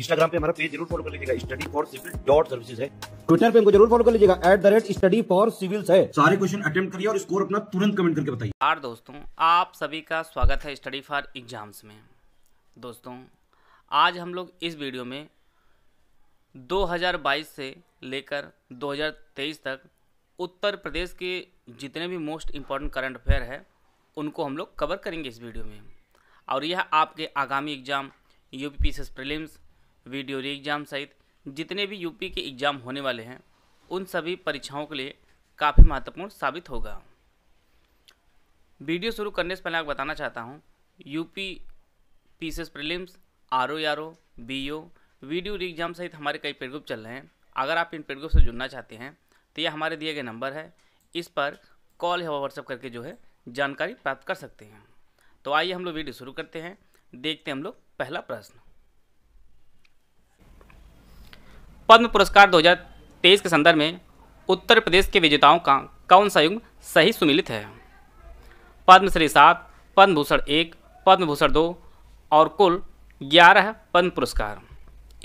Instagram पे हमारा page जरूर फॉलो कर लीजिएगा study for civil dot services है ट्विटर पे हमको जरूर फॉलो कर लीजिएगा at the rate study for civils है सारे क्वेश्चन अटेम्प्ट करिए और स्कोर अपना तुरंत कमेंट करके बताइए आर दोस्तों आप सभी का स्वागत है स्टडी फॉर एग्जाम्स में दोस्तों आज हम लोग इस वीडियो में 2022 से लेकर 2023 तक उत्तर प्रदेश के जितने भी मोस्ट इम्पॉर्टेंट करंट अफेयर है उनको हम लोग कवर करेंगे इस वीडियो में और यह आपके आगामी exam U P P prelims video re exam सहित जितने भी यूपी के एग्ज़ाम होने वाले हैं उन सभी परीक्षाओं के लिए काफ़ी महत्वपूर्ण साबित होगा वीडियो शुरू करने से पहले आपको बताना चाहता हूँ UP S prelims R O R O B O video re exam सहित हमारे कई पेड ग्रुप चल रहे हैं अगर आप इन पेड ग्रुप से जुड़ना चाहते हैं तो यह हमारे दिए गए नंबर है इस पर कॉल या व्हाट्सअप करके जो है जानकारी प्राप्त कर सकते हैं तो आइए हम लोग वीडियो शुरू करते हैं देखते हैं हम लोग पहला प्रश्न पद्म पुरस्कार 2023 के संदर्भ में उत्तर प्रदेश के विजेताओं का कौन सा युग सही सुमिलित है पद्मश्री सात पद्म भूषण एक पद्म भूषण दो और कुल ग्यारह पद्म पुरस्कार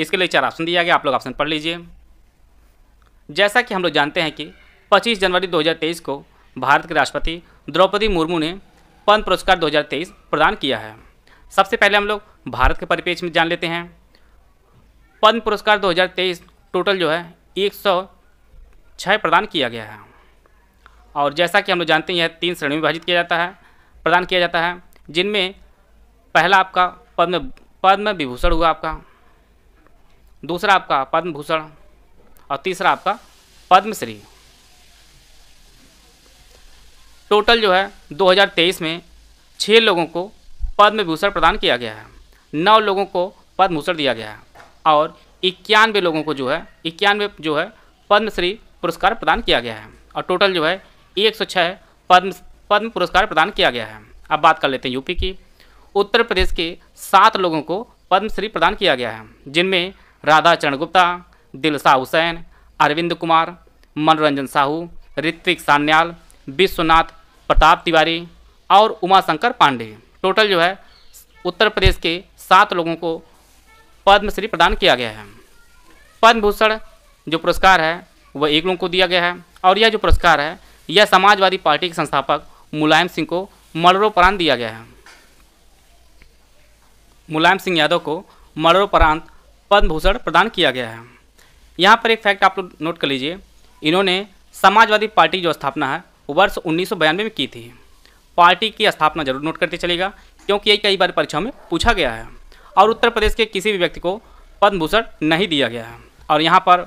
इसके लिए चार ऑप्शन दिया गया आप लोग ऑप्शन पढ़ लीजिए जैसा कि हम लोग जानते हैं कि 25 जनवरी 2023 को भारत के राष्ट्रपति द्रौपदी मुर्मू ने पद्म पुरस्कार 2023 प्रदान किया है सबसे पहले हम लोग भारत के परिपेक्ष में जान लेते हैं पद्म पुरस्कार 2023 टोटल जो है एक सौ छः प्रदान किया गया है और जैसा कि हम लोग जानते हैं यह तीन श्रेणी विभाजित किया जाता है प्रदान किया जाता है जिनमें पहला आपका पद्म पद्म विभूषण हुआ आपका दूसरा आपका पद्म भूषण और तीसरा आपका पद्मश्री टोटल जो है 2023 में छः लोगों को पद्म भूषण प्रदान किया गया है नौ लोगों को पद्म भूषण दिया गया है और इक्यानवे लोगों को जो है इक्यानवे जो है पद्मश्री पुरस्कार प्रदान किया गया है और टोटल जो है एक सौ छः पद्म पद्म पुरस्कार प्रदान किया गया है अब बात कर लेते हैं यूपी की उत्तर प्रदेश के सात लोगों को पद्मश्री प्रदान किया गया है जिनमें राधा चरण गुप्ता दिलशाह हुसैन अरविंद कुमार मनोरंजन साहू ऋत्विक सान्याल विश्वनाथ प्रताप तिवारी और उमाशंकर पांडे टोटल जो है उत्तर प्रदेश के सात लोगों को पद्मश्री प्रदान किया गया है पद्म भूषण जो पुरस्कार है वह एक लोगों को दिया गया है और यह जो पुरस्कार है यह समाजवादी पार्टी के संस्थापक मुलायम सिंह को मरणोपरांत दिया गया है मुलायम सिंह यादव को मरणोपरांत पद्म भूषण प्रदान किया गया है यहाँ पर एक फैक्ट आप लोग नोट कर लीजिए इन्होंने समाजवादी पार्टी जो स्थापना है वर्ष उन्नीस में की थी पार्टी की स्थापना जरूर नोट करते चलेगा क्योंकि ये कई बार परीक्षाओं में पूछा गया है और उत्तर प्रदेश के किसी भी व्यक्ति को पद्म भूषण नहीं दिया गया है और यहाँ पर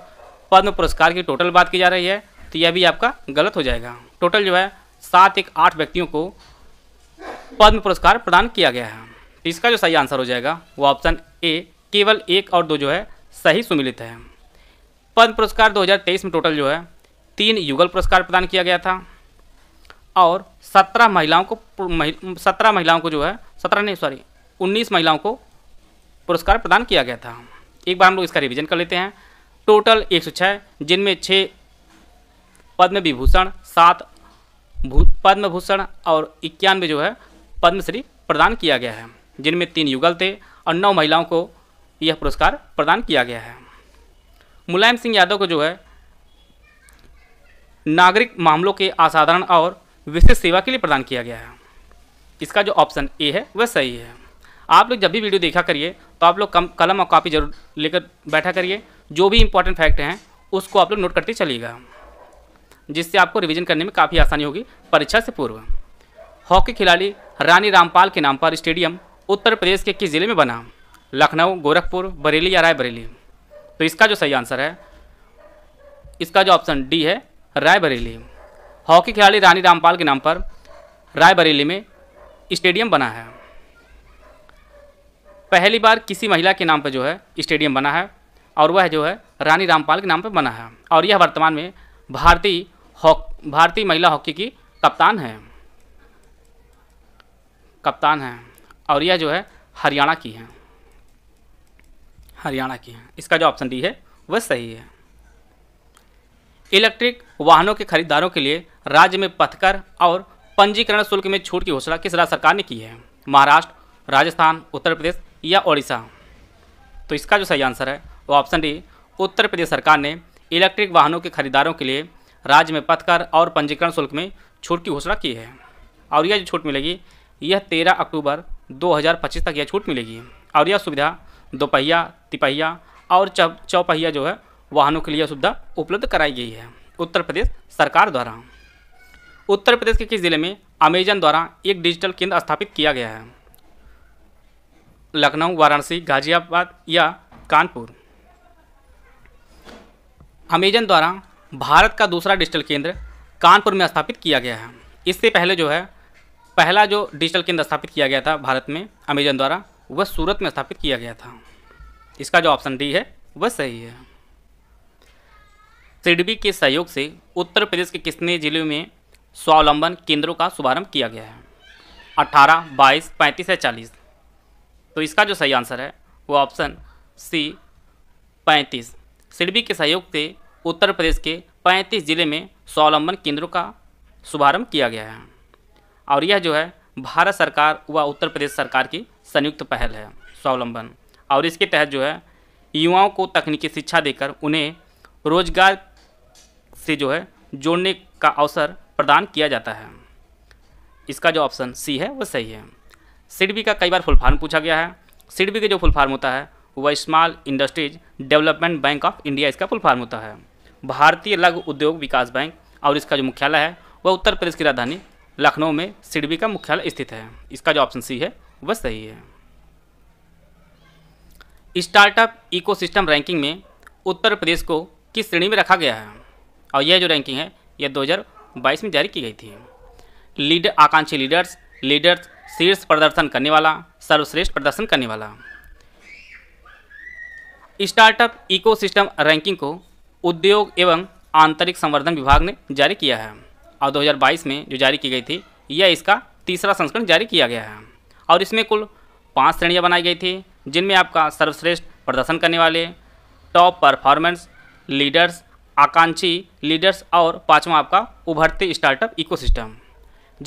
पद्म पुरस्कार की टोटल बात की जा रही है तो यह भी आपका गलत हो जाएगा टोटल जो है सात एक आठ व्यक्तियों को पद्म पुरस्कार प्रदान किया गया है तो इसका जो सही आंसर हो जाएगा वो ऑप्शन ए केवल एक और दो जो है सही सुमिलित है पद्म पुरस्कार 2023 में टोटल जो है तीन युगल पुरस्कार प्रदान किया गया था और सत्रह महिलाओं को सत्रह महिलाओं को जो है सत्रह नहीं सॉरी उन्नीस महिलाओं को पुरस्कार प्रदान किया गया था एक बार हम लोग इसका रिवीजन कर लेते हैं टोटल 106 जिनमें छः पद्म विभूषण सात पद्म भूषण और इक्यानवे जो है पद्मश्री प्रदान किया गया है जिनमें तीन युगल थे और नौ महिलाओं को यह पुरस्कार प्रदान किया गया है मुलायम सिंह यादव को जो है नागरिक मामलों के असाधारण और विशेष सेवा के लिए प्रदान किया गया है इसका जो ऑप्शन ए है वह सही है आप लोग जब भी वीडियो देखा करिए तो आप लोग कम कलम और कॉपी जरूर लेकर बैठा करिए जो भी इंपॉर्टेंट फैक्ट हैं उसको आप लोग नोट करते चलिएगा जिससे आपको रिवीजन करने में काफ़ी आसानी होगी परीक्षा से पूर्व हॉकी खिलाड़ी रानी रामपाल के नाम पर स्टेडियम उत्तर प्रदेश के किस ज़िले में बना लखनऊ गोरखपुर बरेली या रायबरेली तो इसका जो सही आंसर है इसका जो ऑप्शन डी है रायबरेली हॉकी खिलाड़ी रानी रामपाल के नाम पर रायबरेली में स्टेडियम बना है पहली बार किसी महिला के नाम पर जो है स्टेडियम बना है और वह जो है रानी रामपाल के नाम पर बना है और यह वर्तमान में भारतीय हॉक भारतीय महिला हॉकी की कप्तान है कप्तान है और यह जो है हरियाणा की है हरियाणा की है इसका जो ऑप्शन डी है वह सही है इलेक्ट्रिक वाहनों के खरीदारों के लिए राज्य में पथकर और पंजीकरण शुल्क में छूट की घोषणा किस राज्य सरकार ने की है महाराष्ट्र राजस्थान उत्तर प्रदेश या ओडिशा तो इसका जो सही आंसर है वो ऑप्शन डी उत्तर प्रदेश सरकार ने इलेक्ट्रिक वाहनों के खरीदारों के लिए राज्य में पथकर और पंजीकरण शुल्क में छूट की घोषणा की है और यह जो छूट मिलेगी यह तेरह अक्टूबर 2025 तक यह छूट मिलेगी और यह सुविधा दोपहिया तिपहिया और चौपहिया जो है वाहनों के लिए सुविधा उपलब्ध कराई गई है उत्तर प्रदेश सरकार द्वारा उत्तर प्रदेश के किस जिले में अमेजन द्वारा एक डिजिटल केंद्र स्थापित किया गया है लखनऊ वाराणसी गाजियाबाद या कानपुर अमेजन द्वारा भारत का दूसरा डिजिटल केंद्र कानपुर में स्थापित किया गया है इससे पहले जो है पहला जो डिजिटल केंद्र स्थापित किया गया था भारत में अमेजन द्वारा वह सूरत में स्थापित किया गया था इसका जो ऑप्शन डी है वह सही है सिडबी के सहयोग से उत्तर प्रदेश के कितने जिलों में स्वावलंबन केंद्रों का शुभारंभ किया गया है अट्ठारह बाईस पैंतीस या चालीस तो इसका जो सही आंसर है वो ऑप्शन सी पैंतीस सिडबी के सहयोग से उत्तर प्रदेश के पैंतीस जिले में स्वावलंबन केंद्रों का शुभारंभ किया गया है और यह जो है भारत सरकार व उत्तर प्रदेश सरकार की संयुक्त पहल है स्वावलंबन और इसके तहत जो है युवाओं को तकनीकी शिक्षा देकर उन्हें रोजगार से जो है जोड़ने का अवसर प्रदान किया जाता है इसका जो ऑप्शन सी है वो सही है सिडबी का कई बार फुल फॉर्म पूछा गया है सिडबी के जो फुल फॉर्म होता है वह small industries development bank of India इसका फुल फॉर्म होता है भारतीय लघु उद्योग विकास बैंक और इसका जो मुख्यालय है वह उत्तर प्रदेश की राजधानी लखनऊ में सिडबी का मुख्यालय स्थित है इसका जो ऑप्शन सी है वह सही है स्टार्टअप इकोसिस्टम रैंकिंग में उत्तर प्रदेश को किस श्रेणी में रखा गया है और यह जो रैंकिंग है यह 2022 में जारी की गई थी लीडर आकांक्षी लीडर्स लीडर्स शीर्ष प्रदर्शन करने वाला सर्वश्रेष्ठ प्रदर्शन करने वाला स्टार्टअप इकोसिस्टम रैंकिंग को उद्योग एवं आंतरिक संवर्धन विभाग ने जारी किया है और 2022 में जो जारी की गई थी यह इसका तीसरा संस्करण जारी किया गया है और इसमें कुल पाँच श्रेणियाँ बनाई गई थी जिनमें आपका सर्वश्रेष्ठ प्रदर्शन करने वाले टॉप परफॉर्मेंस लीडर्स आकांक्षी लीडर्स और पाँचवा आपका उभरते स्टार्टअप इकोसिस्टम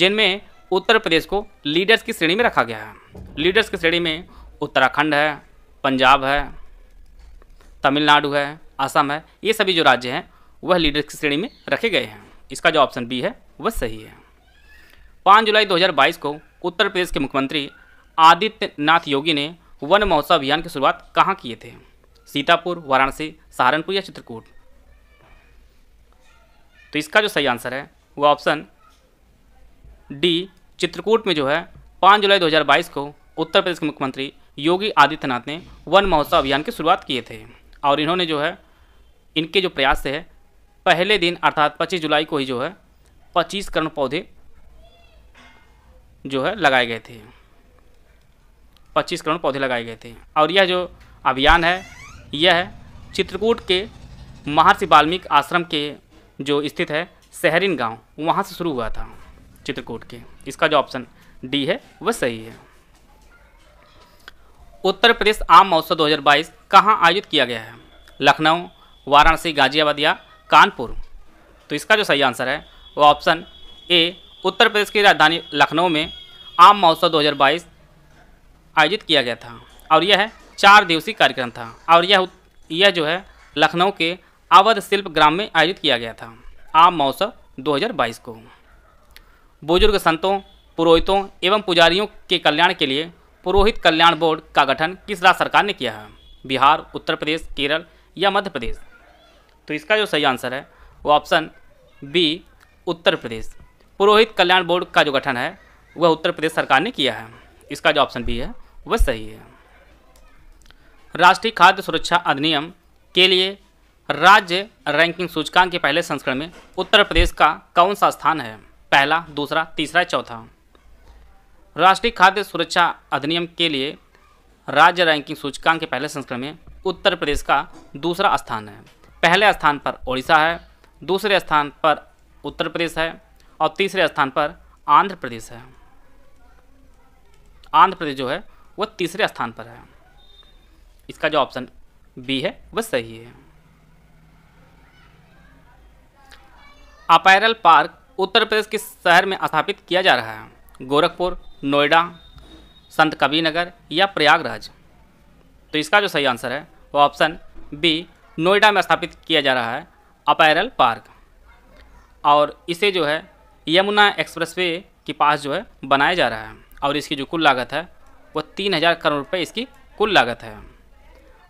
जिनमें उत्तर प्रदेश को लीडर्स की श्रेणी में रखा गया है लीडर्स की श्रेणी में उत्तराखंड है पंजाब है तमिलनाडु है असम है ये सभी जो राज्य हैं वह लीडर्स की श्रेणी में रखे गए हैं इसका जो ऑप्शन बी है वह सही है पाँच जुलाई 2022 को उत्तर प्रदेश के मुख्यमंत्री आदित्यनाथ योगी ने वन महोत्सव अभियान की शुरुआत कहाँ किए थे सीतापुर वाराणसी सहारनपुर या चित्रकूट तो इसका जो सही आंसर है वह ऑप्शन डी चित्रकूट में जो है पाँच जुलाई 2022 को उत्तर प्रदेश के मुख्यमंत्री योगी आदित्यनाथ ने वन महोत्सव अभियान की शुरुआत किए थे और इन्होंने जो है इनके जो प्रयास से है पहले दिन अर्थात 25 जुलाई को ही जो है 25 करोड़ पौधे जो है लगाए गए थे 25 करोड़ पौधे लगाए गए थे और यह जो अभियान है यह है चित्रकूट के महर्षि वाल्मीकि आश्रम के जो स्थित है सहरिन गांव वहां से शुरू हुआ था चित्रकूट के इसका जो ऑप्शन डी है वह सही है उत्तर प्रदेश आम महोत्सव 2022 कहाँ आयोजित किया गया है लखनऊ वाराणसी गाजियाबाद या कानपुर तो इसका जो सही आंसर है वह ऑप्शन ए उत्तर प्रदेश की राजधानी लखनऊ में आम महोत्सव 2022 आयोजित किया गया था और यह चार दिवसीय कार्यक्रम था और यह यह जो है लखनऊ के अवध शिल्प ग्राम में आयोजित किया गया था आम महोत्सव 2022 को बुजुर्ग संतों पुरोहितों एवं पुजारियों के कल्याण के लिए पुरोहित कल्याण बोर्ड का गठन किस राज्य सरकार ने किया है बिहार उत्तर प्रदेश केरल या मध्य प्रदेश तो इसका जो सही आंसर है वो ऑप्शन बी उत्तर प्रदेश पुरोहित कल्याण बोर्ड का जो गठन है वह उत्तर प्रदेश सरकार ने किया है इसका जो ऑप्शन बी है वह सही है राष्ट्रीय खाद्य सुरक्षा अधिनियम के लिए राज्य रैंकिंग सूचकांक के पहले संस्करण में उत्तर प्रदेश का कौन सा स्थान है पहला दूसरा तीसरा चौथा राष्ट्रीय खाद्य सुरक्षा अधिनियम के लिए राज्य रैंकिंग सूचकांक के पहले संस्करण में उत्तर प्रदेश का दूसरा स्थान है पहले स्थान पर ओडिशा है दूसरे स्थान पर उत्तर प्रदेश है और तीसरे स्थान पर आंध्र प्रदेश है आंध्र प्रदेश जो है वह तीसरे स्थान पर है इसका जो ऑप्शन बी है वह सही है अपैरल पार्क उत्तर प्रदेश के शहर में स्थापित किया जा रहा है गोरखपुर नोएडा संत कबीर नगर या प्रयागराज तो इसका जो सही आंसर है वो ऑप्शन बी नोएडा में स्थापित किया जा रहा है अपैरल पार्क और इसे जो है यमुना एक्सप्रेसवे के पास जो है बनाया जा रहा है और इसकी जो कुल लागत है वो तीन हज़ार करोड़ रुपये इसकी कुल लागत है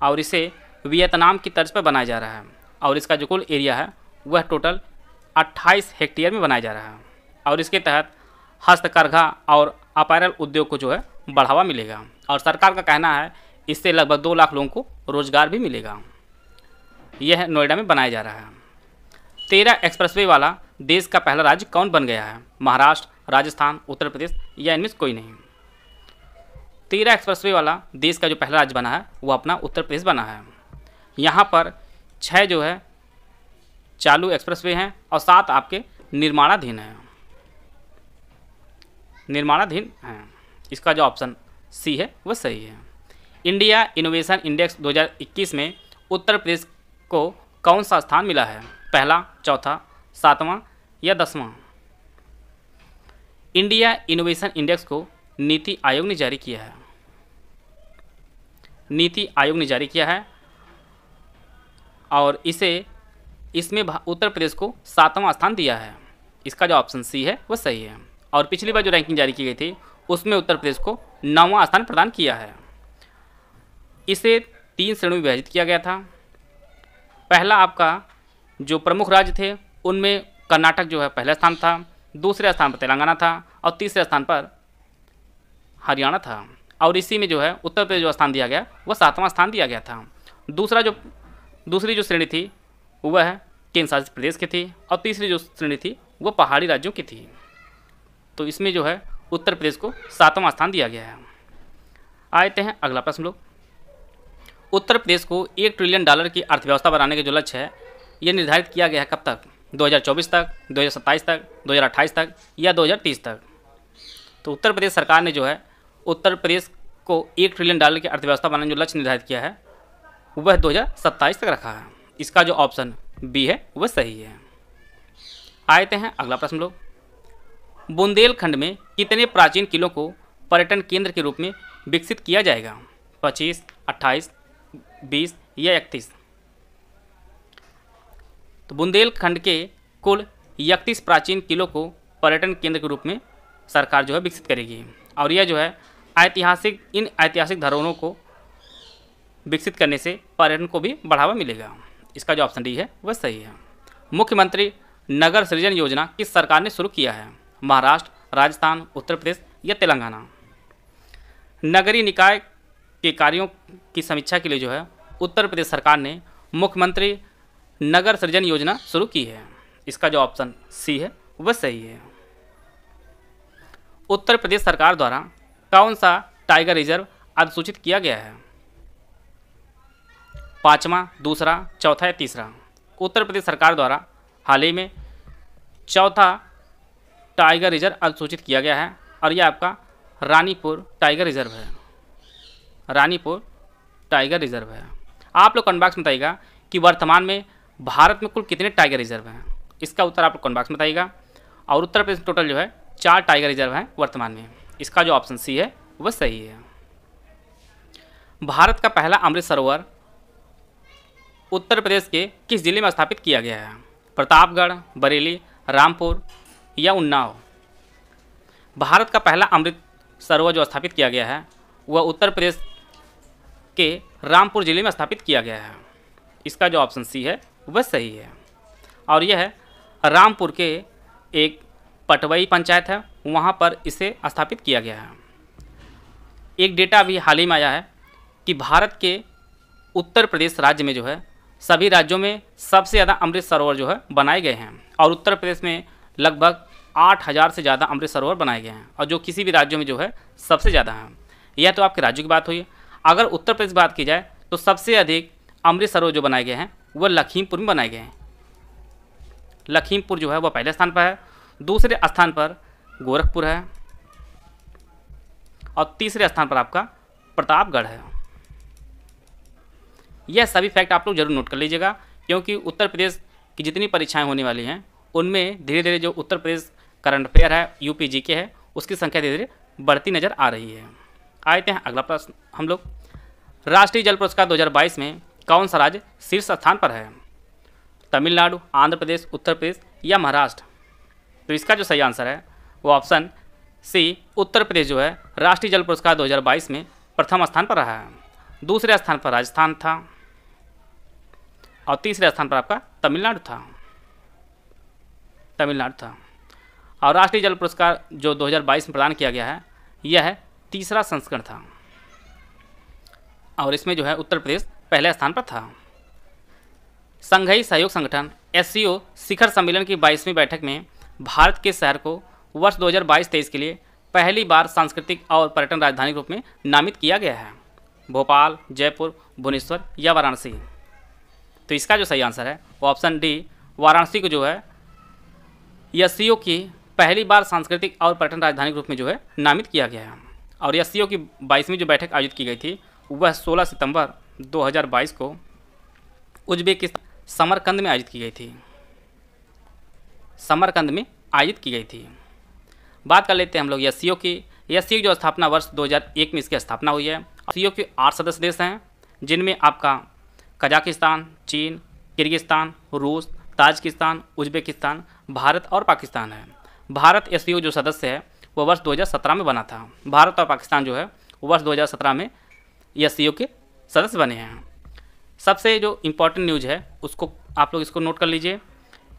और इसे वियतनाम की तर्ज पर बनाया जा रहा है और इसका जो कुल एरिया है वह टोटल 28 हेक्टेयर में बनाया जा रहा है और इसके तहत हस्तकरघा और अपैरल उद्योग को जो है बढ़ावा मिलेगा और सरकार का कहना है इससे लगभग दो लाख लोगों को रोजगार भी मिलेगा यह नोएडा में बनाया जा रहा है तेरह एक्सप्रेसवे वाला देश का पहला राज्य कौन बन गया है महाराष्ट्र राजस्थान उत्तर प्रदेश या इनमें कोई नहीं तेरह एक्सप्रेसवे वाला देश का जो पहला राज्य बना है वो अपना उत्तर प्रदेश बना है यहाँ पर छः जो है चालू एक्सप्रेसवे हैं और सात आपके निर्माणाधीन हैं निर्माणाधीन हैं इसका जो ऑप्शन सी है वह सही है इंडिया इनोवेशन इंडेक्स 2021 में उत्तर प्रदेश को कौन सा स्थान मिला है पहला चौथा सातवां या दसवां इंडिया इनोवेशन इंडेक्स को नीति आयोग ने जारी किया है नीति आयोग ने जारी किया है और इसे इसमें उत्तर प्रदेश को सातवां स्थान दिया है इसका जो ऑप्शन सी है वो सही है और पिछली बार जो रैंकिंग जारी की गई थी उसमें उत्तर प्रदेश को नौवां स्थान प्रदान किया है इसे तीन श्रेणी में विभाजित किया गया था पहला आपका जो प्रमुख राज्य थे उनमें कर्नाटक जो है पहला स्थान था दूसरे स्थान पर तेलंगाना था और तीसरे स्थान पर हरियाणा था और इसी में जो है उत्तर प्रदेश जो स्थान दिया गया वह सातवां स्थान दिया गया था दूसरा जो दूसरी जो श्रेणी थी वह केंद्र शासित प्रदेश की थी और तीसरी जो श्रेणी थी वो पहाड़ी राज्यों की थी तो इसमें जो है उत्तर प्रदेश को सातवां स्थान दिया गया है आते हैं अगला प्रश्न लोग उत्तर प्रदेश को एक ट्रिलियन डॉलर की अर्थव्यवस्था बनाने का जो लक्ष्य है ये निर्धारित किया गया है कब तक 2024 तक 2027 तक 2028 तक या 2030 तक तो उत्तर प्रदेश सरकार ने जो है उत्तर प्रदेश को एक ट्रिलियन डॉलर की अर्थव्यवस्था बनाने जो लक्ष्य निर्धारित किया है वह दो तक रखा है इसका जो ऑप्शन बी है वह सही है आते हैं अगला प्रश्न लोग बुंदेलखंड में कितने प्राचीन किलों को पर्यटन केंद्र के रूप में विकसित किया जाएगा पच्चीस अट्ठाईस बीस या इकतीस तो बुंदेलखंड के कुल इकतीस प्राचीन किलों को पर्यटन केंद्र के रूप में सरकार जो है विकसित करेगी और यह जो है ऐतिहासिक इन ऐतिहासिक धरोहरों को विकसित करने से पर्यटन को भी बढ़ावा मिलेगा इसका जो ऑप्शन डी है वह सही है मुख्यमंत्री नगर सृजन योजना किस सरकार ने शुरू किया है महाराष्ट्र राजस्थान उत्तर प्रदेश या तेलंगाना नगरीय निकाय के कार्यों की समीक्षा के लिए जो है उत्तर प्रदेश सरकार ने मुख्यमंत्री नगर सृजन योजना शुरू की है इसका जो ऑप्शन सी है वह सही है उत्तर प्रदेश सरकार द्वारा कौन सा टाइगर रिजर्व अधिसूचित किया गया है पाँचवा दूसरा चौथा या तीसरा उत्तर प्रदेश सरकार द्वारा हाल ही में चौथा टाइगर रिजर्व अनुसूचित किया गया है और यह आपका रानीपुर टाइगर रिजर्व है रानीपुर टाइगर रिजर्व है आप लोग कनबाक्स में बताइएगा कि वर्तमान में भारत में कुल कितने टाइगर रिजर्व हैं इसका उत्तर आप लोग कनबाक्स में बताइएगा और उत्तर प्रदेश में टोटल जो है चार टाइगर रिजर्व हैं वर्तमान में इसका जो ऑप्शन सी है वह सही है भारत का पहला अमृत सरोवर उत्तर प्रदेश के किस जिले में स्थापित किया गया है प्रतापगढ़ बरेली रामपुर या उन्नाव भारत का पहला अमृत सरोवर जो स्थापित किया गया है वह उत्तर प्रदेश के रामपुर जिले में स्थापित किया गया है इसका जो ऑप्शन सी है वह सही है और यह रामपुर के एक पटवई पंचायत है वहाँ पर इसे स्थापित किया गया है एक डेटा अभी हाल ही में आया है कि भारत के उत्तर प्रदेश राज्य में जो है सभी राज्यों में सबसे ज़्यादा अमृत सरोवर जो है बनाए गए हैं और उत्तर प्रदेश में लगभग आठ हज़ार से ज़्यादा अमृत सरोवर बनाए गए हैं और जो किसी भी राज्यों में जो है सबसे ज़्यादा हैं यह तो आपके राज्यों की बात हुई अगर उत्तर प्रदेश की बात की जाए तो सबसे अधिक अमृत सरोवर जो बनाए गए हैं वह लखीमपुर में बनाए गए हैं लखीमपुर जो है वह पहले स्थान पर है दूसरे स्थान पर गोरखपुर है और तीसरे स्थान पर आपका प्रतापगढ़ है यह सभी फैक्ट आप लोग जरूर नोट कर लीजिएगा क्योंकि उत्तर प्रदेश की जितनी परीक्षाएं होने वाली हैं उनमें धीरे धीरे जो उत्तर प्रदेश करंट अफेयर है यू पी जी के है उसकी संख्या धीरे धीरे बढ़ती नज़र आ रही है आते हैं अगला प्रश्न हम लोग राष्ट्रीय जल पुरस्कार 2022 में कौन सा राज्य शीर्ष स्थान पर है तमिलनाडु आंध्र प्रदेश उत्तर प्रदेश या महाराष्ट्र तो इसका जो सही आंसर है वो ऑप्शन सी उत्तर प्रदेश जो है राष्ट्रीय जल पुरस्कार 2022 में प्रथम स्थान पर रहा है दूसरे स्थान पर राजस्थान था और तीसरे स्थान पर आपका तमिलनाडु था तमिलनाडु था और राष्ट्रीय जल पुरस्कार जो 2022 में प्रदान किया गया है यह है तीसरा संस्करण था और इसमें जो है उत्तर प्रदेश पहले स्थान पर था संघई सहयोग संगठन एस शिखर सम्मेलन की बाईसवीं बैठक में भारत के शहर को वर्ष 2022-23 के लिए पहली बार सांस्कृतिक और पर्यटन राजधानी के रूप में नामित किया गया है भोपाल जयपुर भुवनेश्वर या वाराणसी तो इसका जो सही आंसर है वो ऑप्शन डी वाराणसी को जो है एस की पहली बार सांस्कृतिक और पर्यटन राजधानी के रूप में जो है नामित किया गया है और एस की बाईसवीं जो बैठक आयोजित की गई थी वह 16 सितंबर 2022 को उज्बेकिस्त समरकंद में आयोजित की गई थी समरकंद में आयोजित की गई थी बात कर लेते हैं हम लोग एस की एस की जो स्थापना वर्ष 2001 में इसकी स्थापना हुई है सी के आठ सदस्य देश हैं जिनमें आपका कजाकिस्तान चीन किर्गिस्तान रूस ताजकिस्तान उज्बेकिस्तान भारत और पाकिस्तान है भारत एस जो सदस्य है वह वर्ष 2017 में बना था भारत और पाकिस्तान जो है वर्ष 2017 में एस के सदस्य बने हैं सबसे जो इम्पोर्टेंट न्यूज है उसको आप लोग इसको नोट कर लीजिए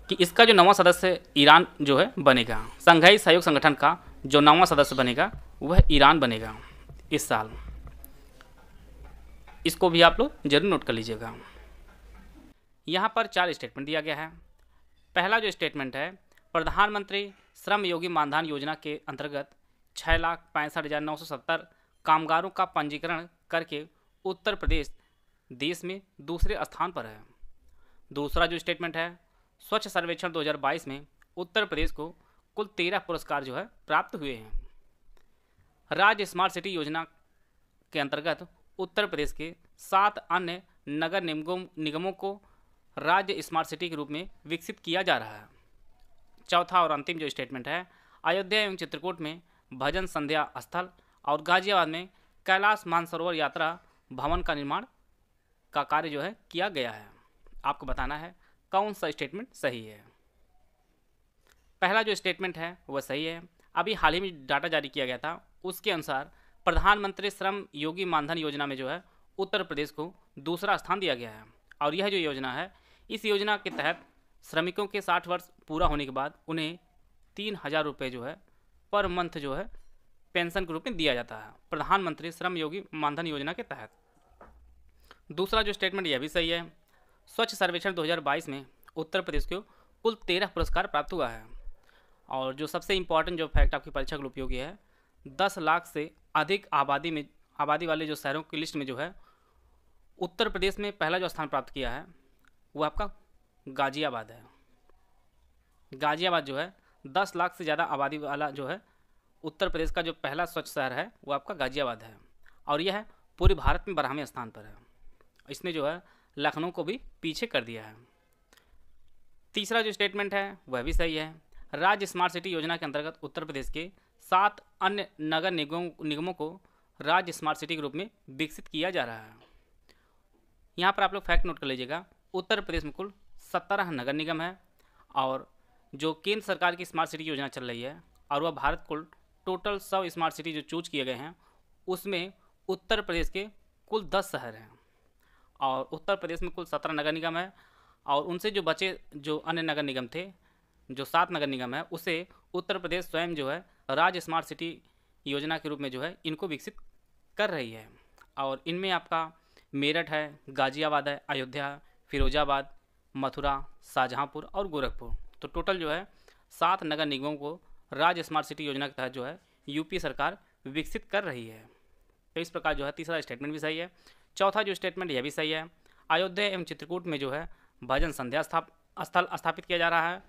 कि इसका जो नवा सदस्य ईरान जो है बनेगा संघाई सहयोग संगठन का जो नवा सदस्य बनेगा वह ईरान बनेगा इस साल इसको भी आप लोग जरूर नोट कर लीजिएगा यहाँ पर चार स्टेटमेंट दिया गया है पहला जो स्टेटमेंट है प्रधानमंत्री श्रम योगी मानधन योजना के अंतर्गत छः लाख पैंसठ हज़ार नौ सौ सत्तर कामगारों का पंजीकरण करके उत्तर प्रदेश देश में दूसरे स्थान पर है दूसरा जो स्टेटमेंट है स्वच्छ सर्वेक्षण 2022 में उत्तर प्रदेश को कुल तेरह पुरस्कार जो है प्राप्त हुए हैं राज्य स्मार्ट सिटी योजना के अंतर्गत उत्तर प्रदेश के सात अन्य नगर निगम निगमों को राज्य स्मार्ट सिटी के रूप में विकसित किया जा रहा है चौथा और अंतिम जो स्टेटमेंट है अयोध्या एवं चित्रकूट में भजन संध्या स्थल और गाजियाबाद में कैलाश मानसरोवर यात्रा भवन का निर्माण का कार्य जो है किया गया है आपको बताना है कौन सा स्टेटमेंट सही है पहला जो स्टेटमेंट है वह सही है अभी हाल ही में डाटा जारी किया गया था उसके अनुसार प्रधानमंत्री श्रम योगी मानधन योजना में जो है उत्तर प्रदेश को दूसरा स्थान दिया गया है और यह जो योजना है इस योजना के तहत श्रमिकों के साठ वर्ष पूरा होने के बाद उन्हें तीन हज़ार रुपये जो है पर मंथ जो है पेंशन के रूप में दिया जाता है प्रधानमंत्री श्रम योगी मानधन योजना के तहत दूसरा जो स्टेटमेंट यह भी सही है स्वच्छ सर्वेक्षण 2022 में उत्तर प्रदेश को कुल तेरह पुरस्कार प्राप्त हुआ है और जो सबसे इम्पॉर्टेंट जो फैक्ट आपकी परीक्षा के लिए उपयोगी है दस लाख से अधिक आबादी में आबादी वाले जो शहरों की लिस्ट में जो है उत्तर प्रदेश में पहला जो स्थान प्राप्त किया है वो आपका गाज़ियाबाद है गाज़ियाबाद जो है दस लाख से ज़्यादा आबादी वाला जो है उत्तर प्रदेश का जो पहला स्वच्छ शहर है वो आपका गाज़ियाबाद है और यह पूरे भारत में बारहवें स्थान पर है इसने जो है लखनऊ को भी पीछे कर दिया है तीसरा जो स्टेटमेंट है वह भी सही है राज्य स्मार्ट सिटी योजना के अंतर्गत उत्तर प्रदेश के सात अन्य नगर निगम निगमों को राज्य स्मार्ट सिटी के रूप में विकसित किया जा रहा है यहाँ पर आप लोग फैक्ट नोट कर लीजिएगा उत्तर प्रदेश में कुल सत्रह नगर निगम है और जो केंद्र सरकार की स्मार्ट सिटी योजना चल रही है और वह भारत कुल टोटल सौ स्मार्ट सिटी जो चूज किए गए हैं उसमें उत्तर प्रदेश के कुल दस शहर हैं और उत्तर प्रदेश में कुल सत्रह नगर निगम है और उनसे जो बचे जो अन्य नगर निगम थे जो सात नगर निगम है उसे उत्तर प्रदेश स्वयं जो है राज्य स्मार्ट सिटी योजना के रूप में जो है इनको विकसित कर रही है और इनमें आपका मेरठ है गाज़ियाबाद है अयोध्या फिरोजाबाद मथुरा शाहजहाँपुर और गोरखपुर तो टोटल जो है सात नगर निगमों को राज्य स्मार्ट सिटी योजना के तहत जो है यूपी सरकार विकसित कर रही है तो इस प्रकार जो है तीसरा स्टेटमेंट भी सही है चौथा जो स्टेटमेंट यह भी सही है अयोध्या एवं चित्रकूट में जो है भजन संध्या स्थाप स्थल स्थापित किया जा रहा है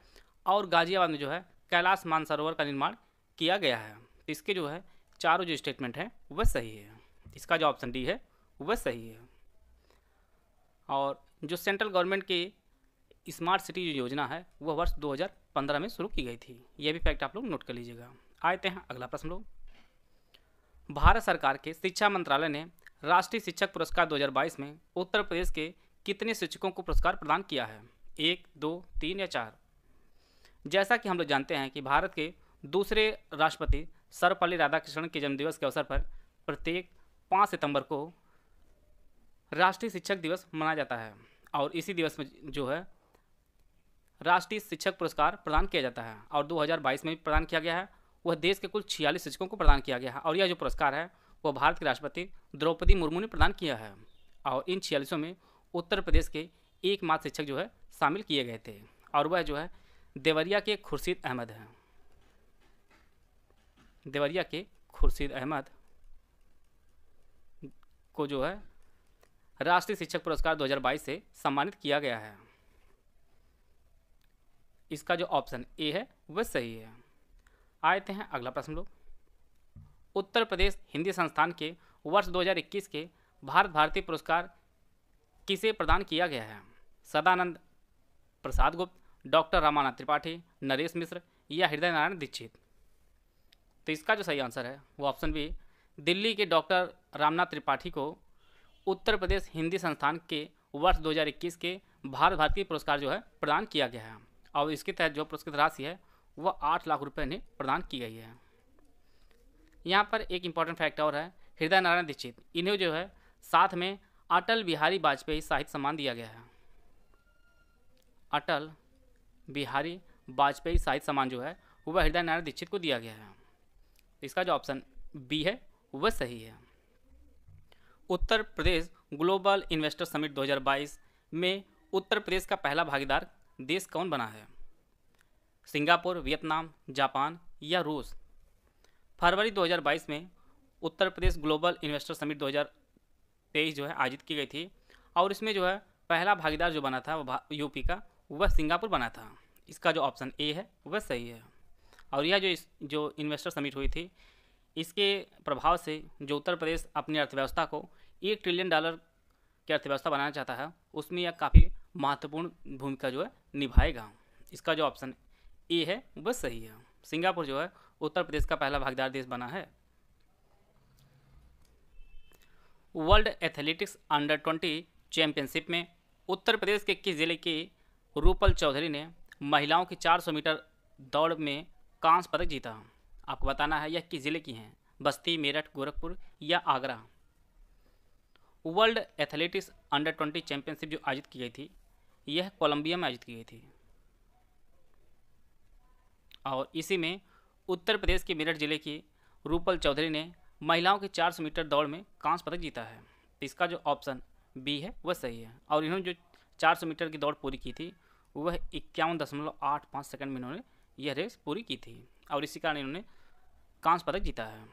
और गाज़ियाबाद में जो है कैलाश मानसरोवर का निर्माण किया गया है तो इसके जो है चारों जो स्टेटमेंट हैं वह सही है इसका जो ऑप्शन डी है वह सही है और जो सेंट्रल गवर्नमेंट की स्मार्ट सिटी जो योजना है वह वर्ष 2015 में शुरू की गई थी यह भी फैक्ट आप लोग नोट कर लीजिएगा आते हैं अगला प्रश्न लोग भारत सरकार के शिक्षा मंत्रालय ने राष्ट्रीय शिक्षक पुरस्कार 2022 में उत्तर प्रदेश के कितने शिक्षकों को पुरस्कार प्रदान किया है एक दो तीन या चार जैसा कि हम लोग जानते हैं कि भारत के दूसरे राष्ट्रपति सर्वपल्ली राधाकृष्णन के जन्मदिवस के अवसर पर प्रत्येक पाँच सितंबर को राष्ट्रीय शिक्षक दिवस मनाया जाता है और इसी दिवस में जो है राष्ट्रीय शिक्षक पुरस्कार प्रदान किया जाता है और 2022 में भी प्रदान किया गया है वह देश के कुल छियालीस शिक्षकों को प्रदान किया गया है और यह जो पुरस्कार है वह भारत के राष्ट्रपति द्रौपदी मुर्मू ने प्रदान किया है और इन छियालीसों में उत्तर प्रदेश के एकमात्र शिक्षक जो है शामिल किए गए थे और वह जो है देवरिया के खुर्शीद अहमद हैं देवरिया के खुर्शीद अहमद को जो है राष्ट्रीय शिक्षक पुरस्कार 2022 से सम्मानित किया गया है इसका जो ऑप्शन ए है वह सही है आते हैं अगला प्रश्न लोग उत्तर प्रदेश हिंदी संस्थान के वर्ष 2021 के भारत भारती पुरस्कार किसे प्रदान किया गया है सदानंद प्रसाद गुप्त डॉक्टर रामाना त्रिपाठी नरेश मिश्र या हृदय नारायण दीक्षित तो इसका जो सही आंसर है वो ऑप्शन बी दिल्ली के डॉक्टर रामनाथ त्रिपाठी को उत्तर प्रदेश हिंदी संस्थान के वर्ष 2021 के भारत भारती पुरस्कार जो है प्रदान किया गया है और इसके तहत जो पुरस्कृत राशि है वह आठ लाख रुपये इन्हें प्रदान की गई है यहाँ पर एक इम्पॉर्टेंट फैक्ट और है हृदय नारायण दीक्षित इन्हें जो है साथ में अटल बिहारी वाजपेयी साहित्य सम्मान दिया गया है अटल बिहारी वाजपेयी साहित्य सम्मान जो है वह हृदय नारायण दीक्षित को दिया गया है इसका जो ऑप्शन बी है वह सही है Uttar Pradesh global investor summit 2022 में उत्तर प्रदेश का पहला भागीदार देश कौन बना है सिंगापुर वियतनाम जापान या रूस फरवरी 2022 में Uttar Pradesh global investor summit 2023 जो है आयोजित की गई थी और इसमें जो है पहला भागीदार जो बना था वह यूपी का वह सिंगापुर बना था इसका जो ऑप्शन ए है वह सही है और यह जो इस जो इन्वेस्टर समिट हुई थी इसके प्रभाव से जो उत्तर प्रदेश अपनी अर्थव्यवस्था को एक ट्रिलियन डॉलर की अर्थव्यवस्था बनाना चाहता है उसमें यह काफ़ी महत्वपूर्ण भूमिका जो है निभाएगा इसका जो ऑप्शन ए है वह सही है सिंगापुर जो है उत्तर प्रदेश का पहला भागीदार देश बना है world athletics under twenty championship में उत्तर प्रदेश के किस जिले के रूपल चौधरी ने महिलाओं की 400 मीटर दौड़ में कांस्य पदक जीता आपको बताना है यह किस ज़िले की हैं बस्ती मेरठ गोरखपुर या Agra world athletics under twenty championship जो आयोजित की गई थी यह कोलंबिया में आयोजित की गई थी और इसी में उत्तर प्रदेश के मेरठ जिले की रूपल चौधरी ने महिलाओं के 400 मीटर दौड़ में कांस्य पदक जीता है इसका जो ऑप्शन बी है वह सही है और इन्होंने जो 400 मीटर की दौड़ पूरी की थी वह इक्यावन दशमलव आठ पाँच सेकेंड में इन्होंने यह रेस पूरी की थी और इसी कारण इन्होंने कांस्य पदक जीता है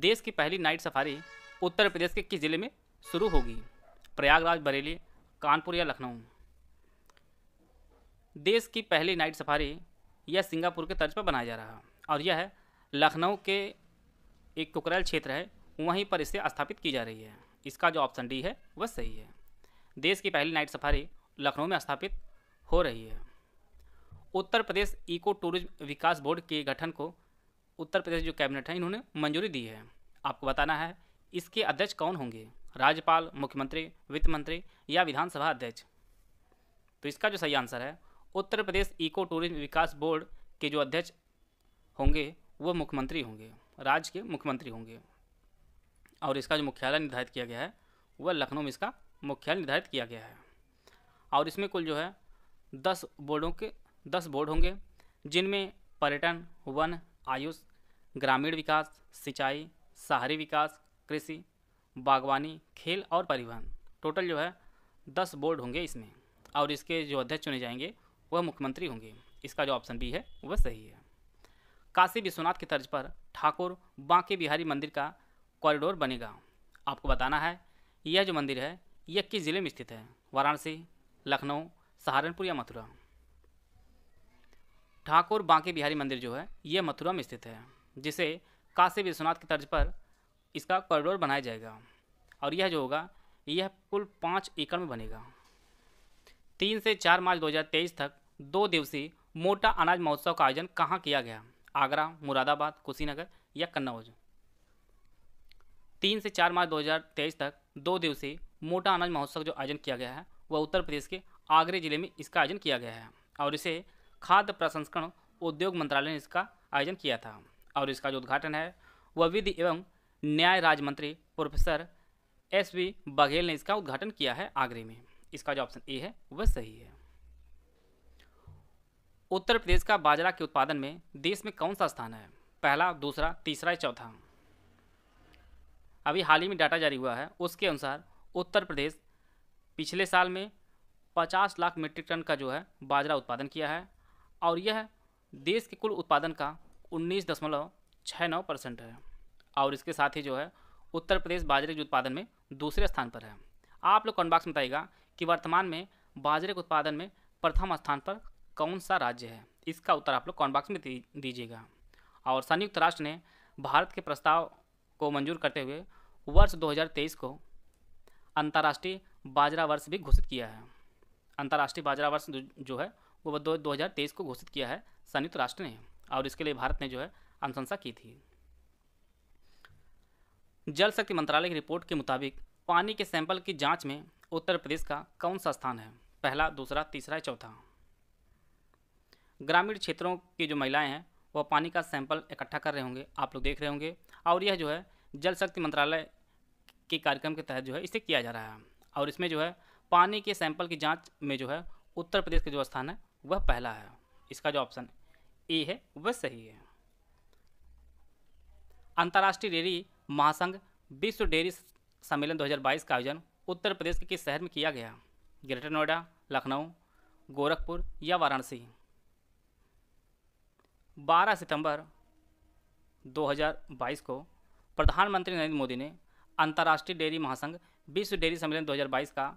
देश की पहली नाइट सफारी उत्तर प्रदेश के किस जिले में शुरू होगी प्रयागराज बरेली कानपुर या लखनऊ देश की पहली नाइट सफारी यह सिंगापुर के तर्ज पर बनाया जा रहा है और यह लखनऊ के एक कुकरैल क्षेत्र है वहीं पर इसे स्थापित की जा रही है इसका जो ऑप्शन डी है वह सही है देश की पहली नाइट सफारी लखनऊ में स्थापित हो रही है उत्तर प्रदेश इको टूरिज्म विकास बोर्ड के गठन को उत्तर प्रदेश जो कैबिनेट है इन्होंने मंजूरी दी है आपको बताना है इसके अध्यक्ष कौन होंगे राज्यपाल मुख्यमंत्री वित्त मंत्री या विधानसभा अध्यक्ष तो इसका जो सही आंसर है उत्तर प्रदेश इको टूरिज्म विकास बोर्ड के जो अध्यक्ष होंगे वो मुख्यमंत्री होंगे राज्य के मुख्यमंत्री होंगे और इसका जो मुख्यालय निर्धारित किया गया है वह लखनऊ में इसका मुख्यालय निर्धारित किया गया है और इसमें कुल जो है दस बोर्डों के दस बोर्ड होंगे जिनमें पर्यटन वन आयुष ग्रामीण विकास सिंचाई शहरी विकास कृषि बागवानी खेल और परिवहन टोटल जो है दस बोर्ड होंगे इसमें और इसके जो अध्यक्ष चुने जाएंगे वह मुख्यमंत्री होंगे इसका जो ऑप्शन बी है वह सही है काशी विश्वनाथ की तर्ज पर ठाकुर बांके बिहारी मंदिर का कॉरिडोर बनेगा आपको बताना है यह जो मंदिर है यह किस ज़िले में स्थित है वाराणसी लखनऊ सहारनपुर या मथुरा ठाकुर बांके बिहारी मंदिर जो है ये मथुरा में स्थित है जिसे काशी विश्वनाथ की तर्ज पर इसका कॉरिडोर बनाया जाएगा और यह जो होगा यह कुल पाँच एकड़ में बनेगा तीन से चार मार्च 2023 तक दो दिवसीय मोटा अनाज महोत्सव का आयोजन कहाँ किया गया आगरा मुरादाबाद कुशीनगर या कन्नौज तीन से चार मार्च 2023 तक दो दिवसीय मोटा अनाज महोत्सव जो आयोजन किया गया है वह उत्तर प्रदेश के आगरे जिले में इसका आयोजन किया गया है और इसे खाद्य प्रसंस्करण उद्योग मंत्रालय ने इसका आयोजन किया था और इसका जो उद्घाटन है वह विधि एवं न्याय राज्य मंत्री प्रोफेसर एस वी बघेल ने इसका उद्घाटन किया है आगरे में इसका जो ऑप्शन ए है वह सही है उत्तर प्रदेश का बाजरा के उत्पादन में देश में कौन सा स्थान है पहला दूसरा तीसरा या चौथा अभी हाल ही में डाटा जारी हुआ है उसके अनुसार उत्तर प्रदेश पिछले साल में 50 लाख मीट्रिक टन का जो है बाजरा उत्पादन किया है और यह देश के कुल उत्पादन का उन्नीस दशमलव छः नौ परसेंट है और इसके साथ ही जो है उत्तर प्रदेश बाजरे के उत्पादन में दूसरे स्थान पर है आप लोग कॉन्बाक्स में बताइएगा कि वर्तमान में बाजरे के उत्पादन में प्रथम स्थान पर कौन सा राज्य है इसका उत्तर आप लोग कॉन्बाक्स में दीजिएगा और संयुक्त राष्ट्र ने भारत के प्रस्ताव को मंजूर करते हुए वर्ष 2023 को अंतर्राष्ट्रीय बाजरा वर्ष भी घोषित किया है अंतर्राष्ट्रीय बाजरा वर्ष जो है वो दो तेईस को घोषित किया है संयुक्त राष्ट्र ने और इसके लिए भारत ने जो है अनुशंसा की थी जल शक्ति मंत्रालय की रिपोर्ट के मुताबिक पानी के सैंपल की जांच में उत्तर प्रदेश का कौन सा स्थान है पहला दूसरा तीसरा चौथा ग्रामीण क्षेत्रों की जो महिलाएं हैं वह पानी का सैंपल इकट्ठा कर रहे होंगे आप लोग देख रहे होंगे और यह जो है जल शक्ति मंत्रालय के कार्यक्रम के तहत जो है इसे किया जा रहा है और इसमें जो है पानी के सैंपल की जाँच में जो है उत्तर प्रदेश का जो स्थान है वह पहला है इसका जो ऑप्शन ए है वह सही है अंतर्राष्ट्रीय डेयरी महासंघ विश्व डेयरी सम्मेलन 2022 का आयोजन उत्तर प्रदेश के किस शहर में किया गया ग्रेटर नोएडा लखनऊ गोरखपुर या वाराणसी 12 सितंबर 2022 को प्रधानमंत्री नरेंद्र मोदी ने अंतर्राष्ट्रीय डेयरी महासंघ विश्व डेयरी सम्मेलन 2022 का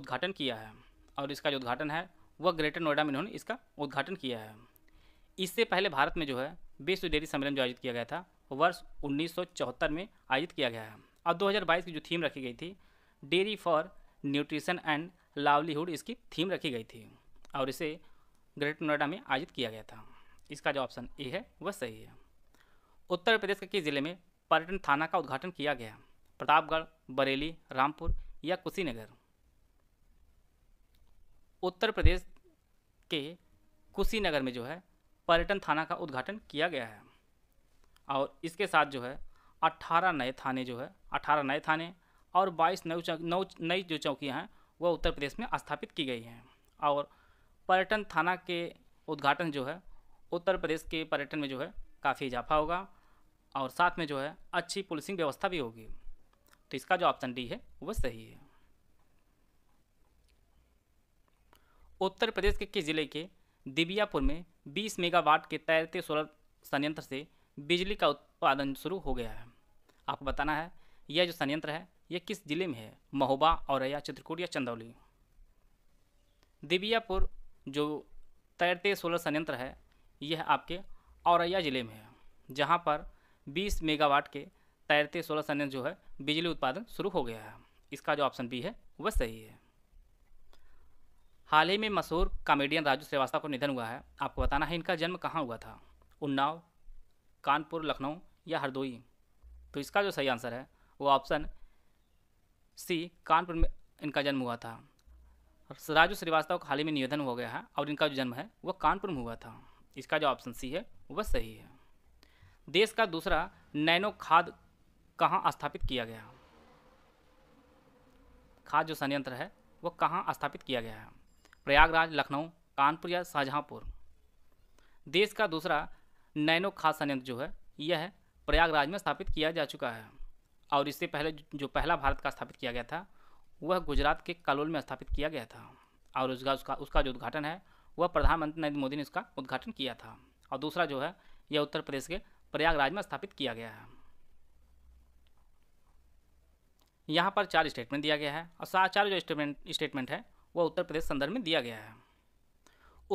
उद्घाटन किया है और इसका जो उद्घाटन है व ग्रेटर नोएडा में इन्होंने इसका उद्घाटन किया है इससे पहले भारत में जो है विश्व डेयरी सम्मेलन जो आयोजित किया गया था वर्ष उन्नीस में आयोजित किया गया है अब दो की जो थीम रखी गई थी dairy for nutrition and livelihood इसकी थीम रखी गई थी और इसे ग्रेटर नोएडा में आयोजित किया गया था इसका जो ऑप्शन ए है वह सही है उत्तर प्रदेश के किस जिले में पर्यटन थाना का उद्घाटन किया गया प्रतापगढ़ बरेली रामपुर या कुशीनगर उत्तर प्रदेश के कुशीनगर में जो है पर्यटन थाना का उद्घाटन किया गया है और इसके साथ जो है 18 नए थाने जो है 18 नए थाने और 22 नौ नौ नई जो चौकियां हैं वह उत्तर प्रदेश में स्थापित की गई हैं और पर्यटन थाना के उद्घाटन जो है उत्तर प्रदेश के पर्यटन में जो है काफ़ी इजाफा होगा और साथ में जो है अच्छी पुलिसिंग व्यवस्था भी होगी तो इसका जो ऑप्शन डी है वह सही है उत्तर प्रदेश के किस जिले के दिबियापुर में 20 मेगावाट के तैरते सोलर संयंत्र से बिजली का उत्पादन शुरू हो गया है आपको बताना है यह जो संयंत्र है यह किस जिले में है महोबा औरैया चित्रकूट या चंदौली दिबियापुर जो तैरते सोलर संयंत्र है यह आपके औरैया ज़िले में है जहाँ पर 20 मेगावाट के तैरते सोलर संयंत्र जो है बिजली उत्पादन शुरू हो गया है इसका जो ऑप्शन बी है वह सही है हाल ही में मशहूर कॉमेडियन राजू श्रीवास्तव का निधन हुआ है आपको बताना है इनका जन्म कहाँ हुआ था उन्नाव कानपुर लखनऊ या हरदोई तो इसका जो सही आंसर है वो ऑप्शन सी कानपुर में इनका जन्म हुआ था राजू श्रीवास्तव का हाल ही में निधन हो गया है और इनका जो जन्म है वह कानपुर में हुआ था इसका जो ऑप्शन सी है वह सही है देश का दूसरा नैनो खाद कहाँ स्थापित किया गया खाद जो संयंत्र है वह कहाँ स्थापित किया गया है प्रयागराज लखनऊ कानपुर या शाहजहाँपुर देश का दूसरा नैनो खाद संयंत्र जो है यह है प्रयागराज में स्थापित किया जा चुका है और इससे पहले जो पहला भारत का स्थापित किया गया था वह गुजरात के कालोल में स्थापित किया गया था और उसका उसका उसका जो उद्घाटन है वह प्रधानमंत्री नरेंद्र मोदी ने इसका उद्घाटन किया था और दूसरा जो है यह उत्तर प्रदेश के प्रयागराज में स्थापित किया गया है यहाँ पर चार स्टेटमेंट दिया गया है और चार जो स्टेटमेंट स्टेटमेंट है व उत्तर प्रदेश संदर्भ में दिया गया है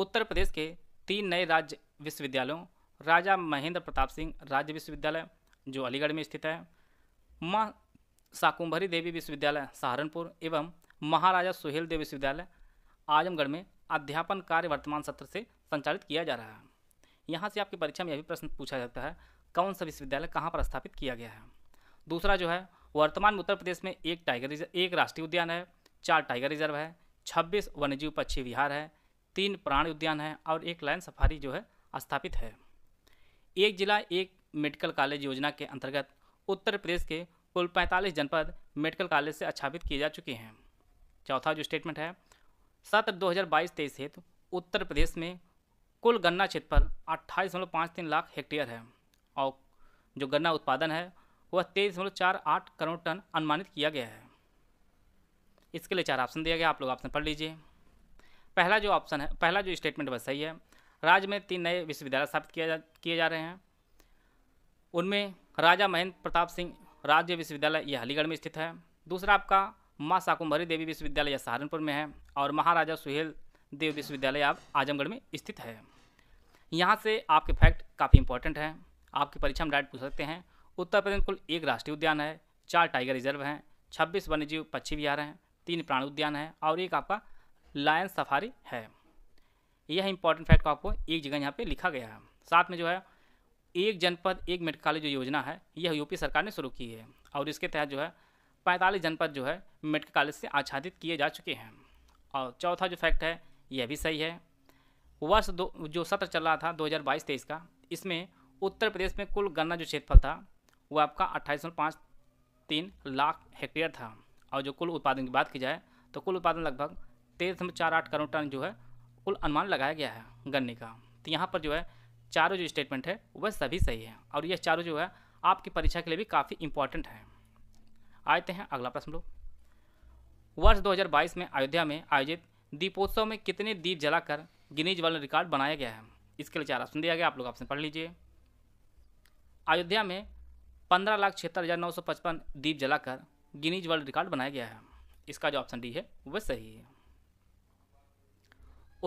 उत्तर प्रदेश के तीन नए राज्य विश्वविद्यालयों राजा महेंद्र प्रताप सिंह राज्य विश्वविद्यालय जो अलीगढ़ में स्थित है माँ शाकुंभरी देवी विश्वविद्यालय सहारनपुर एवं महाराजा सुहेल देव विश्वविद्यालय आजमगढ़ में अध्यापन कार्य वर्तमान सत्र से संचालित किया जा रहा है यहाँ से आपकी परीक्षा में यह भी प्रश्न पूछा जाता है कौन सा विश्वविद्यालय कहाँ पर स्थापित किया गया है दूसरा जो है वर्तमान में उत्तर प्रदेश में एक टाइगर रिजर्व एक राष्ट्रीय उद्यान है चार टाइगर रिजर्व है छब्बीस वन्यजीव पक्षी विहार है तीन प्राणी उद्यान है और एक लाइन सफारी जो है स्थापित है एक जिला एक मेडिकल कॉलेज योजना के अंतर्गत उत्तर प्रदेश के कुल 45 जनपद मेडिकल कॉलेज से आच्छादित किए जा चुके हैं चौथा जो स्टेटमेंट है सत्र 2022 तेईस हेतु उत्तर प्रदेश में कुल गन्ना पर अट्ठाईस दशमलव पाँच तीन लाख हेक्टेयर है और जो गन्ना उत्पादन है वह तेईस दशमलव चार आठ करोड़ टन अनुमानित किया गया है इसके लिए चार ऑप्शन दिया गया आप लोग ऑप्शन पढ़ लीजिए पहला जो ऑप्शन है पहला जो स्टेटमेंट बस सही है राज्य में तीन नए विश्वविद्यालय स्थापित किया जा किए जा रहे हैं उनमें राजा महेंद्र प्रताप सिंह राज्य विश्वविद्यालय यह अलीगढ़ में स्थित है दूसरा आपका माँ साकुम्भरी देवी विश्वविद्यालय यह सहारनपुर में है और महाराजा सुहेल देव विश्वविद्यालय आप आजमगढ़ में स्थित है यहाँ से आपके फैक्ट काफ़ी इंपॉर्टेंट हैं आपकी परीक्षा में डायरेक्ट पूछ सकते हैं उत्तर प्रदेश में कुल एक राष्ट्रीय उद्यान है चार टाइगर रिजर्व हैं छब्बीस वन्यजीव पक्षी विहार हैं तीन प्राणी उद्यान है और एक आपका लायन सफारी है यह इंपॉर्टेंट फैक्ट आपको एक जगह यहाँ पे लिखा गया है साथ में जो है एक जनपद एक मेडिकल कॉलेज जो योजना है यह यूपी सरकार ने शुरू की है और इसके तहत जो है पैंतालीस जनपद जो है मेडिकल कॉलेज से आच्छादित किए जा चुके हैं और चौथा जो फैक्ट है यह भी सही है वर्ष दो जो सत्र चल रहा था दो हज़ार बाईस तेईस का इसमें उत्तर प्रदेश में कुल गन्ना जो क्षेत्रफल था वो आपका अट्ठाईस पाँच तीन लाख हेक्टेयर था और जो कुल उत्पादन की बात की जाए तो कुल उत्पादन लगभग तेरह दशमलव चार आठ करोड़ टन जो है कुल अनुमान लगाया गया है गन्ने का तो यहाँ पर जो है चारों जो स्टेटमेंट है वह सभी सही है और यह चारों जो है आपकी परीक्षा के लिए भी काफ़ी इंपॉर्टेंट है आते हैं अगला प्रश्न लोग वर्ष 2022 में अयोध्या में आयोजित दीपोत्सव में कितने दीप जलाकर गिनीज वर्ल्ड रिकॉर्ड बनाया गया है इसके लिए चार ऑप्शन दिया गया आप लोग ऑप्शन पढ़ लीजिए अयोध्या में पंद्रह लाख छिहत्तर हज़ार नौ सौ पचपन दीप जलाकर गिनीज वर्ल्ड रिकॉर्ड बनाया गया है इसका जो ऑप्शन डी है वह सही है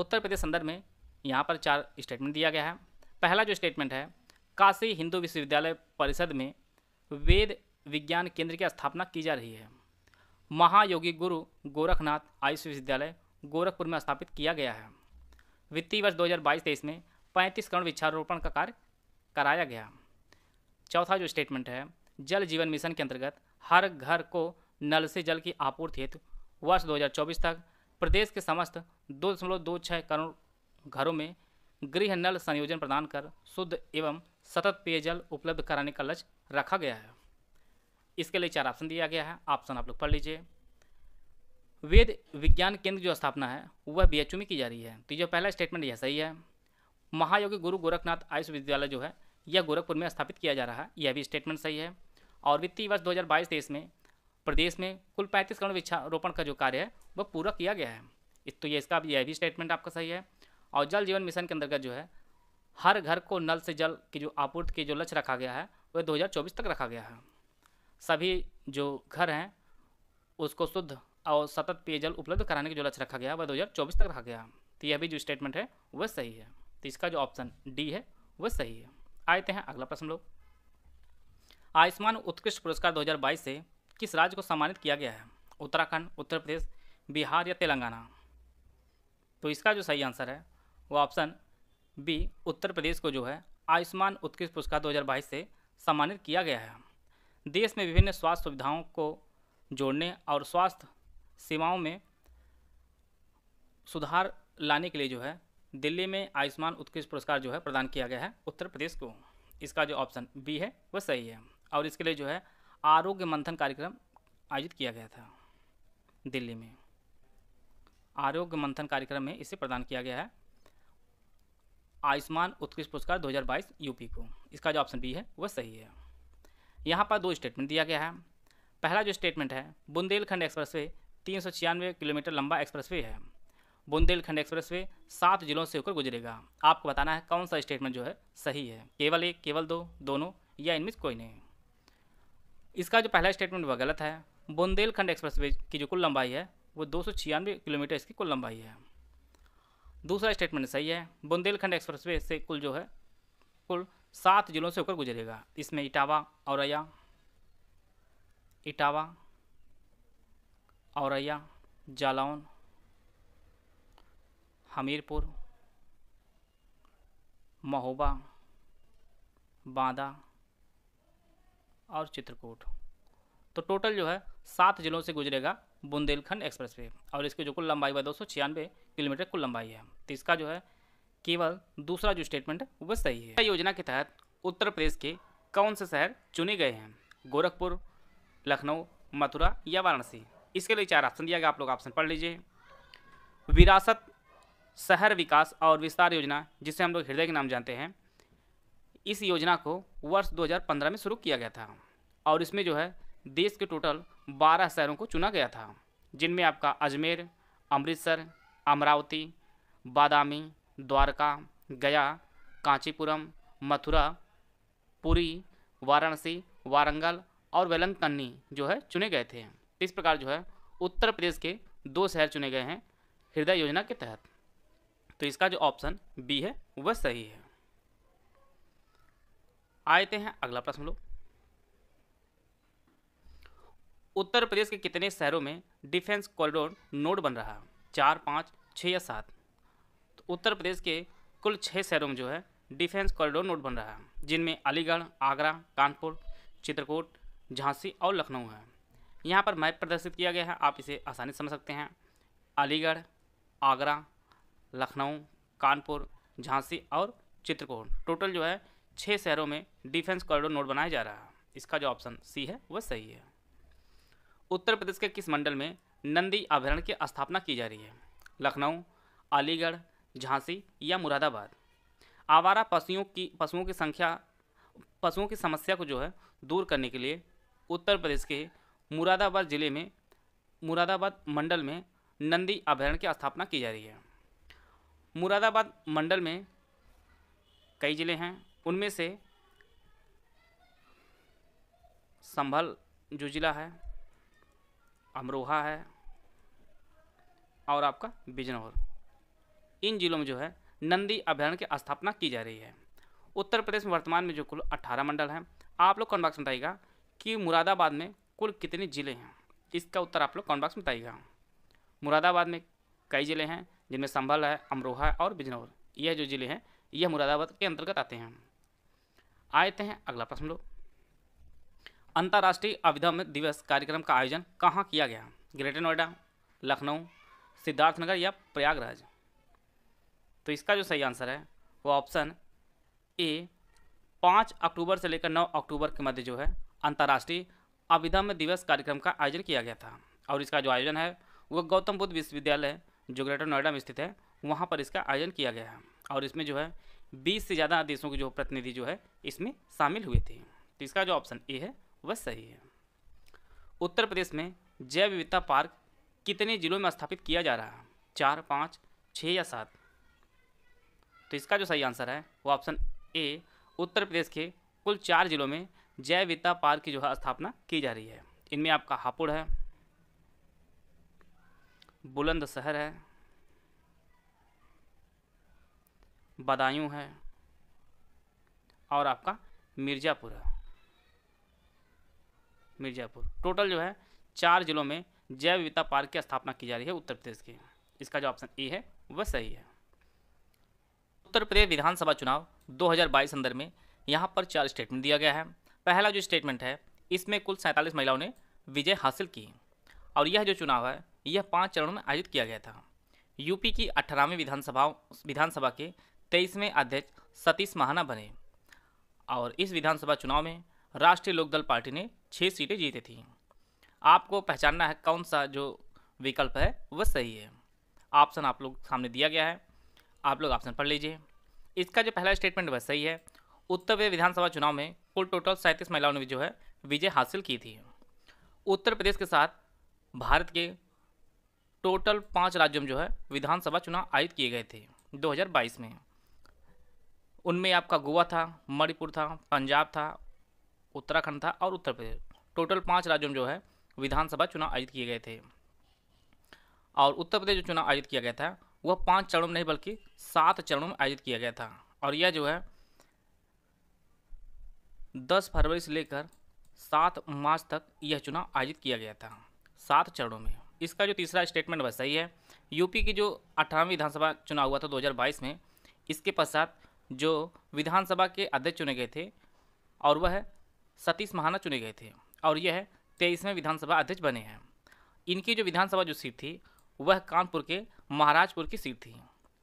उत्तर प्रदेश संदर्भ में यहाँ पर चार स्टेटमेंट दिया गया है पहला जो स्टेटमेंट है काशी हिंदू विश्वविद्यालय परिषद में वेद विज्ञान केंद्र की स्थापना की जा रही है महायोगी गुरु गोरखनाथ आयुष विश्वविद्यालय गोरखपुर में स्थापित किया गया है वित्तीय वर्ष 2022 हज़ार में 35 करोड़ वृक्षारोपण का कार्य कराया गया चौथा जो स्टेटमेंट है जल जीवन मिशन के अंतर्गत हर घर को नल से जल की आपूर्ति हेतु वर्ष 2024 तक प्रदेश के समस्त दो दशमलव दो छः करोड़ घरों में गृह नल संयोजन प्रदान कर शुद्ध एवं सतत पेयजल उपलब्ध कराने का लक्ष्य रखा गया है इसके लिए चार ऑप्शन दिया गया है ऑप्शन आप लोग पढ़ लीजिए वेद विज्ञान केंद्र जो स्थापना है वह बी में की जा रही है तो जो पहला स्टेटमेंट यह सही है महायोगी गुरु गोरखनाथ आयुष विद्यालय जो है यह गोरखपुर में स्थापित किया जा रहा है यह भी स्टेटमेंट सही है और वित्तीय वर्ष दो हज़ार में प्रदेश में कुल पैंतीस करोड़ वृक्षारोपण का जो कार्य है वह पूरा किया गया है इस तो ये इसका यह भी स्टेटमेंट आपका सही है और जल जीवन मिशन के अंतर्गत जो है हर घर को नल से जल की जो आपूर्ति की जो लक्ष्य रखा गया है वह 2024 तक रखा गया है सभी जो घर हैं उसको शुद्ध और सतत पेयजल उपलब्ध कराने का जो लक्ष्य रखा गया है वह 2024 तक रखा गया है तो यह भी जो स्टेटमेंट है वह सही है तो इसका जो ऑप्शन डी है वह सही है आते हैं अगला प्रश्न लोग आयुष्मान उत्कृष्ट पुरस्कार 2022 से किस राज्य को सम्मानित किया गया है उत्तराखंड उत्तर प्रदेश बिहार या तेलंगाना तो इसका जो सही आंसर है वो ऑप्शन बी उत्तर प्रदेश को जो है आयुष्मान उत्कृष्ट पुरस्कार 2022 से सम्मानित किया गया है देश में विभिन्न स्वास्थ्य सुविधाओं को जोड़ने और स्वास्थ्य सेवाओं में सुधार लाने के लिए जो है दिल्ली में आयुष्मान उत्कृष्ट पुरस्कार जो है प्रदान किया गया है उत्तर प्रदेश को इसका जो ऑप्शन बी है वह सही है और इसके लिए जो है आरोग्य मंथन कार्यक्रम आयोजित किया गया था दिल्ली में आरोग्य मंथन कार्यक्रम में इसे प्रदान किया गया है आयुष्मान उत्कृष्ट पुरस्कार 2022 यूपी को इसका जो ऑप्शन बी है वह सही है यहाँ पर दो स्टेटमेंट दिया गया है पहला जो स्टेटमेंट है बुंदेलखंड एक्सप्रेसवे तीन सौ छियानवे किलोमीटर लंबा एक्सप्रेसवे है बुंदेलखंड एक्सप्रेसवे सात जिलों से होकर गुजरेगा आपको बताना है कौन सा स्टेटमेंट जो है सही है केवल एक केवल दो दोनों या इनमें कोई नहीं इसका जो पहला स्टेटमेंट वह गलत है बुंदेलखंड एक्सप्रेसवे की जो कुल लंबाई है वो दो किलोमीटर इसकी कुल लंबाई है दूसरा स्टेटमेंट सही है बुंदेलखंड एक्सप्रेसवे से कुल जो है कुल सात जिलों से होकर गुजरेगा इसमें इटावा औरैया इटावा औरैया जालौन हमीरपुर महोबा बांदा और चित्रकूट तो टोटल जो है सात जिलों से गुजरेगा बुंदेलखंड एक्सप्रेस वे और इसकी जो कुल लंबाई हुआ दो किलोमीटर कुल लंबाई है तो इसका जो है केवल दूसरा जो स्टेटमेंट है वह सही है योजना के तहत उत्तर प्रदेश के कौन से शहर चुने गए हैं गोरखपुर लखनऊ मथुरा या वाराणसी इसके लिए चार ऑप्शन दिया गया आप लोग ऑप्शन पढ़ लीजिए विरासत शहर विकास और विस्तार योजना जिसे हम लोग हृदय के नाम जानते हैं इस योजना को वर्ष 2015 में शुरू किया गया था और इसमें जो है देश के टोटल 12 शहरों को चुना गया था जिनमें आपका अजमेर अमृतसर अमरावती बादामी द्वारका गया कांचीपुरम मथुरा पुरी वाराणसी वारंगल और वेलंकन्नी जो है चुने गए थे इस प्रकार जो है उत्तर प्रदेश के दो शहर चुने गए हैं हृदय योजना के तहत तो इसका जो ऑप्शन बी है वह सही है आते हैं अगला प्रश्न लो उत्तर प्रदेश के कितने शहरों में डिफेंस कॉरिडोर नोड बन रहा है चार पाँच छः या सात तो उत्तर प्रदेश के कुल छः शहरों में जो है डिफेंस कॉरिडोर नोड बन रहा है जिनमें अलीगढ़ आगरा कानपुर चित्रकूट झांसी और लखनऊ है यहाँ पर मैप प्रदर्शित किया गया है आप इसे आसानी समझ सकते हैं अलीगढ़ आगरा लखनऊ कानपुर झांसी और चित्रकूट टोटल जो है छः शहरों में डिफेंस कॉरिडोर नोड बनाया जा रहा है इसका जो ऑप्शन सी है वह सही है उत्तर प्रदेश के किस मंडल में नंदी अभ्यारण्य की स्थापना की जा रही है लखनऊ अलीगढ़ झांसी या मुरादाबाद आवारा पशुओं की पशुओं की संख्या पशुओं की समस्या को जो है दूर करने के लिए उत्तर प्रदेश के मुरादाबाद ज़िले में मुरादाबाद मंडल में नंदी अभ्यारण्य की स्थापना की जा रही है मुरादाबाद मंडल में कई ज़िले हैं उनमें से संभल जो ज़िला है अमरोहा है और आपका बिजनौर इन जिलों में जो है नंदी अभ्यारण्य की स्थापना की जा रही है उत्तर प्रदेश में वर्तमान में जो कुल 18 मंडल हैं आप लोग कमेंट में बताइएगा कि मुरादाबाद में कुल कितने ज़िले हैं इसका उत्तर आप लोग कमेंट में बताइएगा मुरादाबाद में कई ज़िले हैं जिनमें संभल है अमरोहा और बिजनौर यह जो ज़िले हैं यह मुरादाबाद के अंतर्गत आते हैं आते हैं अगला प्रश्न लो अंतर्राष्ट्रीय अभिधम दिवस कार्यक्रम का आयोजन कहाँ किया गया ग्रेटर नोएडा लखनऊ सिद्धार्थनगर या प्रयागराज तो इसका जो सही आंसर है वो ऑप्शन ए पाँच अक्टूबर से लेकर नौ अक्टूबर के मध्य जो है अंतर्राष्ट्रीय अभिधम दिवस कार्यक्रम का आयोजन किया गया था और इसका जो आयोजन है वो गौतम बुद्ध विश्वविद्यालय जो ग्रेटर नोएडा में स्थित है वहाँ पर इसका आयोजन किया गया है और इसमें जो है बीस से ज़्यादा देशों के जो प्रतिनिधि जो है इसमें शामिल हुए थे तो इसका जो ऑप्शन ए है वह सही है उत्तर प्रदेश में जैव विविधता पार्क कितने जिलों में स्थापित किया जा रहा है चार पाँच छः या सात तो इसका जो सही आंसर है वो ऑप्शन ए उत्तर प्रदेश के कुल चार जिलों में जैव विविधता पार्क की जो है स्थापना की जा रही है इनमें आपका हापुड़ है बुलंदशहर है बदायूं है और आपका मिर्ज़ापुर है मिर्ज़ापुर टोटल जो है चार जिलों में जैव विविधता पार्क की स्थापना की जा रही है उत्तर प्रदेश की इसका जो ऑप्शन ए है वह सही है उत्तर प्रदेश विधानसभा चुनाव 2022 संदर्भ में यहाँ पर चार स्टेटमेंट दिया गया है पहला जो स्टेटमेंट है इसमें कुल सैंतालीस महिलाओं ने विजय हासिल की और यह जो चुनाव है यह पाँच चरणों में आयोजित किया गया था यूपी की अठारहवीं विधानसभा विधानसभा के तेईसवें अध्यक्ष सतीश महाना बने और इस विधानसभा चुनाव में राष्ट्रीय लोकदल पार्टी ने छः सीटें जीती थी आपको पहचानना है कौन सा जो विकल्प है वह सही है ऑप्शन आप लोग सामने दिया गया है आप लोग ऑप्शन पढ़ लीजिए इसका जो पहला स्टेटमेंट वह सही है उत्तर प्रदेश विधानसभा चुनाव में कुल टोटल सैंतीस महिलाओं ने जो है विजय हासिल की थी उत्तर प्रदेश के साथ भारत के टोटल पाँच राज्यों में जो है विधानसभा चुनाव आयोजित किए गए थे दो में उनमें आपका गोवा था मणिपुर था पंजाब था उत्तराखंड था और उत्तर प्रदेश टोटल पाँच राज्यों में जो है विधानसभा चुनाव आयोजित किए गए थे और उत्तर प्रदेश जो चुनाव आयोजित किया गया था वह पाँच चरणों में नहीं बल्कि सात चरणों में आयोजित किया गया था और यह जो है दस फरवरी से लेकर सात मार्च तक यह चुनाव आयोजित किया गया था सात चरणों में इसका जो तीसरा स्टेटमेंट बस सही है यूपी की जो अठारहवीं विधानसभा चुनाव हुआ था 2022 में इसके पश्चात जो विधानसभा के अध्यक्ष चुने गए थे और वह सतीश महाना चुने गए थे और यह तेईसवें विधानसभा अध्यक्ष बने हैं इनकी जो विधानसभा जो सीट थी वह कानपुर के महाराजपुर की सीट थी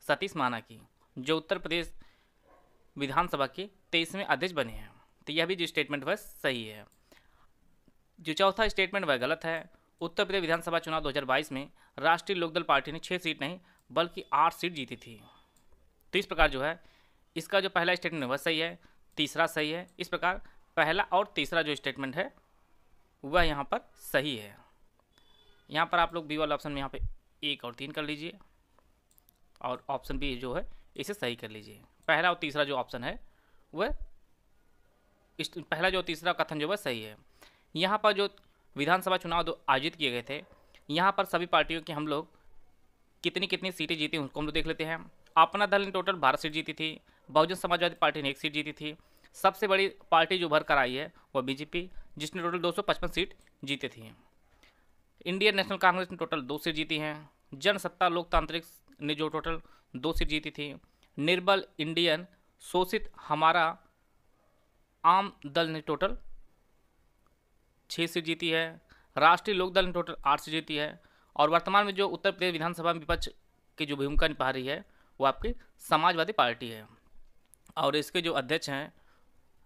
सतीश महाना की जो उत्तर प्रदेश विधानसभा के तेईसवें अध्यक्ष बने हैं तो यह भी जो स्टेटमेंट वह सही है जो चौथा स्टेटमेंट वह गलत है उत्तर प्रदेश विधानसभा चुनाव 2022 में राष्ट्रीय लोकदल पार्टी ने छः सीट नहीं बल्कि आठ सीट जीती थी तो इस प्रकार जो है इसका जो पहला स्टेटमेंट वह सही है तीसरा सही है इस प्रकार पहला और तीसरा जो स्टेटमेंट है वह यहाँ पर सही है यहाँ पर आप लोग बी वाला ऑप्शन में यहाँ पे एक और तीन कर लीजिए और ऑप्शन बी जो है इसे सही कर लीजिए पहला और तीसरा जो ऑप्शन है वह पहला जो तीसरा कथन जो वह सही है यहाँ पर जो विधानसभा चुनाव दो आयोजित किए गए थे यहाँ पर सभी पार्टियों के हम लोग कितनी कितनी सीटें जीती उनको हम लोग देख लेते हैं अपना दल ने टोटल बारह सीट जीती थी बहुजन समाजवादी पार्टी ने एक सीट जीती थी सबसे बड़ी पार्टी जो उभर कर आई है वो बीजेपी जिसने टोटल 255 सीट जीती थी इंडियन नेशनल कांग्रेस ने टोटल दो सीट जीती हैं जनसत्ता लोकतांत्रिक ने जो टोटल दो सीट जीती थी निर्बल इंडियन शोषित हमारा आम दल ने टोटल छः सीट जीती है राष्ट्रीय लोकदल ने टोटल आठ सीट जीती है और वर्तमान में जो उत्तर प्रदेश विधानसभा में विपक्ष की जो भूमिका निभा रही है वो आपकी समाजवादी पार्टी है और इसके जो अध्यक्ष हैं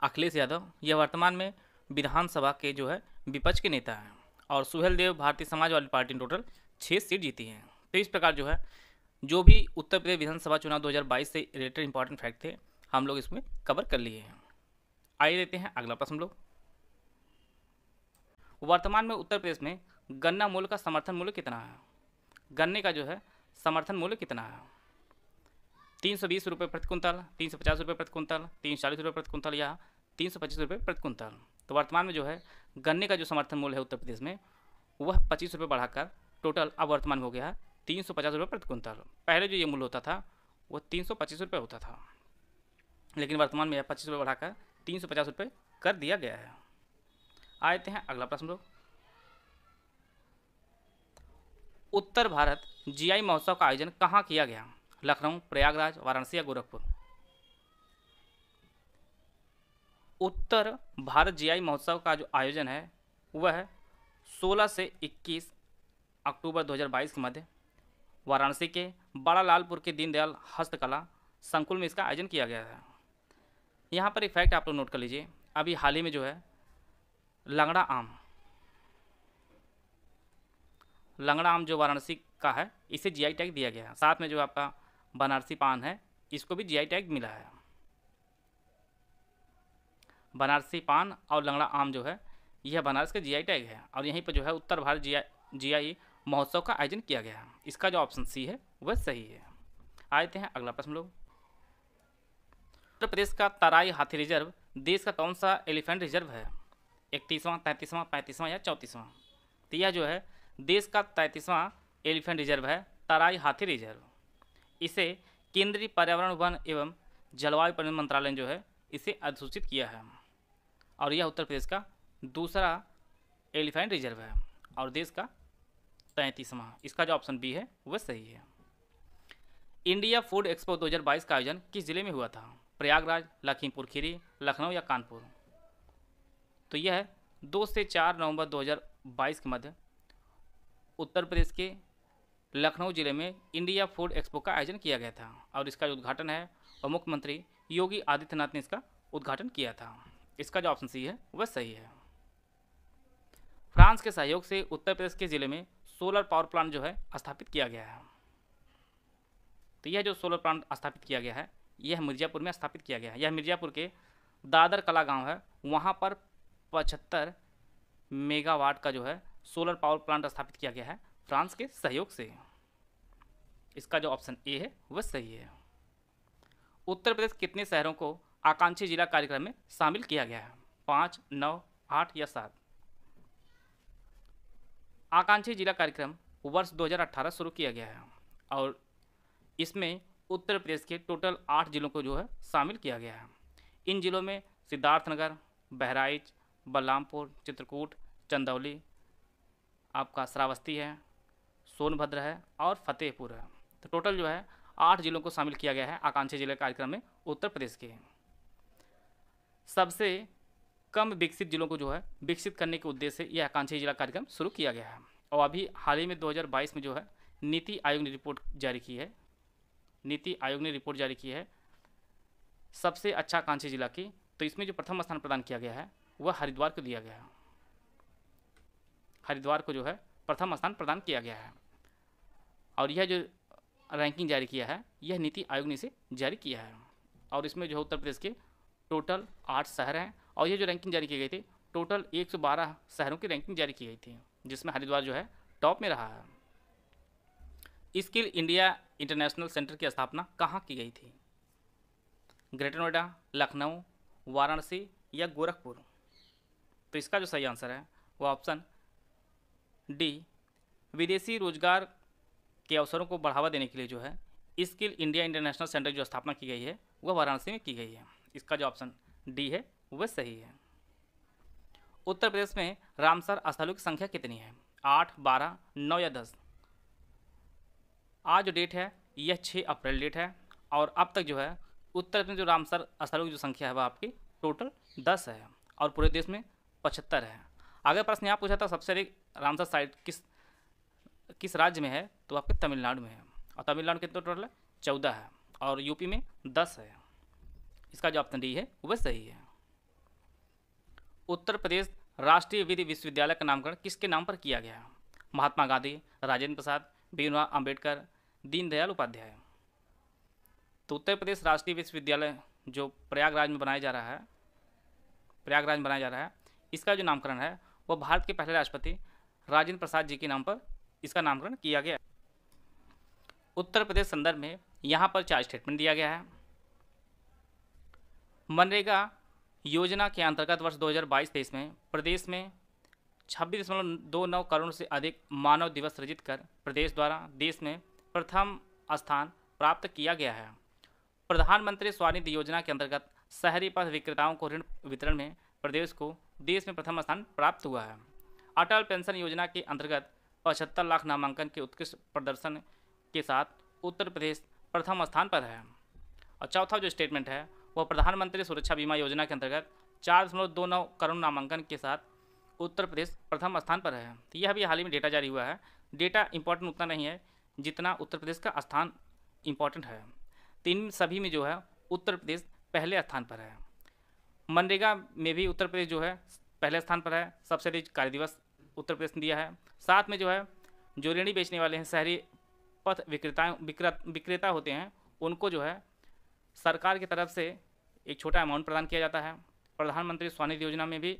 अखिलेश यादव यह वर्तमान में विधानसभा के जो है विपक्ष के नेता हैं और सुहेल देव भारतीय समाजवादी पार्टी ने टोटल छः सीट जीती हैं तो इस प्रकार जो है जो भी उत्तर प्रदेश विधानसभा चुनाव 2022 से रिलेटेड इंपॉर्टेंट फैक्ट थे हम लोग इसमें कवर कर लिए हैं आइए देते हैं अगला प्रश्न लोग वर्तमान में उत्तर प्रदेश में गन्ना मूल्य का समर्थन मूल्य कितना है गन्ने का जो है समर्थन मूल्य कितना है तीन सौ बीस रुपये प्रति कुंतल तीन सौ पचास रुपये प्रति कुंतल तीन सौ चालीस रुपये प्रति कुंतल या तीन सौ पच्चीस रुपये प्रति कुंतल तो वर्तमान में जो है गन्ने का जो समर्थन मूल्य है उत्तर प्रदेश में वह पच्चीस रुपये बढ़ाकर टोटल अब वर्तमान हो गया तीन सौ पचास रुपये प्रति कुंतल पहले जो ये मूल्य होता था वो तीन सौ पच्चीस रुपये होता था लेकिन वर्तमान में यह पच्चीस रुपये बढ़ाकर तीन सौ पचास रुपये कर दिया गया है आते हैं अगला प्रश्न लोग उत्तर भारत जीआई महोत्सव का आयोजन कहाँ किया गया लखनऊ प्रयागराज वाराणसी या गोरखपुर उत्तर भारत जीआई महोत्सव का जो आयोजन है वह 16 से 21 अक्टूबर 2022 के मध्य वाराणसी के बड़ा लालपुर के दीनदयाल हस्तकला संकुल में इसका आयोजन किया गया है यहाँ पर एक फैक्ट आप लोग नोट कर लीजिए अभी हाल ही में जो है लंगड़ा आम लंगड़ा आम जो वाराणसी का है इसे जीआई टैग दिया गया है साथ में जो आपका बनारसी पान है इसको भी जीआई टैग मिला है बनारसी पान और लंगड़ा आम जो है यह बनारस का जीआई टैग है और यहीं पर जो है उत्तर भारत जीआई आई महोत्सव का आयोजन किया गया है इसका जो ऑप्शन सी है वह सही है आते हैं अगला प्रश्न लोग उत्तर प्रदेश का तराई हाथी रिजर्व देश का कौन सा एलिफेंट रिजर्व है इकतीसवां तैंतीसवां पैंतीसवां या चौंतीसवां तो यह जो है देश का तैंतीसवां एलिफेंट रिजर्व है तराई हाथी रिजर्व इसे केंद्रीय पर्यावरण वन एवं जलवायु परिवहन मंत्रालय ने जो है इसे अधिसूचित किया है और यह उत्तर प्रदेश का दूसरा एलिफेंट रिजर्व है और देश का तैंतीसवां इसका जो ऑप्शन बी है वह सही है इंडिया फूड एक्सपो 2022 का आयोजन किस जिले में हुआ था प्रयागराज लखीमपुर खीरी लखनऊ या कानपुर तो यह दो से चार नवंबर 2022 के मध्य उत्तर प्रदेश के लखनऊ जिले में इंडिया फूड एक्सपो का आयोजन किया गया था और इसका जो उद्घाटन है और मुख्यमंत्री योगी आदित्यनाथ ने इसका उद्घाटन किया था इसका जो ऑप्शन सी है वह सही है फ्रांस के सहयोग से उत्तर प्रदेश के ज़िले में सोलर पावर प्लांट जो है स्थापित किया गया है तो यह जो सोलर प्लांट स्थापित किया गया है यह मिर्ज़ापुर में स्थापित किया गया है यह मिर्ज़ापुर के दादर कला गाँव है वहाँ पर पचहत्तर मेगावाट का जो है सोलर पावर प्लांट स्थापित किया गया है फ्रांस के सहयोग से इसका जो ऑप्शन ए है वह सही है उत्तर प्रदेश कितने शहरों को आकांक्षी जिला कार्यक्रम में शामिल किया गया है पाँच नौ आठ या सात आकांक्षी जिला कार्यक्रम वर्ष 2018 शुरू किया गया है और इसमें उत्तर प्रदेश के टोटल आठ जिलों को जो है शामिल किया गया है इन जिलों में सिद्धार्थनगर बहराइच बलरामपुर चित्रकूट चंदौली आपका श्रावस्ती है सोनभद्र है और फतेहपुर है तो टोटल जो है आठ जिलों को शामिल किया गया है आकांक्षी जिले कार्यक्रम में उत्तर प्रदेश के सबसे कम विकसित जिलों को जो है विकसित करने के उद्देश्य से यह आकांक्षी जिला कार्यक्रम शुरू किया गया है और अभी हाल ही में 2022 में जो है नीति आयोग ने रिपोर्ट जारी की है नीति आयोग ने रिपोर्ट जारी की है सबसे अच्छा आकांक्षी जिला की तो इसमें जो प्रथम स्थान प्रदान किया गया है वह हरिद्वार को दिया गया है हरिद्वार को जो है प्रथम स्थान प्रदान किया गया है और यह जो रैंकिंग जारी किया है यह नीति आयोग ने इसे जारी किया है और इसमें जो उत्तर प्रदेश के टोटल आठ शहर हैं और यह जो रैंकिंग जारी की गई थी टोटल 112 शहरों की रैंकिंग जारी की गई थी जिसमें हरिद्वार जो है टॉप में रहा है स्किल इंडिया इंटरनेशनल सेंटर की स्थापना कहाँ की गई थी ग्रेटर नोएडा लखनऊ वाराणसी या गोरखपुर तो इसका जो सही आंसर है वो ऑप्शन डी विदेशी रोजगार के अवसरों को बढ़ावा देने के लिए जो है स्किल इंडिया इंटरनेशनल सेंटर जो स्थापना की गई है वह वाराणसी में की गई है इसका जो ऑप्शन डी है वह सही है उत्तर प्रदेश में रामसर स्थलों की संख्या कितनी है आठ बारह नौ या दस आज जो डेट है यह छः अप्रैल डेट है और अब तक जो है उत्तर प्रदेश में जो रामसर स्थलों की जो संख्या है वह आपकी टोटल दस है और पूरे देश में पचहत्तर है अगर प्रश्न यहाँ पूछा था सबसे अधिक रामसर साइट किस किस राज्य में है तो आपके तमिलनाडु में है और तमिलनाडु कितना टोटल है चौदह है और यूपी में दस है इसका जो ऑप्शन डी है वह सही है उत्तर प्रदेश राष्ट्रीय विधि विश्वविद्यालय का नामकरण किसके नाम पर किया गया महात्मा गांधी राजेंद्र प्रसाद भीमराव अम्बेडकर दीनदयाल उपाध्याय तो उत्तर प्रदेश राष्ट्रीय विश्वविद्यालय जो प्रयागराज में बनाया जा रहा है प्रयागराज में बनाया जा रहा है इसका जो नामकरण है वो भारत के पहले राष्ट्रपति राजेंद्र प्रसाद जी के नाम पर इसका नामकरण किया गया उत्तर प्रदेश संदर्भ में यहाँ पर चार स्टेटमेंट दिया गया है मनरेगा योजना के अंतर्गत वर्ष 2022-23 में प्रदेश में छब्बीस दशमलव दो नौ करोड़ से अधिक मानव दिवस सृजित कर प्रदेश द्वारा देश में प्रथम स्थान प्राप्त किया गया है प्रधानमंत्री स्वानिधि योजना के अंतर्गत शहरी पथ विक्रेताओं को ऋण वितरण में प्रदेश को देश में प्रथम स्थान प्राप्त हुआ है अटल पेंशन योजना के अंतर्गत पचहत्तर लाख नामांकन के उत्कृष्ट प्रदर्शन के साथ उत्तर प्रदेश प्रथम स्थान पर है और चौथा जो स्टेटमेंट है वह प्रधानमंत्री सुरक्षा बीमा योजना के अंतर्गत चार दशमलव दो नौ करोड़ नामांकन के साथ उत्तर प्रदेश प्रथम स्थान पर है तो यह भी हाल ही में डेटा जारी हुआ है डेटा इंपॉर्टेंट उतना नहीं है जितना उत्तर प्रदेश का स्थान इम्पॉर्टेंट है तीन तो सभी में जो है उत्तर प्रदेश पहले स्थान पर है मनरेगा में भी उत्तर प्रदेश जो है पहले स्थान पर है सबसे अधिक कार्य दिवस उत्तर प्रदेश ने दिया है साथ में जो है जो ऋणी बेचने वाले हैं शहरी पथ विक्रेता विक्रेता होते हैं उनको जो है सरकार की तरफ से एक छोटा अमाउंट प्रदान किया जाता है प्रधानमंत्री स्वनिधि योजना में भी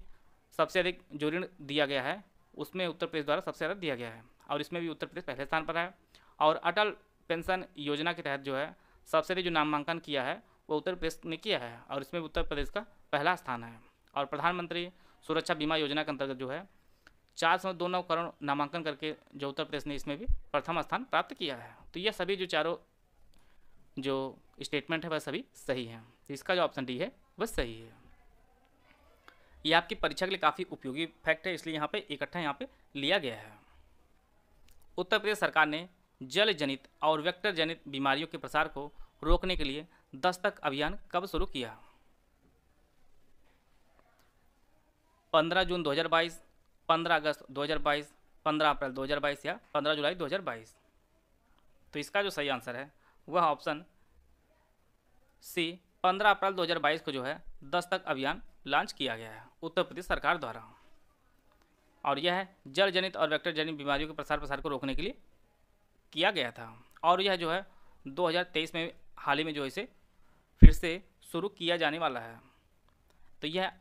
सबसे अधिक जो ऋण दिया गया है उसमें उत्तर प्रदेश द्वारा सबसे ज़्यादा दिया गया है और इसमें भी उत्तर प्रदेश पहले स्थान पर है और अटल पेंशन योजना के तहत जो है सबसे अधिक जो नामांकन किया है वो उत्तर प्रदेश ने किया है और इसमें उत्तर प्रदेश का पहला स्थान है और प्रधानमंत्री सुरक्षा बीमा योजना के अंतर्गत जो है चार सौ दो नौ करोड़ नामांकन करके जो उत्तर प्रदेश ने इसमें भी प्रथम स्थान प्राप्त किया है तो यह सभी जो चारों जो स्टेटमेंट है वह सभी सही है तो इसका जो ऑप्शन डी है वह सही है ये आपकी परीक्षा के लिए काफ़ी उपयोगी फैक्ट है इसलिए यहाँ पे इकट्ठा यहाँ पे लिया गया है उत्तर प्रदेश सरकार ने जल जनित और वेक्टर जनित बीमारियों के प्रसार को रोकने के लिए दस्तक अभियान कब शुरू किया 15 जून बाईस 15 अगस्त 2022, 15 अप्रैल 2022 या 15 जुलाई 2022 तो इसका जो सही आंसर है वह ऑप्शन सी 15 अप्रैल 2022 को जो है दस्तक अभियान लॉन्च किया गया है उत्तर प्रदेश सरकार द्वारा और यह जल जनित और वेक्टर जनित बीमारियों के प्रसार प्रसार को रोकने के लिए किया गया था और यह जो है 2023 में हाल ही में जो इसे फिर से शुरू किया जाने वाला है तो यह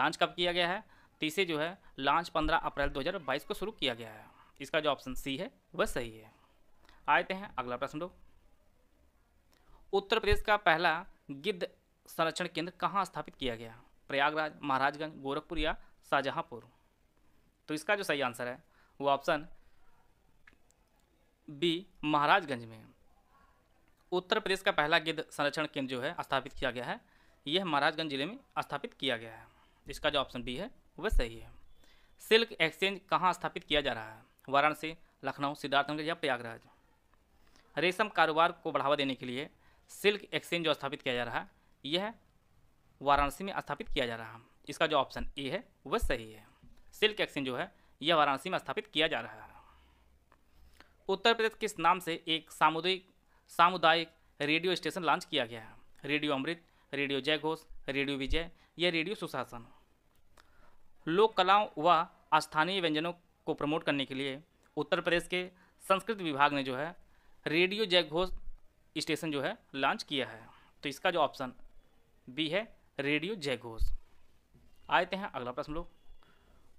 लॉन्च कब किया गया है तीसरे जो है लॉन्च 15 अप्रैल 2022 को शुरू किया गया है इसका जो ऑप्शन सी है वह सही है आते हैं अगला प्रश्न लोग उत्तर प्रदेश का पहला गिद्ध संरक्षण केंद्र कहाँ स्थापित किया गया प्रयागराज महाराजगंज गोरखपुर या शाहजहाँपुर तो इसका जो सही आंसर है वो ऑप्शन बी महाराजगंज में उत्तर प्रदेश का पहला गिद्ध संरक्षण केंद्र जो है स्थापित किया गया है यह महाराजगंज जिले में स्थापित किया गया है इसका जो ऑप्शन बी है वह सही है सिल्क एक्सचेंज कहाँ स्थापित किया जा रहा है वाराणसी लखनऊ सिद्धार्थनगर या प्रयागराज रेशम कारोबार को बढ़ावा देने के लिए सिल्क एक्सचेंज जो स्थापित किया जा रहा है यह वाराणसी में स्थापित किया जा रहा है इसका जो ऑप्शन ए है वह सही है सिल्क एक्सचेंज जो है यह वाराणसी में स्थापित किया जा रहा है उत्तर प्रदेश किस नाम से एक सामुदायिक सामुदायिक रेडियो स्टेशन लॉन्च किया गया है radio Amrit radio Jay radio Vijay या रेडियो सुशासन लोक कलाओं व स्थानीय व्यंजनों को प्रमोट करने के लिए उत्तर प्रदेश के संस्कृत विभाग ने जो है रेडियो जयघोष स्टेशन जो है लॉन्च किया है तो इसका जो ऑप्शन बी है रेडियो जयघोष आते हैं अगला प्रश्न लोग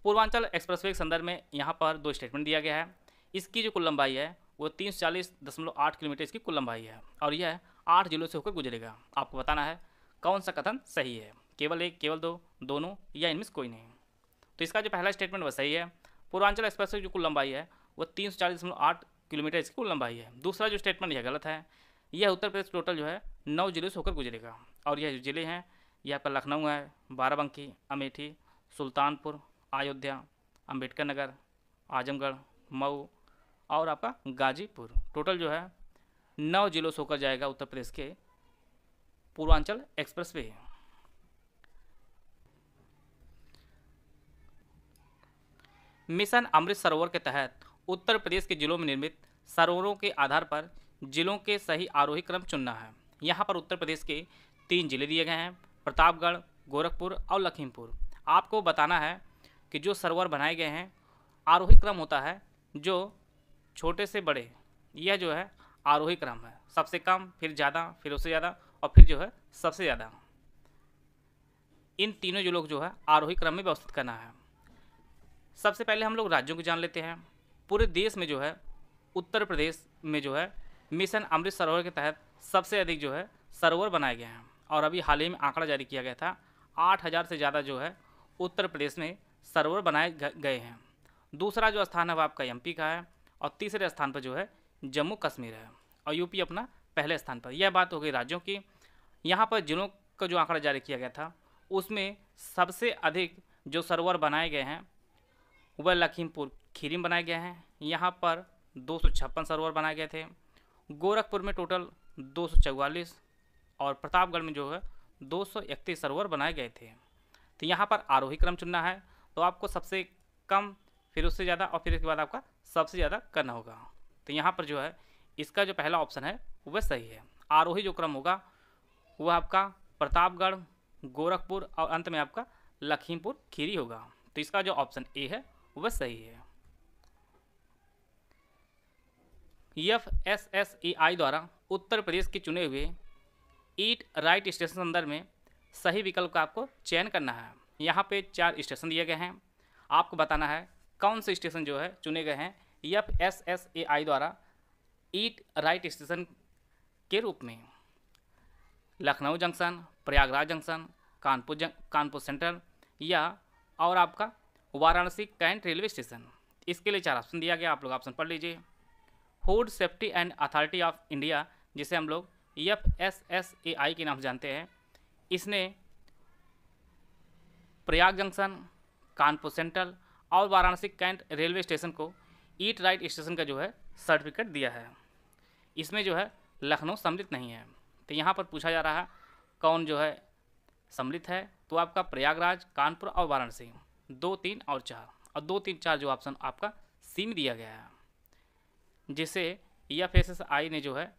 पूर्वांचल एक्सप्रेस वे के संदर्भ में यहाँ पर दो स्टेटमेंट दिया गया है इसकी जो कुल लंबाई है वो तीन सौ चालीस दशमलव आठ किलोमीटर इसकी कुल लंबाई है और यह आठ जिलों से होकर गुजरेगा आपको बताना है कौन सा कथन सही है केवल एक केवल दो दोनों या इनमें से कोई नहीं तो इसका जो पहला स्टेटमेंट वह सही है पूर्वांचल एक्सप्रेस की जो कुल लंबाई है वो तीन किलोमीटर इसकी कुल लंबाई है दूसरा जो स्टेटमेंट यह गलत है यह उत्तर प्रदेश टोटल जो है नौ जिलों से होकर गुजरेगा और यह जो जिले हैं यह आपका लखनऊ है बाराबंकी अमेठी सुल्तानपुर अयोध्या अम्बेडकर नगर आजमगढ़ मऊ और आपका गाजीपुर टोटल जो है नौ जिलों से होकर जाएगा उत्तर प्रदेश के Purvanchal expressway mission Amrit Sarovar के तहत उत्तर प्रदेश के जिलों में निर्मित सरोवरों के आधार पर जिलों के सही आरोही क्रम चुनना है यहाँ पर उत्तर प्रदेश के तीन जिले दिए गए हैं प्रतापगढ़ गोरखपुर और लखीमपुर आपको बताना है कि जो सरोवर बनाए गए हैं आरोही क्रम होता है जो छोटे से बड़े यह जो है आरोही क्रम है सबसे कम फिर ज़्यादा फिर उससे ज़्यादा और फिर जो है सबसे ज़्यादा इन तीनों जिलों को जो है आरोही क्रम में व्यवस्थित करना है सबसे पहले हम लोग राज्यों को जान लेते हैं पूरे देश में जो है उत्तर प्रदेश में जो है मिशन अमृत सरोवर के तहत सबसे अधिक जो है सरोवर बनाए गए हैं और अभी हाल ही में आंकड़ा जारी किया गया था आठ हज़ार से ज़्यादा जो है उत्तर प्रदेश में सरोवर बनाए गए हैं दूसरा जो स्थान है वह आपका एम का है और तीसरे स्थान पर जो है जम्मू कश्मीर है और यूपी अपना पहले स्थान पर यह बात हो गई राज्यों की यहाँ पर जिलों का जो आंकड़ा जारी किया गया था उसमें सबसे अधिक जो सरोवर बनाए गए हैं वह लखीमपुर खीरी में बनाए गए हैं यहाँ पर दो सरोवर बनाए गए थे गोरखपुर में टोटल दो और प्रतापगढ़ में जो है दो सरोवर बनाए गए थे तो यहाँ पर आरोही क्रम चुनना है तो आपको सबसे कम फिर उससे ज़्यादा और फिर उसके बाद आपका सबसे ज़्यादा करना होगा तो यहाँ पर जो है इसका जो पहला ऑप्शन है वह सही है आरोही जो क्रम होगा वह आपका प्रतापगढ़ गोरखपुर और अंत में आपका लखीमपुर खीरी होगा तो इसका जो ऑप्शन ए है वह सही है F S S A I द्वारा उत्तर प्रदेश के चुने हुए ईट राइट स्टेशन संदर्भ में सही विकल्प का आपको चयन करना है यहाँ पे चार स्टेशन दिए गए हैं आपको बताना है कौन से स्टेशन जो है चुने गए हैं F S S A I द्वारा ईट राइट स्टेशन के रूप में Lucknow junction Prayagraj junction Kanpur junction Kanpur central या और आपका वाराणसी कैंट रेलवे स्टेशन इसके लिए चार ऑप्शन दिया गया आप लोग ऑप्शन पढ़ लीजिए food safety and authority of India जिसे हम लोग F S S A I के नाम से जानते हैं इसने प्रयाग जंक्शन कानपुर सेंट्रल और वाराणसी कैंट रेलवे स्टेशन को ईट राइट स्टेशन का जो है सर्टिफिकेट दिया है इसमें जो है लखनऊ सम्मिलित नहीं है तो यहाँ पर पूछा जा रहा है कौन जो है सम्मिलित है तो आपका प्रयागराज कानपुर और वाराणसी दो तीन और चार और दो तीन चार जो ऑप्शन आपका सी में दिया गया है जिसे या फिर एस आई ने जो है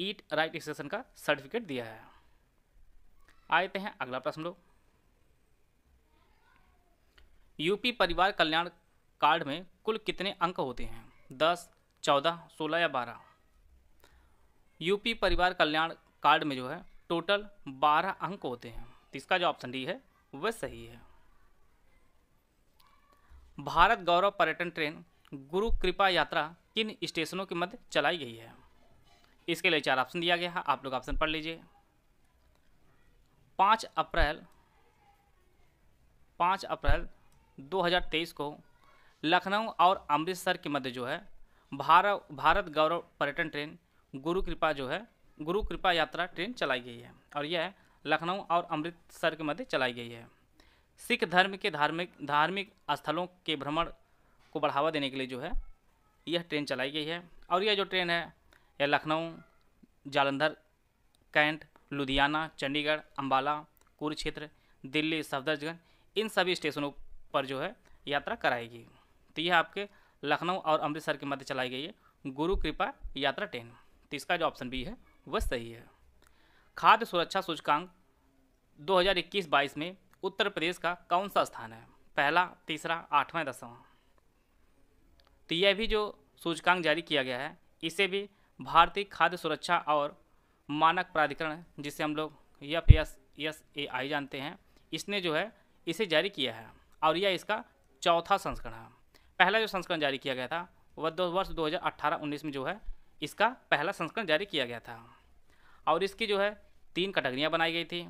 ईट राइट स्टेशन का सर्टिफिकेट दिया है आते हैं अगला प्रश्न लोग यूपी परिवार कल्याण कार्ड में कुल कितने अंक होते हैं दस चौदह सोलह या बारह यूपी परिवार कल्याण कार्ड में जो है टोटल बारह अंक होते हैं तो इसका जो ऑप्शन डी है वह सही है भारत गौरव पर्यटन ट्रेन गुरु कृपा यात्रा किन स्टेशनों के मध्य चलाई गई है इसके लिए चार ऑप्शन दिया गया है आप लोग ऑप्शन पढ़ लीजिए पाँच अप्रैल पाँच अप्रैल 2023 को लखनऊ और अमृतसर के मध्य जो है भारत भारत गौरव पर्यटन ट्रेन गुरु कृपा जो है गुरु कृपा यात्रा ट्रेन चलाई गई है और यह लखनऊ और अमृतसर के मध्य चलाई गई है सिख धर्म के धार्मिक धार्मिक स्थलों के भ्रमण को बढ़ावा देने के लिए जो है यह ट्रेन चलाई गई है और यह जो ट्रेन है यह लखनऊ जालंधर कैंट लुधियाना चंडीगढ़ अम्बाला कुरुक्षेत्र दिल्ली सफदरजगंज इन सभी स्टेशनों पर जो है यात्रा कराएगी तो यह आपके लखनऊ और अमृतसर के मध्य चलाई गई है गुरु कृपा यात्रा ट्रेन तो इसका जो ऑप्शन बी है वह सही है खाद्य सुरक्षा सूचकांक 2021-22 में उत्तर प्रदेश का कौन सा स्थान है पहला तीसरा आठवां दसवां तो यह भी जो सूचकांक जारी किया गया है इसे भी भारतीय खाद्य सुरक्षा और मानक प्राधिकरण जिसे हम लोग F S S A I जानते हैं इसने जो है इसे जारी किया है और यह इसका चौथा संस्करण है पहला जो संस्करण जारी किया गया था वह दो वर्ष 2018-19 में जो है इसका पहला संस्करण जारी किया गया था और इसकी जो है तीन कैटेगरियाँ बनाई गई थी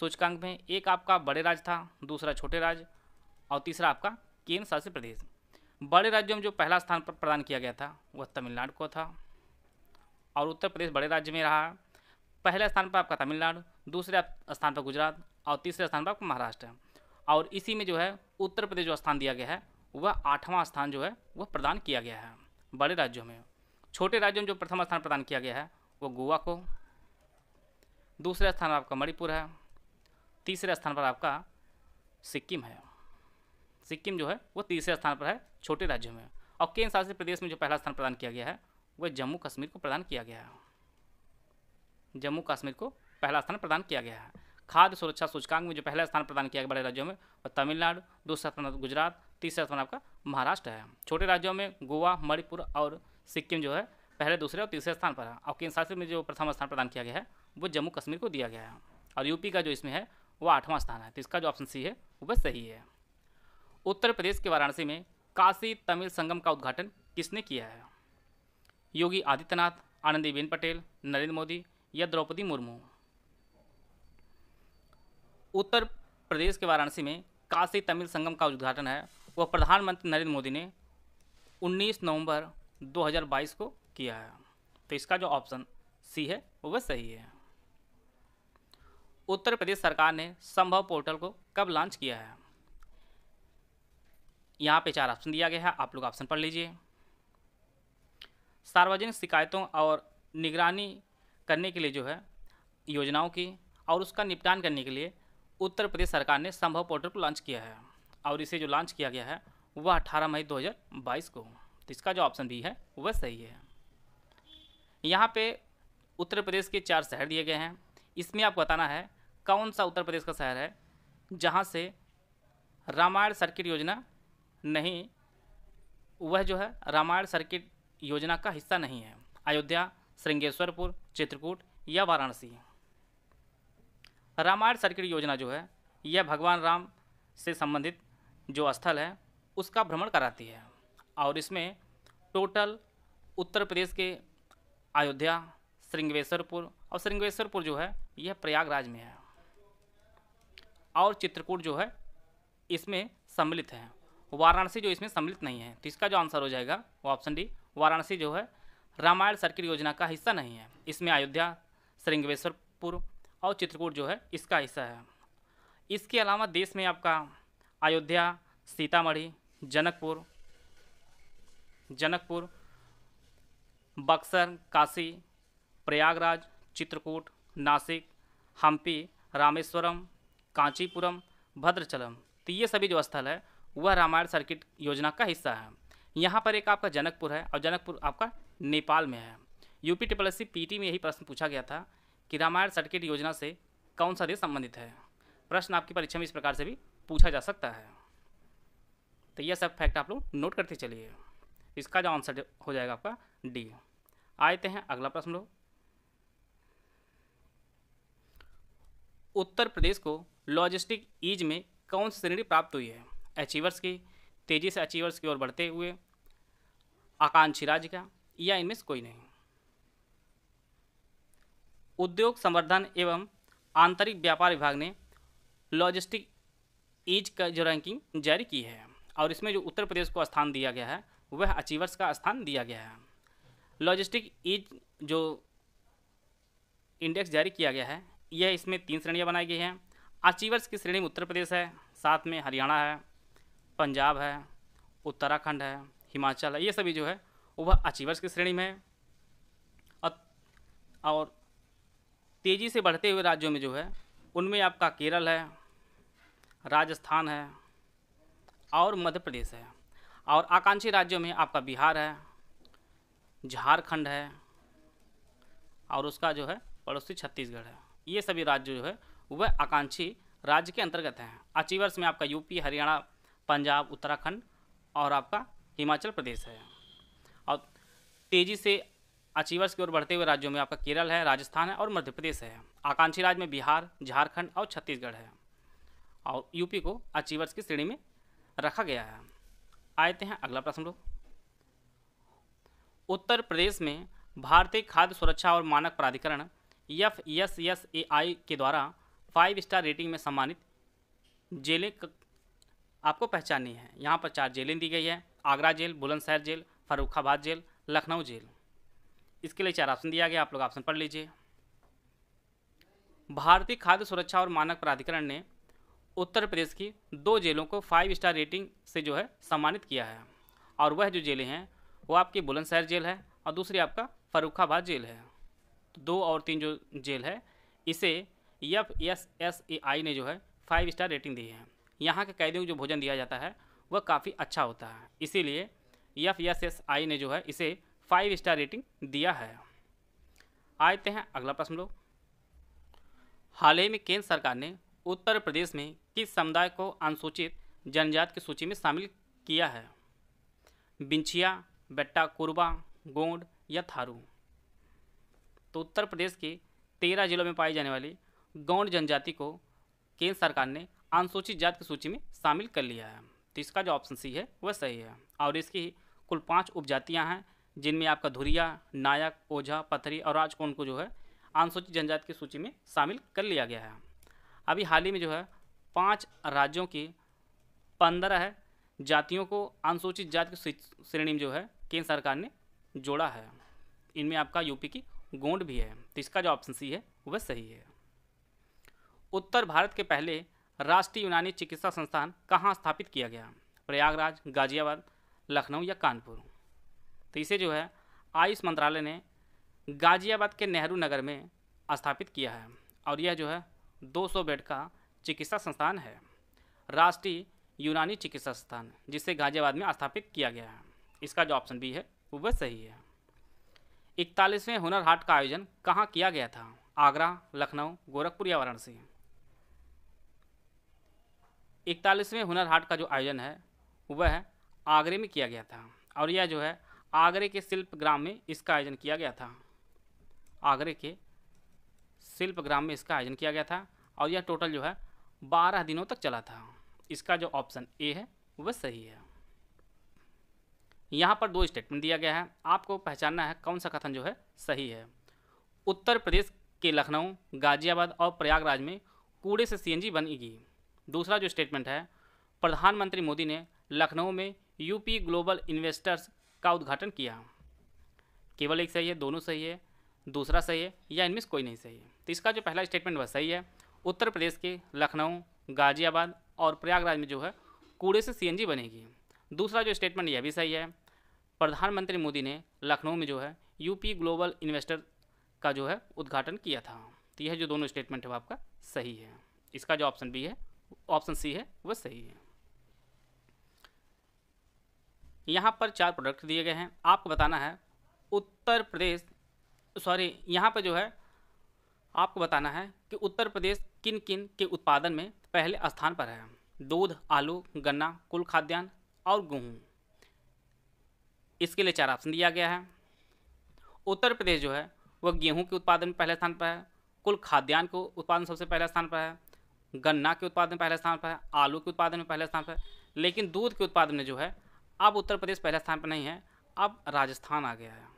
सूचकांक में एक आपका बड़े राज्य था दूसरा छोटे राज्य और तीसरा आपका केंद्र शासित प्रदेश बड़े राज्यों में जो पहला स्थान पर प्रदान किया गया था वह तमिलनाडु को था और उत्तर प्रदेश बड़े राज्य में रहा पहले स्थान पर आपका तमिलनाडु दूसरे स्थान पर गुजरात और तीसरे स्थान पर आपका महाराष्ट्र और इसी में जो है उत्तर प्रदेश जो स्थान दिया गया है वह आठवां स्थान जो है वह प्रदान किया गया है बड़े राज्यों में छोटे राज्यों में जो प्रथम स्थान प्रदान किया गया है वो गोवा को दूसरा स्थान आपका मणिपुर है तीसरे स्थान पर आपका सिक्किम है सिक्किम जो है वो तीसरे स्थान पर है छोटे राज्यों में और केंद्र शासित प्रदेश में जो पहला स्थान प्रदान किया गया है वह जम्मू कश्मीर को प्रदान किया गया है जम्मू कश्मीर को पहला स्थान प्रदान किया गया है खाद्य सुरक्षा सूचकांक में जो पहला स्थान प्रदान किया गया बड़े राज्यों में वह तमिलनाडु दूसरा स्थान गुजरात तीसरा स्थान आपका महाराष्ट्र है छोटे राज्यों में गोवा मणिपुर और सिक्किम जो है पहले दूसरे और तीसरे स्थान पर है और केंद्र शासित में जो प्रथम स्थान प्रदान किया गया है वो जम्मू कश्मीर को दिया गया है और यूपी का जो इसमें है वह आठवां स्थान है तो इसका जो ऑप्शन सी है वो सही है उत्तर प्रदेश के वाराणसी में काशी तमिल संगम का उद्घाटन किसने किया है योगी आदित्यनाथ आनंदीबेन पटेल नरेंद्र मोदी या द्रौपदी मुर्मू उत्तर प्रदेश के वाराणसी में काशी तमिल संगम का उद्घाटन है वह प्रधानमंत्री नरेंद्र मोदी ने 19 नवंबर 2022 को किया है तो इसका जो ऑप्शन सी है वो वह सही है उत्तर प्रदेश सरकार ने संभव पोर्टल को कब लॉन्च किया है यहाँ पे चार ऑप्शन दिया गया है आप लोग ऑप्शन पढ़ लीजिए सार्वजनिक शिकायतों और निगरानी करने के लिए जो है योजनाओं की और उसका निपटान करने के लिए उत्तर प्रदेश सरकार ने संभव पोर्टल को लॉन्च किया है और इसे जो लॉन्च किया गया है वह अट्ठारह मई दो को तो इसका जो ऑप्शन बी है वह सही है यहाँ पर उत्तर प्रदेश के चार शहर दिए गए हैं इसमें आपको बताना है कौन सा उत्तर प्रदेश का शहर है जहाँ से रामायण सर्किट योजना नहीं वह जो है रामायण सर्किट योजना का हिस्सा नहीं है अयोध्या श्रृंगेश्वरपुर चित्रकूट या वाराणसी रामायण सर्किट योजना जो है यह भगवान राम से संबंधित जो स्थल है उसका भ्रमण कराती है और इसमें टोटल उत्तर प्रदेश के अयोध्या श्रृंगवेश्वरपुर और श्रृंगवेश्वरपुर जो है यह प्रयागराज में है और चित्रकूट जो है इसमें सम्मिलित हैं वाराणसी जो इसमें सम्मिलित नहीं है तो इसका जो आंसर हो जाएगा वो ऑप्शन डी वाराणसी जो है रामायण सर्किट योजना का हिस्सा नहीं है इसमें अयोध्या श्रृंगवेश्वरपुर और चित्रकूट जो है इसका हिस्सा है इसके अलावा देश में आपका अयोध्या सीतामढ़ी जनकपुर जनकपुर बक्सर काशी प्रयागराज चित्रकूट नासिक हम्पी रामेश्वरम कांचीपुरम भद्रचलम तो ये सभी जो स्थल है वह रामायण सर्किट योजना का हिस्सा है यहाँ पर एक आपका जनकपुर है और जनकपुर आपका नेपाल में है यूपी ट्रिपल एस सी में यही प्रश्न पूछा गया था कि रामायण सर्किट योजना से कौन सा देश संबंधित है प्रश्न आपकी परीक्षा में इस प्रकार से भी पूछा जा सकता है तो यह सब फैक्ट आप लोग नोट करते चलिए इसका जो आंसर हो जाएगा आपका डी आते हैं अगला प्रश्न लोग उत्तर प्रदेश को लॉजिस्टिक ईज में कौन सी श्रेणी प्राप्त हुई है अचीवर्स की तेज़ी से अचीवर्स की ओर बढ़ते हुए आकांक्षी राज्य का या इनमें से कोई नहीं उद्योग संवर्धन एवं आंतरिक व्यापार विभाग ने लॉजिस्टिक ईज का जो रैंकिंग जारी की है और इसमें जो उत्तर प्रदेश को स्थान दिया गया है वह अचीवर्स का स्थान दिया गया है लॉजिस्टिक ईज जो इंडेक्स जारी किया गया है यह इसमें तीन श्रेणियाँ बनाई गई हैं अचीवर्स की श्रेणी में उत्तर प्रदेश है साथ में हरियाणा है पंजाब है उत्तराखंड है हिमाचल है ये सभी जो है वह अचीवर्स की श्रेणी में है और तेज़ी से बढ़ते हुए राज्यों में जो है उनमें आपका केरल है राजस्थान है और मध्य प्रदेश है और आकांक्षी राज्यों में आपका बिहार है झारखंड है और उसका जो है पड़ोसी छत्तीसगढ़ है ये सभी राज्य जो है वह आकांक्षी राज्य के अंतर्गत हैं अचीवर्स में आपका यूपी हरियाणा पंजाब उत्तराखंड और आपका हिमाचल प्रदेश है और तेज़ी से अचीवर्स की ओर बढ़ते हुए राज्यों में आपका केरल है राजस्थान है और मध्य प्रदेश है आकांक्षी राज्य में बिहार झारखंड और छत्तीसगढ़ है और यूपी को अचीवर्स की श्रेणी में रखा गया है आते हैं अगला प्रश्न लोग उत्तर प्रदेश में भारतीय खाद्य सुरक्षा और मानक प्राधिकरण F S S A I के द्वारा फाइव स्टार रेटिंग में सम्मानित जेलें आपको पहचाननी है यहाँ पर चार जेलें दी गई है Agra jail Bulandshahr jail Farrukhabad jail Lucknow jail इसके लिए चार ऑप्शन दिया गया आप लोग ऑप्शन पढ़ लीजिए भारतीय खाद्य सुरक्षा और मानक प्राधिकरण ने उत्तर प्रदेश की दो जेलों को फाइव स्टार रेटिंग से जो है सम्मानित किया है और वह जो जेलें हैं वो आपकी बुलंदशहर जेल है और दूसरी आपका फरुखाबाद जेल है तो दो और तीन जो जेल है इसे F S S A I ने जो है फाइव स्टार रेटिंग दी है यहाँ के कैदियों को जो भोजन दिया जाता है वह काफ़ी अच्छा होता है इसीलिए एफ एस एस आई ने जो है इसे फाइव स्टार रेटिंग दिया है आते हैं अगला प्रश्न लोग हाल ही में केंद्र सरकार ने उत्तर प्रदेश में किस समुदाय को अनुसूचित जनजाति की सूची में शामिल किया है बिंछिया बेट्टा कुरबा गोंड या थारू तो उत्तर प्रदेश के तेरह जिलों में पाई जाने वाली गौंड जनजाति को केंद्र सरकार ने अनुसूचित जाति की सूची में शामिल कर लिया है तो इसका जो ऑप्शन सी है वह सही है और इसकी कुल पाँच उपजातियाँ हैं जिनमें आपका धुरिया नायक ओझा पथरी और राजकोन को जो है अनुसूचित जनजाति की सूची में शामिल कर लिया गया है अभी हाल ही में जो है पाँच राज्यों की पंद्रह जातियों को अनुसूचित जाति की श्रेणी में जो है केंद्र सरकार ने जोड़ा है इनमें आपका यूपी की गोंड भी है तो इसका जो ऑप्शन सी है वह सही है उत्तर भारत के पहले राष्ट्रीय यूनानी चिकित्सा संस्थान कहाँ स्थापित किया गया प्रयागराज गाजियाबाद लखनऊ या कानपुर तो इसे जो है आयुष मंत्रालय ने गाजियाबाद के नेहरू नगर में स्थापित किया है और यह जो है 200 बेड का चिकित्सा संस्थान है राष्ट्रीय यूनानी चिकित्सा संस्थान जिसे गाजियाबाद में स्थापित किया गया है इसका जो ऑप्शन बी है वह सही है इकतालीसवें हुनर हाट का आयोजन कहाँ किया गया था आगरा लखनऊ गोरखपुर या वाराणसी इकतालीसवें हुनर हाट का जो आयोजन है वह आगरे में किया गया था और यह जो है आगरे के शिल्प ग्राम में इसका आयोजन किया गया था आगरे के शिल्प ग्राम में इसका आयोजन किया गया था और यह टोटल जो है बारह दिनों तक चला था इसका जो ऑप्शन ए है वह सही है यहाँ पर दो स्टेटमेंट दिया गया है आपको पहचानना है कौन सा कथन जो है सही है उत्तर प्रदेश के लखनऊ गाजियाबाद और प्रयागराज में कूड़े से सीएनजी बनेगी दूसरा जो स्टेटमेंट है प्रधानमंत्री मोदी ने लखनऊ में यूपी ग्लोबल इन्वेस्टर्स का उद्घाटन किया केवल एक सही है दोनों सही है दूसरा सही है या इनमें से कोई नहीं सही है तो इसका जो पहला स्टेटमेंट वह सही है उत्तर प्रदेश के लखनऊ गाजियाबाद और प्रयागराज में जो है कूड़े से सीएनजी बनेगी दूसरा जो स्टेटमेंट यह भी सही है प्रधानमंत्री मोदी ने लखनऊ में जो है यूपी ग्लोबल इन्वेस्टर का जो है उद्घाटन किया था तो यह जो दोनों स्टेटमेंट है वो आपका सही है इसका जो ऑप्शन बी है ऑप्शन सी है वह सही है यहाँ पर चार प्रोडक्ट दिए गए हैं आपको बताना है उत्तर प्रदेश सॉरी यहाँ पर जो है आपको बताना है कि उत्तर प्रदेश किन किन के उत्पादन में पहले स्थान पर है दूध आलू गन्ना कुल खाद्यान्न और गेहूँ इसके लिए चार ऑप्शन दिया गया है उत्तर प्रदेश जो है वह गेहूँ के उत्पादन में पहले स्थान पर है कुल खाद्यान्न को उत्पादन सबसे पहले स्थान पर है गन्ना के उत्पादन में पहले स्थान पर है आलू के उत्पादन में पहले स्थान पर लेकिन दूध के उत्पादन में जो है अब उत्तर प्रदेश पहले स्थान पर नहीं है अब राजस्थान आ गया है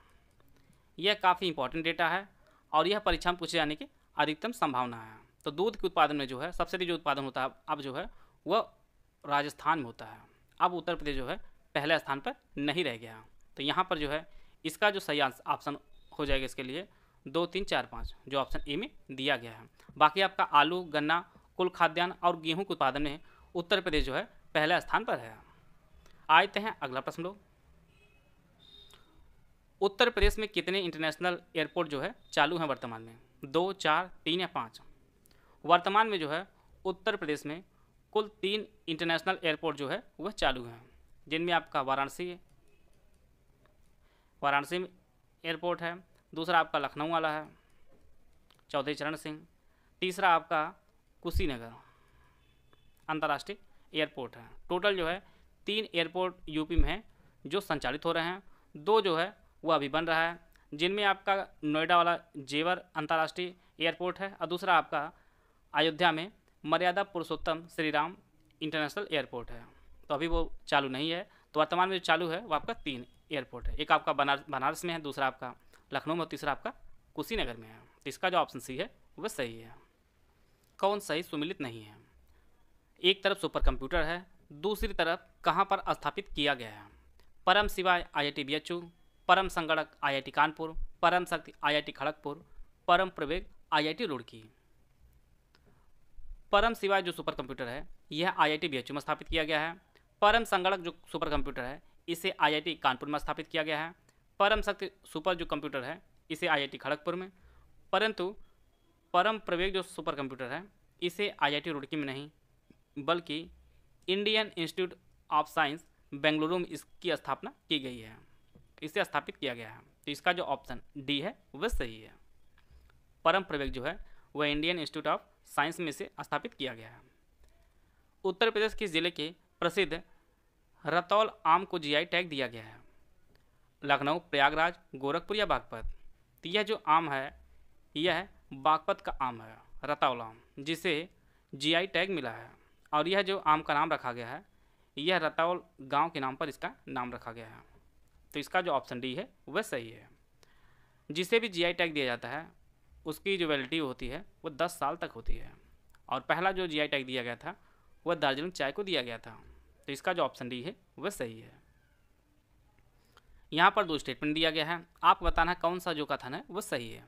यह काफ़ी इंपॉर्टेंट डेटा है और यह परीक्षा में पूछे जाने की अधिकतम संभावना है तो दूध के उत्पादन में जो है सबसे अधिक जो उत्पादन होता है अब जो है वह राजस्थान में होता है अब उत्तर प्रदेश जो है पहले स्थान पर नहीं रह गया तो यहाँ पर जो है इसका जो सही ऑप्शन हो जाएगा इसके लिए दो तीन चार पाँच जो ऑप्शन ए में दिया गया है बाकी आपका आलू गन्ना कुल खाद्यान्न और गेहूं के उत्पादन में उत्तर प्रदेश जो है पहले स्थान पर है आते हैं अगला प्रश्न लोग उत्तर प्रदेश में कितने इंटरनेशनल एयरपोर्ट जो है चालू हैं वर्तमान में दो चार तीन या पाँच वर्तमान में जो है उत्तर प्रदेश में कुल तीन इंटरनेशनल एयरपोर्ट जो है वह चालू हैं जिनमें आपका वाराणसी वाराणसी एयरपोर्ट है दूसरा आपका लखनऊ वाला है चौधरी चरण सिंह तीसरा आपका कुशीनगर अंतर्राष्ट्रीय एयरपोर्ट है टोटल जो है तीन एयरपोर्ट यूपी में हैं जो संचालित हो रहे हैं दो जो है वो अभी बन रहा है जिनमें आपका नोएडा वाला जेवर अंतर्राष्ट्रीय एयरपोर्ट है और दूसरा आपका अयोध्या में मर्यादा पुरुषोत्तम श्री राम इंटरनेशनल एयरपोर्ट है तो अभी वो चालू नहीं है तो वर्तमान में जो चालू है वो आपका तीन एयरपोर्ट है एक आपका बनारस बनारस में है दूसरा आपका लखनऊ में और तीसरा आपका कुशीनगर में है तो इसका जो ऑप्शन सी है वह सही है कौन सही सुमिलित नहीं है एक तरफ सुपर कंप्यूटर है दूसरी तरफ कहाँ पर स्थापित किया गया है परम शिवाय आई आई परम संगणक आई कानपुर परम शक्ति आई खड़गपुर परम प्रवेग आई रुड़की परम शिवाय जो सुपर कंप्यूटर है यह आई आई में स्थापित किया गया है परम संगणक जो सुपर कंप्यूटर है इसे आईआईटी कानपुर में स्थापित किया गया है परम शक्ति सुपर जो कंप्यूटर है इसे आईआईटी खड़गपुर में परंतु परम प्रवेग जो सुपर कंप्यूटर है इसे आईआईटी रुड़की में नहीं बल्कि Indian institute of science Bengaluru में इसकी स्थापना की गई है इसे स्थापित किया गया है तो इसका जो ऑप्शन डी है वह सही है परम प्रवेग जो है वह इंडियन इंस्टीट्यूट ऑफ साइंस में से स्थापित किया गया है उत्तर प्रदेश के ज़िले के प्रसिद्ध रतौल आम को जीआई टैग दिया गया है लखनऊ प्रयागराज गोरखपुर या बागपत तो यह जो आम है यह बागपत का आम है रतावला आम जिसे जीआई टैग मिला है और यह जो आम का नाम रखा गया है यह रतावल गांव के नाम पर इसका नाम रखा गया है तो इसका जो ऑप्शन डी है वह सही है जिसे भी जीआई टैग दिया जाता है उसकी जो वैलिडिटी होती है वह दस साल तक होती है और पहला जो जी टैग दिया गया था वह दार्जिलिंग चाय को दिया गया था तो इसका जो ऑप्शन डी है वह सही है यहाँ पर दो स्टेटमेंट दिया गया है आप बताना है कौन सा जो कथन है वो सही है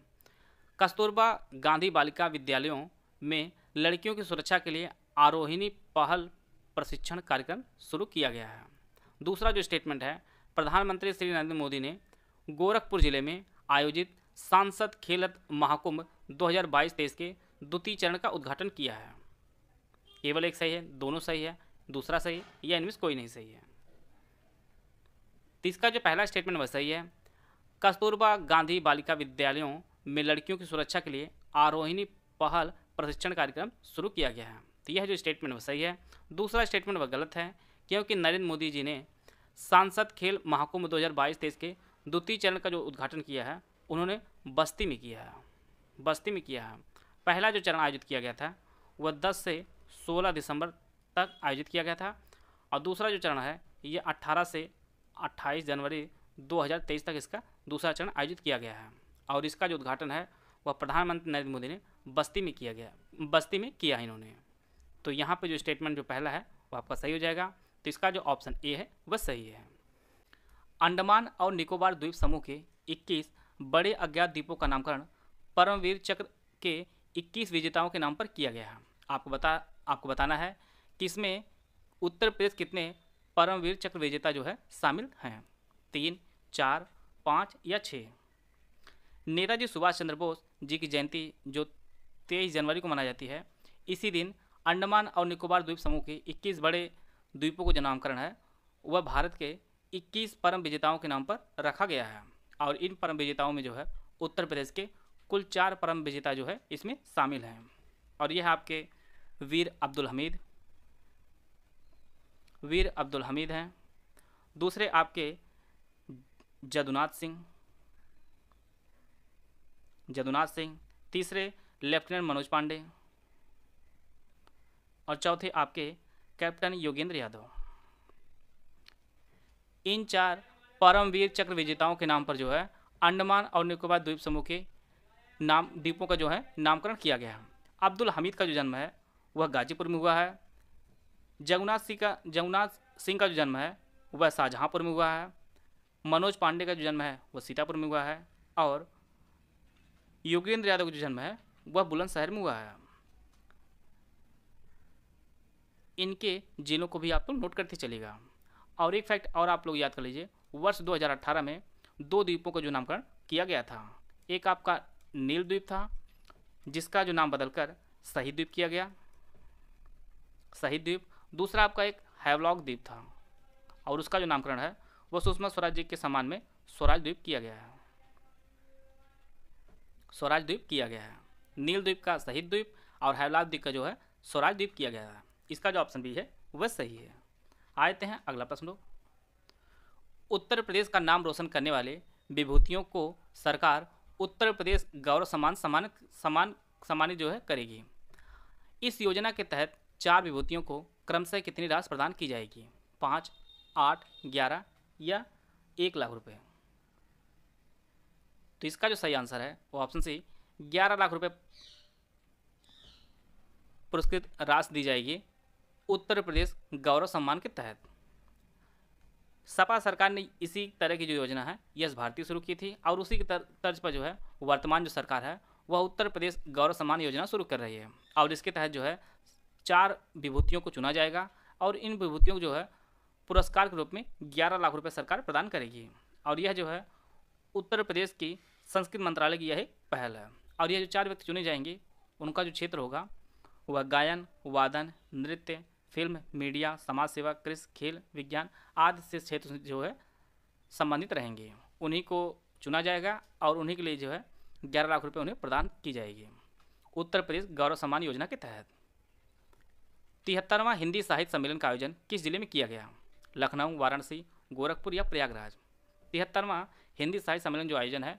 कस्तूरबा गांधी बालिका विद्यालयों में लड़कियों की सुरक्षा के लिए आरोहिणी पहल प्रशिक्षण कार्यक्रम शुरू किया गया है दूसरा जो स्टेटमेंट है प्रधानमंत्री श्री नरेंद्र मोदी ने गोरखपुर जिले में आयोजित सांसद खेलत महाकुंभ 2022 हज़ार के द्वितीय चरण का उद्घाटन किया है केवल एक सही है दोनों सही है दूसरा सही है या इनमें कोई नहीं सही है तीसरा जो पहला स्टेटमेंट वह सही है कस्तूरबा गांधी बालिका विद्यालयों में लड़कियों की सुरक्षा के लिए आरोहिणी पहल प्रशिक्षण कार्यक्रम शुरू किया गया है तो यह जो स्टेटमेंट वह सही है दूसरा स्टेटमेंट वह गलत है क्योंकि नरेंद्र मोदी जी ने सांसद खेल महाकुंभ दो हज़ार के द्वितीय चरण का जो उद्घाटन किया है उन्होंने बस्ती में किया है बस्ती में किया है पहला जो चरण आयोजित किया गया था वह 10 से 16 दिसंबर तक आयोजित किया गया था और दूसरा जो चरण है ये 18 से 28 जनवरी 2023 तक इसका दूसरा चरण आयोजित किया गया है और इसका जो उद्घाटन है वह प्रधानमंत्री नरेंद्र मोदी ने बस्ती में किया गया बस्ती में किया इन्होंने तो यहाँ पर जो स्टेटमेंट जो पहला है वो आपका सही हो जाएगा तो इसका जो ऑप्शन ए है वह सही है अंडमान और निकोबार द्वीप समूह के 21 बड़े अज्ञात द्वीपों का नामकरण परमवीर चक्र के 21 विजेताओं के नाम पर किया गया है आपको बता आपको बताना है कि इसमें उत्तर प्रदेश कितने परमवीर चक्र विजेता जो है शामिल हैं तीन चार पाँच या छः नेताजी सुभाष चंद्र बोस जी की जयंती जो तेईस जनवरी को मनाई जाती है इसी दिन अंडमान और निकोबार द्वीप समूह के 21 बड़े द्वीपों को जो नामकरण है वह भारत के 21 परम विजेताओं के नाम पर रखा गया है और इन परम विजेताओं में जो है उत्तर प्रदेश के कुल चार परम विजेता जो है इसमें शामिल हैं और यह आपके वीर अब्दुल हमीद वीर अब्दुल हमीद हैं दूसरे आपके जदुनाथ सिंह जदुनाथ सिंह तीसरे लेफ्टिनेंट मनोज पांडे और चौथे आपके कैप्टन योगेंद्र यादव इन चार परमवीर चक्र विजेताओं के नाम पर जो है अंडमान और निकोबार द्वीप समूह के नाम द्वीपों का जो है नामकरण किया गया है अब्दुल हमीद का जो जन्म है वह गाजीपुर में हुआ है जगुनाथ सिंह का जगुनाथ सिंह का जो जन्म है वह शाहजहाँपुर में हुआ है मनोज पांडे का जो जन्म है वह सीतापुर में हुआ है और योगेंद्र यादव का जो जन्म है वह बुलंदशहर में हुआ है इनके जिलों को भी आप लोग नोट करते चलेगा और एक फैक्ट और आप लोग याद कर लीजिए वर्ष 2018 में दो द्वीपों का जो नामकरण किया गया था एक आपका नील द्वीप था जिसका जो नाम बदलकर शहीद द्वीप किया गया शहीद द्वीप दूसरा आपका एक हैवलॉक द्वीप था और उसका जो नामकरण है वह सुषमा स्वराज जी के सम्मान में स्वराज द्वीप किया गया है स्वराज द्वीप किया गया है नील द्वीप का शहीद द्वीप और हैवलाल द्वीप का जो है स्वराज द्वीप किया गया है इसका जो ऑप्शन बी है वह सही है आते हैं अगला प्रश्न लोग उत्तर प्रदेश का नाम रोशन करने वाले विभूतियों को सरकार उत्तर प्रदेश गौरव सम्मान सम्मान सम्मान सम्मानित जो है करेगी इस योजना के तहत चार विभूतियों को क्रमशः कितनी राशि प्रदान की जाएगी पाँच आठ ग्यारह या एक लाख रुपये तो इसका जो सही आंसर है वो ऑप्शन सी ग्यारह लाख रुपए पुरस्कृत राशि दी जाएगी उत्तर प्रदेश गौरव सम्मान के तहत सपा सरकार ने इसी तरह की जो योजना है यश भारती शुरू की थी और उसी के तर्ज पर जो है वर्तमान जो सरकार है वह उत्तर प्रदेश गौरव सम्मान योजना शुरू कर रही है और इसके तहत जो है चार विभूतियों को चुना जाएगा और इन विभूतियों को जो है पुरस्कार के रूप में ग्यारह लाख रुपये सरकार प्रदान करेगी और यह जो है उत्तर प्रदेश की संस्कृत मंत्रालय की यह पहल है और ये जो चार व्यक्ति चुने जाएंगे उनका जो क्षेत्र होगा वह गायन वादन नृत्य फिल्म मीडिया समाज सेवा कृषि खेल विज्ञान आदि से क्षेत्र जो है संबंधित रहेंगे उन्हीं को चुना जाएगा और उन्हीं के लिए जो है ग्यारह लाख रुपये उन्हें प्रदान की जाएगी उत्तर प्रदेश गौरव सम्मान योजना के तहत तिहत्तरवां हिंदी साहित्य सम्मेलन का आयोजन किस जिले में किया गया लखनऊ वाराणसी गोरखपुर या प्रयागराज तिहत्तरवां हिंदी साहित्य सम्मेलन जो आयोजन है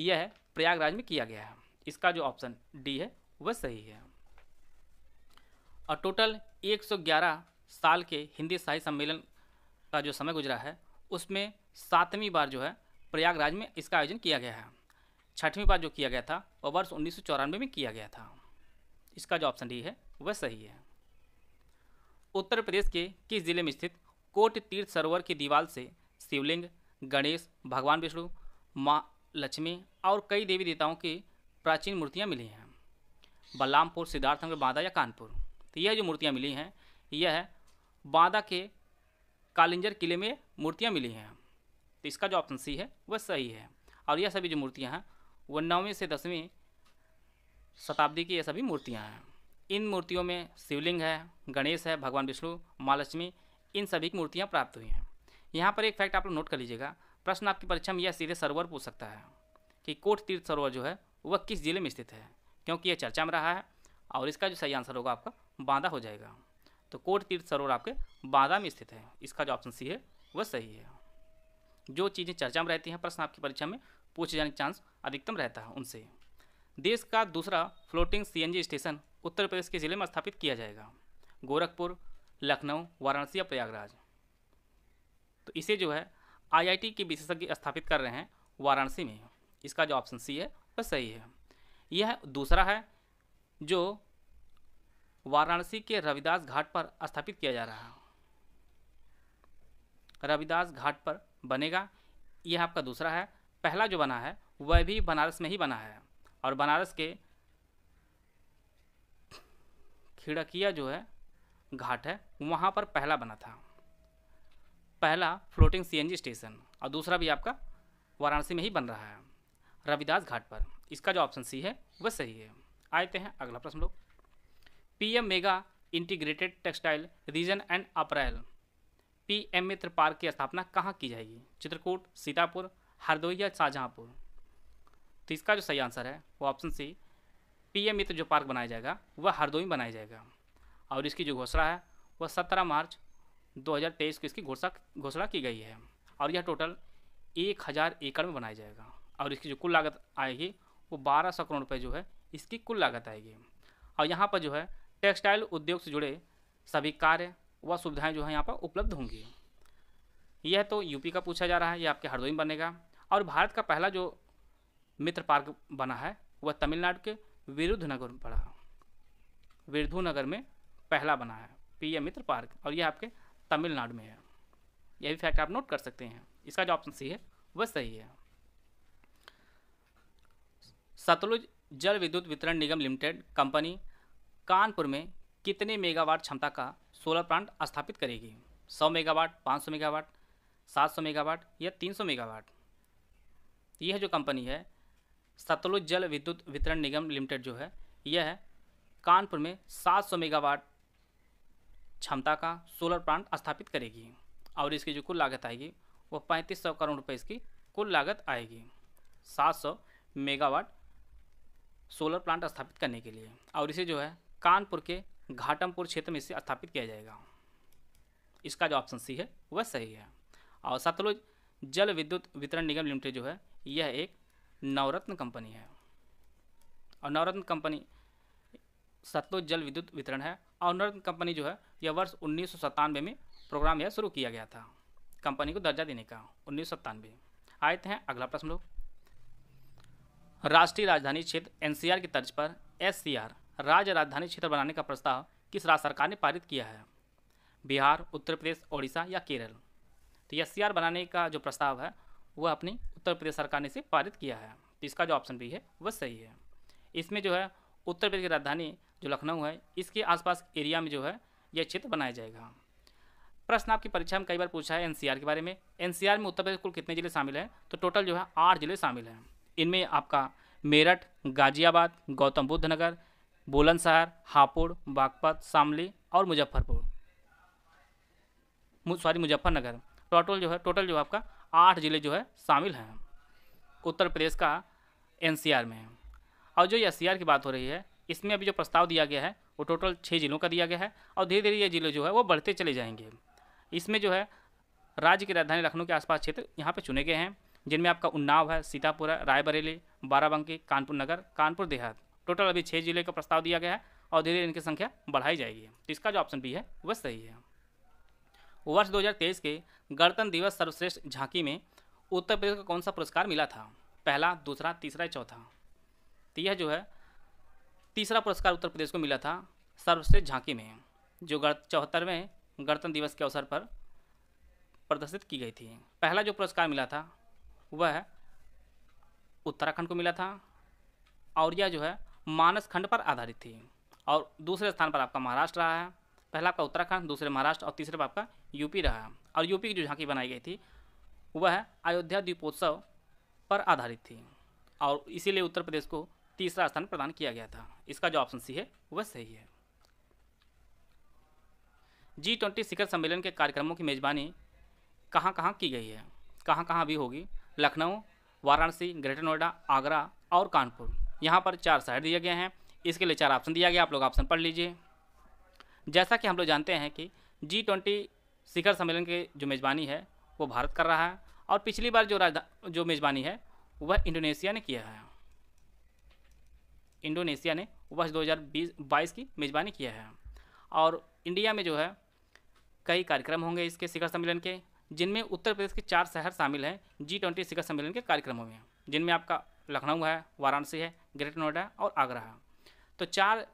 यह है प्रयागराज में किया गया है इसका जो ऑप्शन डी है वह सही है और टोटल 111 साल के हिंदी साहित्य सम्मेलन का जो समय गुजरा है उसमें सातवीं बार जो है प्रयागराज में इसका आयोजन किया गया है छठवीं बार जो किया गया था वह वर्ष उन्नीस में किया गया था इसका जो ऑप्शन डी है वह सही है उत्तर प्रदेश के किस जिले में स्थित कोट तीर्थ सरोवर की दीवार से शिवलिंग गणेश भगवान विष्णु माँ लक्ष्मी और कई देवी देवताओं की प्राचीन मूर्तियाँ मिली हैं बलरामपुर सिद्धार्थनगर बांदा या कानपुर तो यह जो मूर्तियाँ मिली हैं यह बांदा के कालिंजर किले में मूर्तियाँ मिली हैं तो इसका जो ऑप्शन सी है वह सही है और यह सभी जो मूर्तियाँ हैं वह नौवीं से दसवीं शताब्दी की यह सभी मूर्तियाँ हैं इन मूर्तियों में शिवलिंग है गणेश है भगवान विष्णु माँ लक्ष्मी इन सभी की मूर्तियाँ प्राप्त हुई हैं यहाँ पर एक फैक्ट आप लोग नोट कर लीजिएगा प्रश्न आपकी परीक्षा में यह सीधे सरोवर पूछ सकता है कि कोट तीर्थ सरोवर जो है वह किस जिले में स्थित है क्योंकि यह चर्चा में रहा है और इसका जो सही आंसर होगा आपका बांदा हो जाएगा तो कोट तीर्थ सरोवर आपके बांदा में स्थित है इसका जो ऑप्शन सी है वह सही है जो चीज़ें चर्चा में रहती हैं प्रश्न आपकी परीक्षा में पूछे जाने चांस अधिकतम रहता है उनसे देश का दूसरा फ्लोटिंग सी स्टेशन उत्तर प्रदेश के ज़िले में स्थापित किया जाएगा गोरखपुर लखनऊ वाराणसी या प्रयागराज तो इसे जो है आईआईटी के विशेषज्ञ स्थापित कर रहे हैं वाराणसी में इसका जो ऑप्शन सी है वह सही है यह दूसरा है जो वाराणसी के रविदास घाट पर स्थापित किया जा रहा है रविदास घाट पर बनेगा यह आपका दूसरा है पहला जो बना है वह भी बनारस में ही बना है और बनारस के खिड़किया जो है घाट है वहाँ पर पहला बना था पहला फ्लोटिंग सीएनजी स्टेशन और दूसरा भी आपका वाराणसी में ही बन रहा है रविदास घाट पर इसका जो ऑप्शन सी है वह सही है आते हैं अगला प्रश्न लोग PM mega integrated textile region and apparel P M Mitra park की स्थापना कहाँ की जाएगी चित्रकूट सीतापुर हरदोई या शाहजहाँपुर तो इसका जो सही आंसर है वो option C P M Mitra जो पार्क बनाया जाएगा वह हरदोई बनाया जाएगा और इसकी जो घोषणा है वह सत्रह मार्च 2023 को इसकी घोषणा घोषणा की गई है और यह टोटल एक हज़ार एकड़ में बनाया जाएगा और इसकी जो कुल लागत आएगी वो बारह सौ करोड़ रुपये जो है इसकी कुल लागत आएगी और यहाँ पर जो है टेक्सटाइल उद्योग से जुड़े सभी कार्य व सुविधाएँ जो है यहाँ पर उपलब्ध होंगी यह तो यूपी का पूछा जा रहा है यह आपके हरदोई में बनेगा और भारत का पहला जो मित्र पार्क बना है वह तमिलनाडु के विरुद्ध नगर में पड़ा नगर में पहला बना है पी मित्र पार्क और यह आपके तमिलनाडु में है यह भी फैक्ट आप नोट कर सकते हैं इसका जो ऑप्शन सी है वह सही है सतलुज जल विद्युत वितरण निगम लिमिटेड कंपनी कानपुर में कितने मेगावाट क्षमता का सोलर प्लांट स्थापित करेगी 100 मेगावाट 500 मेगावाट 700 मेगावाट या 300 मेगावाट यह जो कंपनी है सतलुज जल विद्युत वितरण निगम लिमिटेड जो है यह कानपुर में 700 मेगावाट क्षमता का सोलर प्लांट स्थापित करेगी और इसकी जो कुल लागत आएगी वो पैंतीस सौ करोड़ रुपए इसकी कुल लागत आएगी सात सौ मेगावाट सोलर प्लांट स्थापित करने के लिए और इसे जो है कानपुर के घाटमपुर क्षेत्र में इसे स्थापित किया जाएगा इसका जो ऑप्शन सी है वह सही है और सतलुज जल विद्युत वितरण निगम लिमिटेड जो है यह एक नवरत्न कंपनी है और नवरत्न कंपनी सतलुज जल विद्युत वितरण है ऑनर कंपनी जो है यह वर्ष उन्नीस में प्रोग्राम यह शुरू किया गया था कंपनी को दर्जा देने का उन्नीस आए थे अगला प्रश्न लोग राष्ट्रीय राजधानी क्षेत्र एनसीआर की तर्ज पर एससीआर राज्य राजधानी क्षेत्र बनाने का प्रस्ताव किस राज्य सरकार ने पारित किया है बिहार उत्तर प्रदेश ओडिशा या केरल तो एस बनाने का जो प्रस्ताव है वह अपनी उत्तर प्रदेश सरकार ने इसे पारित किया है तो इसका जो ऑप्शन बी है वह सही है इसमें जो है उत्तर प्रदेश की राजधानी जो लखनऊ है इसके आसपास एरिया में जो है यह क्षेत्र बनाया जाएगा प्रश्न आपकी परीक्षा में कई बार पूछा है एनसीआर के बारे में एनसीआर में उत्तर प्रदेश कुल कितने जिले शामिल हैं तो टोटल जो है आठ जिले शामिल हैं इनमें आपका मेरठ गाजियाबाद गौतम बुद्ध नगर बुलंदशहर हापुड़ बागपत शामली और मुजफ्फरपुर सॉरी मुजफ्फरनगर टोटल जो है टोटल जो है आपका आठ जिले जो है शामिल हैं उत्तर प्रदेश का एनसीआर में और जो एस की बात हो रही है इसमें अभी जो प्रस्ताव दिया गया है वो टोटल छः जिलों का दिया गया है और धीरे धीरे ये जिले जो है वो बढ़ते चले जाएंगे इसमें जो है राज्य की राजधानी लखनऊ के आसपास क्षेत्र यहाँ पर चुने गए हैं जिनमें आपका उन्नाव है सीतापुर है रायबरेली बाराबंकी कानपुर नगर कानपुर देहात टोटल अभी छः जिले का प्रस्ताव दिया गया है और धीरे धीरे इनकी संख्या बढ़ाई जाएगी तो इसका जो ऑप्शन बी है वह सही है वर्ष 2023 के गणतंत्र दिवस सर्वश्रेष्ठ झांकी में उत्तर प्रदेश का कौन सा पुरस्कार मिला था पहला दूसरा तीसरा चौथा तो यह जो है तीसरा पुरस्कार उत्तर प्रदेश को मिला था सर्वश्रेष्ठ झांकी में जो गण चौहत्तरवें गणतंत्र दिवस के अवसर पर प्रदर्शित की गई थी पहला जो पुरस्कार मिला था वह उत्तराखंड को मिला था और यह जो है मानस खंड पर आधारित थी और दूसरे स्थान पर आपका महाराष्ट्र रहा है पहला आपका उत्तराखंड दूसरे महाराष्ट्र और तीसरे पर आपका यूपी रहा है और यूपी की जो झांकी बनाई गई थी वह अयोध्या द्वीपोत्सव पर आधारित थी और इसीलिए उत्तर प्रदेश को तीसरा स्थान प्रदान किया गया था इसका जो ऑप्शन सी है वह सही है जी ट्वेंटी शिखर सम्मेलन के कार्यक्रमों की मेज़बानी कहाँ कहाँ की गई है कहाँ कहाँ भी होगी लखनऊ वाराणसी ग्रेटर नोएडा आगरा और कानपुर यहाँ पर चार शहर दिए गए हैं इसके लिए चार ऑप्शन दिया गया आप लोग ऑप्शन पढ़ लीजिए जैसा कि हम लोग जानते हैं कि जी ट्वेंटी शिखर सम्मेलन की जो मेज़बानी है वो भारत कर रहा है और पिछली बार जो राजधा जो मेज़बानी है वह इंडोनेशिया ने किया है इंडोनेशिया ने वर्ष 2022 की मेज़बानी किया है और इंडिया में जो है कई कार्यक्रम होंगे इसके शिखर सम्मेलन के जिनमें उत्तर प्रदेश के चार शहर शामिल हैं जी ट्वेंटी शिखर सम्मेलन के कार्यक्रमों में जिनमें आपका लखनऊ है वाराणसी है ग्रेटर नोएडा और आगरा है तो चार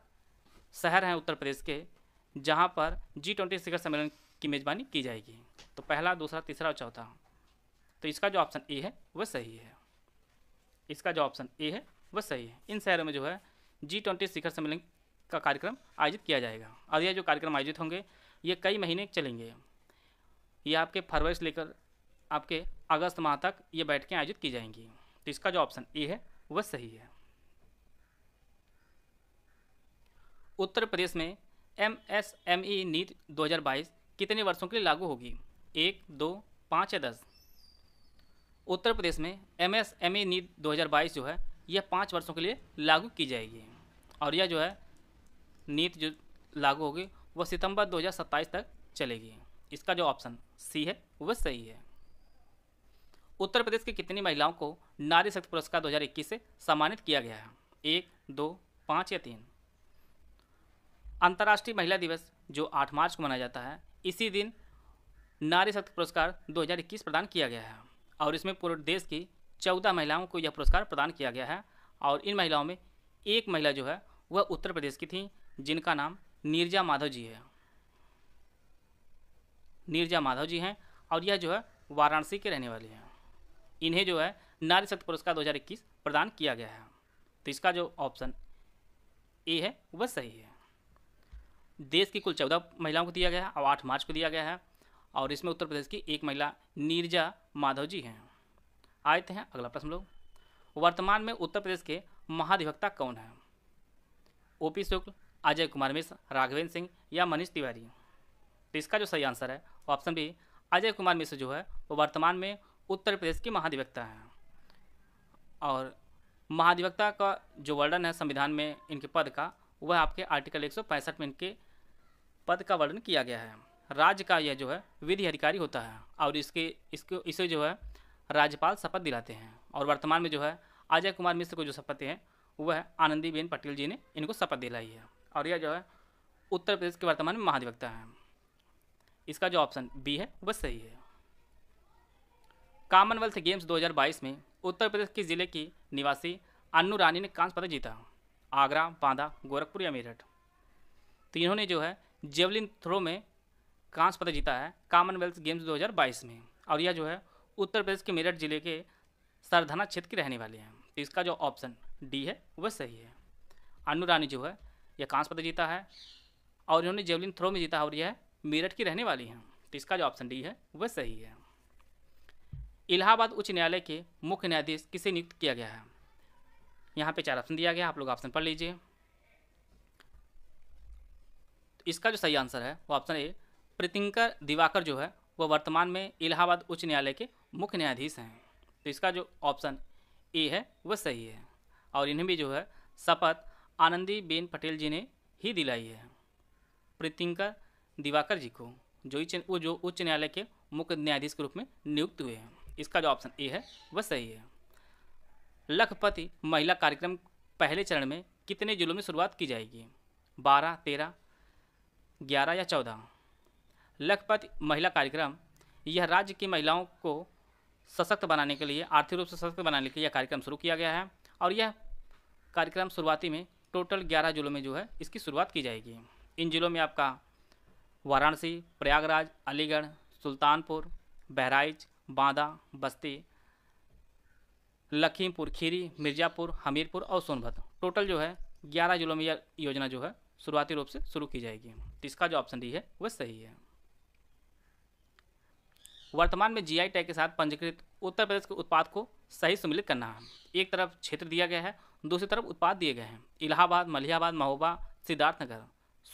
शहर हैं उत्तर प्रदेश के जहाँ पर जी ट्वेंटी शिखर सम्मेलन की मेज़बानी की जाएगी तो पहला दूसरा तीसरा और चौथा तो इसका जो ऑप्शन ए है वह सही है इसका जो ऑप्शन ए है वह सही है इन शहरों में जो है जी ट्वेंटी शिखर सम्मेलन का कार्यक्रम आयोजित किया जाएगा और यह जो कार्यक्रम आयोजित होंगे ये कई महीने चलेंगे ये आपके फरवरी से लेकर आपके अगस्त माह तक ये बैठकें आयोजित की जाएंगी तो इसका जो ऑप्शन ए है वह सही है उत्तर प्रदेश में एम एस एम ई नीति 2022 कितने वर्षों के लिए लागू होगी एक दो पाँच या दस उत्तर प्रदेश में एम एस एम ई नीति 2022 जो है यह पाँच वर्षों के लिए लागू की जाएगी और यह जो है नीति जो लागू होगी वह सितंबर 2027 तक चलेगी इसका जो ऑप्शन सी है वह सही है उत्तर प्रदेश की कितनी महिलाओं को नारी शक्ति पुरस्कार 2021 से सम्मानित किया गया है एक दो पाँच या तीन अंतर्राष्ट्रीय महिला दिवस जो 8 मार्च को मनाया जाता है इसी दिन नारी शक्ति पुरस्कार 2021 प्रदान किया गया है और इसमें पूरे देश की चौदह महिलाओं को यह पुरस्कार प्रदान किया गया है और इन महिलाओं में एक महिला जो है वह उत्तर प्रदेश की थी जिनका नाम नीरजा माधव जी है नीरजा माधव जी हैं और यह जो है वाराणसी के रहने वाले हैं इन्हें जो है नारी शक्ति पुरस्कार 2021 प्रदान किया गया है तो इसका जो ऑप्शन ए है वह सही है देश की कुल चौदह महिलाओं को दिया गया है और आठ मार्च को दिया गया है और इसमें उत्तर प्रदेश की एक महिला नीरजा माधव जी हैं आते हैं अगला प्रश्न लोग वर्तमान में उत्तर प्रदेश के महाधिवक्ता कौन है ओ पी शुक्ल अजय कुमार मिश्र राघवेंद्र सिंह या मनीष तिवारी तो इसका जो सही आंसर है ऑप्शन बी अजय कुमार मिश्र जो है वो वर्तमान में उत्तर प्रदेश के महाधिवक्ता हैं और महाधिवक्ता का जो वर्णन है संविधान में इनके पद का वह आपके आर्टिकल एक में इनके पद का वर्णन किया गया है राज्य का यह जो है विधि अधिकारी होता है और इसके इसको इसे जो है राज्यपाल शपथ दिलाते हैं और वर्तमान में जो है अजय कुमार मिश्र को जो शपथ है वह है आनंदीबेन पटेल जी ने इनको शपथ दिलाई है और यह जो है उत्तर प्रदेश के वर्तमान में महाधिवक्ता हैं इसका जो ऑप्शन बी है वह सही है कॉमनवेल्थ गेम्स 2022 में उत्तर प्रदेश के ज़िले की निवासी अन्नू रानी ने कांस्य पदक जीता आगरा बांदा गोरखपुर या मेरठ तो इन्होंने जो है जेवलिन थ्रो में कांस्य पदक जीता है कॉमनवेल्थ गेम्स 2022 में और यह जो है उत्तर प्रदेश के मेरठ जिले के सरधना क्षेत्र के रहने वाले हैं तो इसका जो ऑप्शन डी है वह सही है अनु रानी जो है यह कांस्य पदक जीता है और इन्होंने जेवलिन थ्रो में जीता और यह मेरठ की रहने वाली हैं तो इसका जो ऑप्शन डी है वह सही है इलाहाबाद उच्च न्यायालय के मुख्य न्यायाधीश किसे नियुक्त किया गया है यहाँ पे चार ऑप्शन दिया गया आप लोग ऑप्शन पढ़ लीजिए तो इसका जो सही आंसर है वो ऑप्शन ए प्रतिंकर दिवाकर जो है वह वर्तमान में इलाहाबाद उच्च न्यायालय के मुख्य न्यायाधीश हैं तो इसका जो ऑप्शन ए है वह सही है और इन्हें भी जो है शपथ आनंदी बेन पटेल जी ने ही दिलाई है प्रीतिंकर दिवाकर जी को जो वो जो उच्च न्यायालय के मुख्य न्यायाधीश के रूप में नियुक्त हुए हैं इसका जो ऑप्शन ए है वह सही है लखपति महिला कार्यक्रम पहले चरण में कितने जिलों में शुरुआत की जाएगी बारह तेरह ग्यारह या चौदह लखपति महिला कार्यक्रम यह राज्य की महिलाओं को सशक्त बनाने के लिए आर्थिक रूप से सशक्त बनाने के लिए यह कार्यक्रम शुरू किया गया है और यह कार्यक्रम शुरुआती में टोटल ग्यारह जिलों में जो है इसकी शुरुआत की जाएगी इन जिलों में आपका वाराणसी प्रयागराज अलीगढ़ सुल्तानपुर बहराइच बांदा बस्ती लखीमपुर खीरी मिर्ज़ापुर हमीरपुर और सोनभद्र टोटल जो है ग्यारह जिलों में यह योजना जो है शुरुआती रूप से शुरू की जाएगी तो इसका जो ऑप्शन डी है वह सही है वर्तमान में जीआई टैग के साथ पंजीकृत उत्तर प्रदेश के उत्पाद को सही सम्मिलित करना है एक तरफ क्षेत्र दिया गया है दूसरी तरफ उत्पाद दिए गए हैं इलाहाबाद मलिहाबाद महोबा सिद्धार्थनगर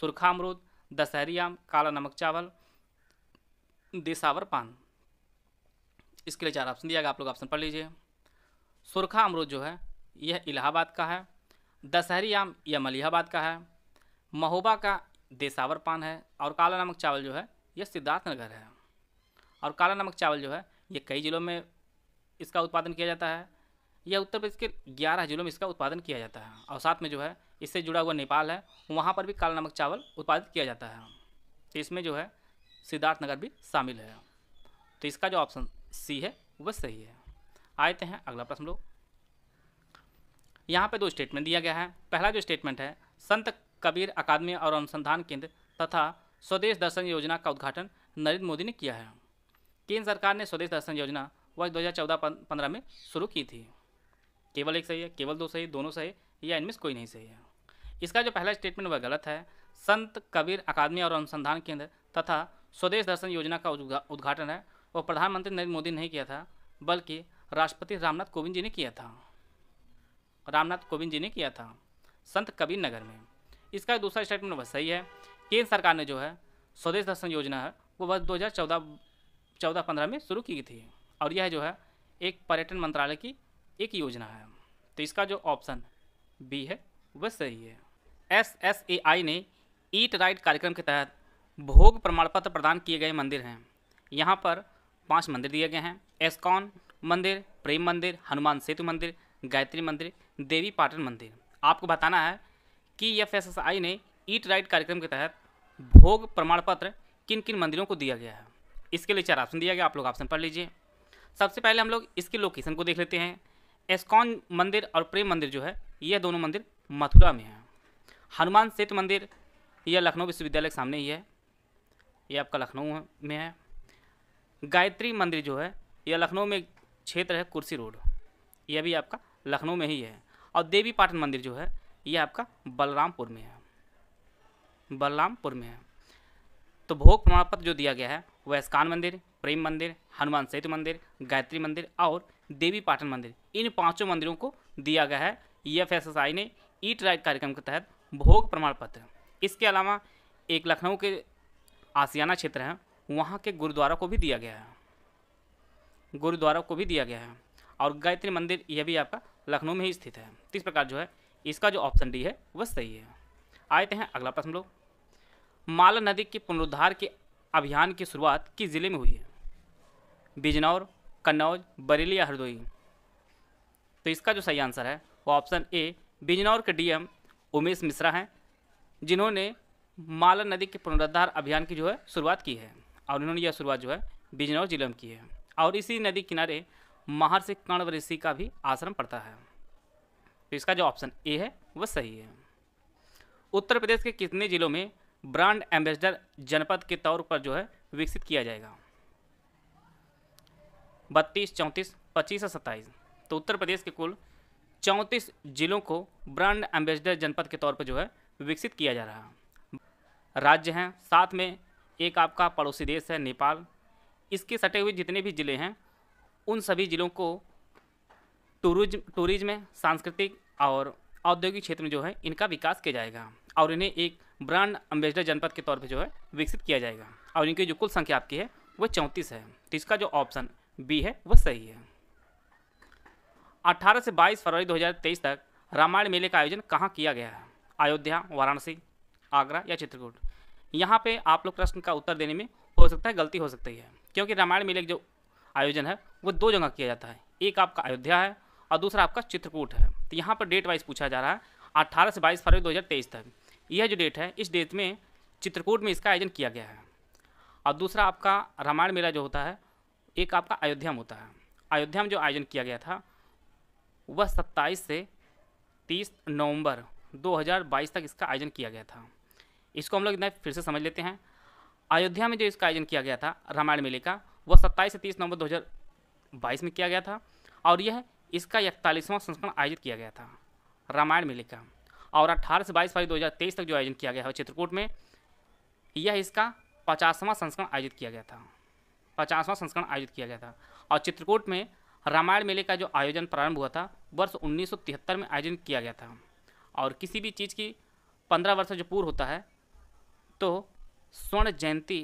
सुरखा अमरूद दशहरिया काला नमक चावल देसावर पान इसके लिए चार ऑप्शन दिया गया आप लोग ऑप्शन पढ़ लीजिए सुरखा अमरूद जो है यह इलाहाबाद का है दशहरी आम यह मलिहाबाद का है महोबा का देसावर पान है और काला नमक चावल जो है यह सिद्धार्थनगर है और काला नमक चावल जो है ये कई ज़िलों में इसका उत्पादन किया जाता है यह उत्तर प्रदेश के ग्यारह ज़िलों में इसका उत्पादन किया जाता है और साथ में जो है इससे जुड़ा हुआ नेपाल है वहाँ पर भी काला नमक चावल उत्पादित किया जाता है तो इसमें जो है सिद्धार्थनगर भी शामिल है तो इसका जो ऑप्शन सी है वह सही है आते हैं अगला प्रश्न लोग यहाँ पे दो स्टेटमेंट दिया गया है पहला जो स्टेटमेंट है संत कबीर अकादमी और अनुसंधान केंद्र तथा स्वदेश दर्शन योजना का उद्घाटन नरेंद्र मोदी ने किया है केंद्र सरकार ने स्वदेश दर्शन योजना वर्ष दो हज़ार में शुरू की थी केवल एक सही है केवल दो सही दोनों सही या इनमें से कोई नहीं सही है इसका जो पहला स्टेटमेंट वह गलत है संत कबीर अकादमी और अनुसंधान केंद्र तथा स्वदेश दर्शन योजना का उद्घाटन है वह प्रधानमंत्री नरेंद्र मोदी ने नहीं किया था बल्कि राष्ट्रपति रामनाथ कोविंद जी ने किया था रामनाथ कोविंद जी ने किया था संत कबीर नगर में इसका दूसरा स्टेटमेंट वह सही है केंद्र सरकार ने जो है स्वदेश दर्शन योजना है वो वर्ष दो चौदह पंद्रह में शुरू की थी और यह जो है एक पर्यटन मंत्रालय की एक योजना है तो इसका जो ऑप्शन बी है वह सही है एस एस ए आई ने ईट राइट कार्यक्रम के तहत भोग प्रमाण पत्र प्रदान किए गए मंदिर हैं यहाँ पर पांच मंदिर दिए गए हैं एस्कॉन मंदिर प्रेम मंदिर हनुमान सेतु मंदिर गायत्री मंदिर देवी पाटन मंदिर आपको बताना है कि एफ एस एस आई ने ईट राइट कार्यक्रम के तहत भोग प्रमाण पत्र किन किन मंदिरों को दिया गया है इसके लिए चार ऑप्शन दिया गया आप लोग ऑप्शन पढ़ लीजिए सबसे पहले हम लोग इसके लोकेशन को देख लेते हैं एस्कॉन मंदिर और प्रेम मंदिर जो है यह दोनों मंदिर मथुरा में है हनुमान सेतु मंदिर यह लखनऊ विश्वविद्यालय के सामने ही है यह आपका लखनऊ में है गायत्री मंदिर जो है यह लखनऊ में क्षेत्र है कुर्सी रोड यह भी आपका लखनऊ में ही है और देवी पाटन मंदिर जो है यह आपका बलरामपुर में है बलरामपुर में है तो भोग प्रमाण पत्र जो दिया गया है वैस्कान मंदिर प्रेम मंदिर हनुमान सेतु मंदिर गायत्री मंदिर और देवी पाटन मंदिर इन पांचों मंदिरों को दिया गया है एफ एस एस आई ने ईट राइट कार्यक्रम के तहत भोग प्रमाण पत्र इसके अलावा एक लखनऊ के आसियाना क्षेत्र हैं वहाँ के गुरुद्वारा को भी दिया गया है गुरुद्वारा को भी दिया गया है और गायत्री मंदिर यह भी आपका लखनऊ में ही स्थित है इस प्रकार जो है इसका जो ऑप्शन डी है वह सही है आए हैं अगला प्रश्न लोग माला नदी के पुनरुद्धार के अभियान की शुरुआत किस ज़िले में हुई है बिजनौर कन्नौज बरेली या हरदोई तो इसका जो सही आंसर है वो ऑप्शन ए बिजनौर के डीएम उमेश मिश्रा हैं जिन्होंने माला नदी के पुनरुद्धार अभियान की जो है शुरुआत की है और उन्होंने यह शुरुआत जो है बिजनौर जिले में की है और इसी नदी किनारे महर्षि कण्व ऋषि का भी आश्रम पड़ता है तो इसका जो ऑप्शन ए है वह सही है उत्तर प्रदेश के कितने जिलों में ब्रांड एम्बेसडर जनपद के तौर पर जो है विकसित किया जाएगा बत्तीस चौंतीस पच्चीस और सत्ताईस तो उत्तर प्रदेश के कुल चौंतीस जिलों को ब्रांड एम्बेसडर जनपद के तौर पर जो है विकसित किया जा रहा है राज्य हैं साथ में एक आपका पड़ोसी देश है नेपाल इसके सटे हुए जितने भी ज़िले हैं उन सभी ज़िलों को टूरिज्म टूरिज्म में सांस्कृतिक और औद्योगिक क्षेत्र में जो है इनका विकास किया जाएगा और इन्हें एक ब्रांड एम्बेसडर जनपद के तौर पर जो है विकसित किया जाएगा और इनकी जो कुल संख्या आपकी है वह चौंतीस है तो इसका जो ऑप्शन बी है वह सही है 18 से 22 फरवरी 2023 तक रामायण मेले का आयोजन कहाँ किया गया है अयोध्या वाराणसी आगरा या चित्रकूट यहाँ पे आप लोग प्रश्न का उत्तर देने में हो सकता है गलती हो सकती है क्योंकि रामायण मेले का जो आयोजन है वो दो जगह किया जाता है एक आपका अयोध्या है और दूसरा आपका चित्रकूट है तो यहाँ पर डेट वाइज पूछा जा रहा है अट्ठारह से बाईस फरवरी 2023 तक यह जो डेट है इस डेट में चित्रकूट में इसका आयोजन किया गया है और दूसरा आपका रामायण मेला जो होता है एक आपका अयोध्या में होता है अयोध्या में जो आयोजन किया गया था वह सत्ताईस से तीस नवंबर 2022 तक इसका आयोजन किया गया था इसको हम लोग इतना फिर से समझ लेते हैं अयोध्या में जो इसका आयोजन किया गया था रामायण मेले का वह सत्ताईस से तीस नवंबर 2022 में किया गया था और यह इसका इकतालीसवां संस्करण आयोजित किया गया था रामायण मेले का और अट्ठारह से बाईस फरवरी दो तक जो आयोजन किया गया है चित्रकूट में यह इसका पचासवां संस्करण आयोजित किया गया था पचासवां संस्करण आयोजित किया गया था और चित्रकूट में रामायण मेले का जो आयोजन प्रारंभ हुआ था वर्ष 1973 में आयोजन किया गया था और किसी भी चीज़ की पंद्रह वर्ष जो पूर्व होता है तो स्वर्ण जयंती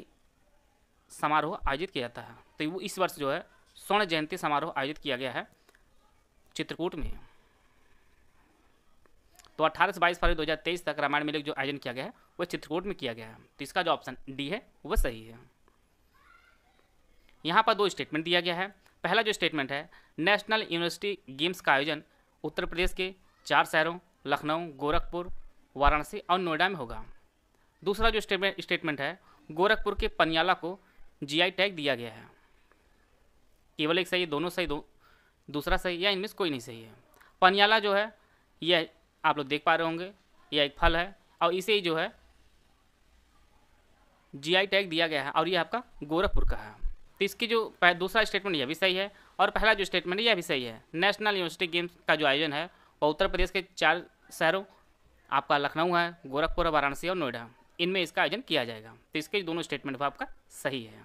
समारोह आयोजित किया जाता है तो वो इस वर्ष जो है स्वर्ण जयंती समारोह आयोजित किया गया है चित्रकूट में तो अट्ठारह से बाईस फरवरी 2023 तक रामायण मेले जो आयोजन किया गया है वह चित्रकूट में किया गया है तो इसका जो ऑप्शन डी है वह सही है यहाँ पर दो स्टेटमेंट दिया गया है पहला जो स्टेटमेंट है नेशनल यूनिवर्सिटी गेम्स का आयोजन उत्तर प्रदेश के चार शहरों लखनऊ गोरखपुर वाराणसी और नोएडा में होगा दूसरा जो स्टेटमेंट है गोरखपुर के पनियाला को जीआई टैग दिया गया है केवल एक सही दोनों सही दो दूसरा सही या इनमें से कोई नहीं सही है पनियाला जो है यह आप लोग देख पा रहे होंगे यह एक फल है और इसे ही जो है जीआई टैग दिया गया है और ये आपका गोरखपुर का है तो इसकी जो दूसरा स्टेटमेंट यह भी सही है और पहला जो स्टेटमेंट है यह भी सही है नेशनल यूनिवर्सिटी गेम्स का जो आयोजन है वह उत्तर प्रदेश के चार शहरों आपका लखनऊ है गोरखपुर वाराणसी और नोएडा इनमें इसका आयोजन किया जाएगा तो इसके दोनों स्टेटमेंट आपका सही है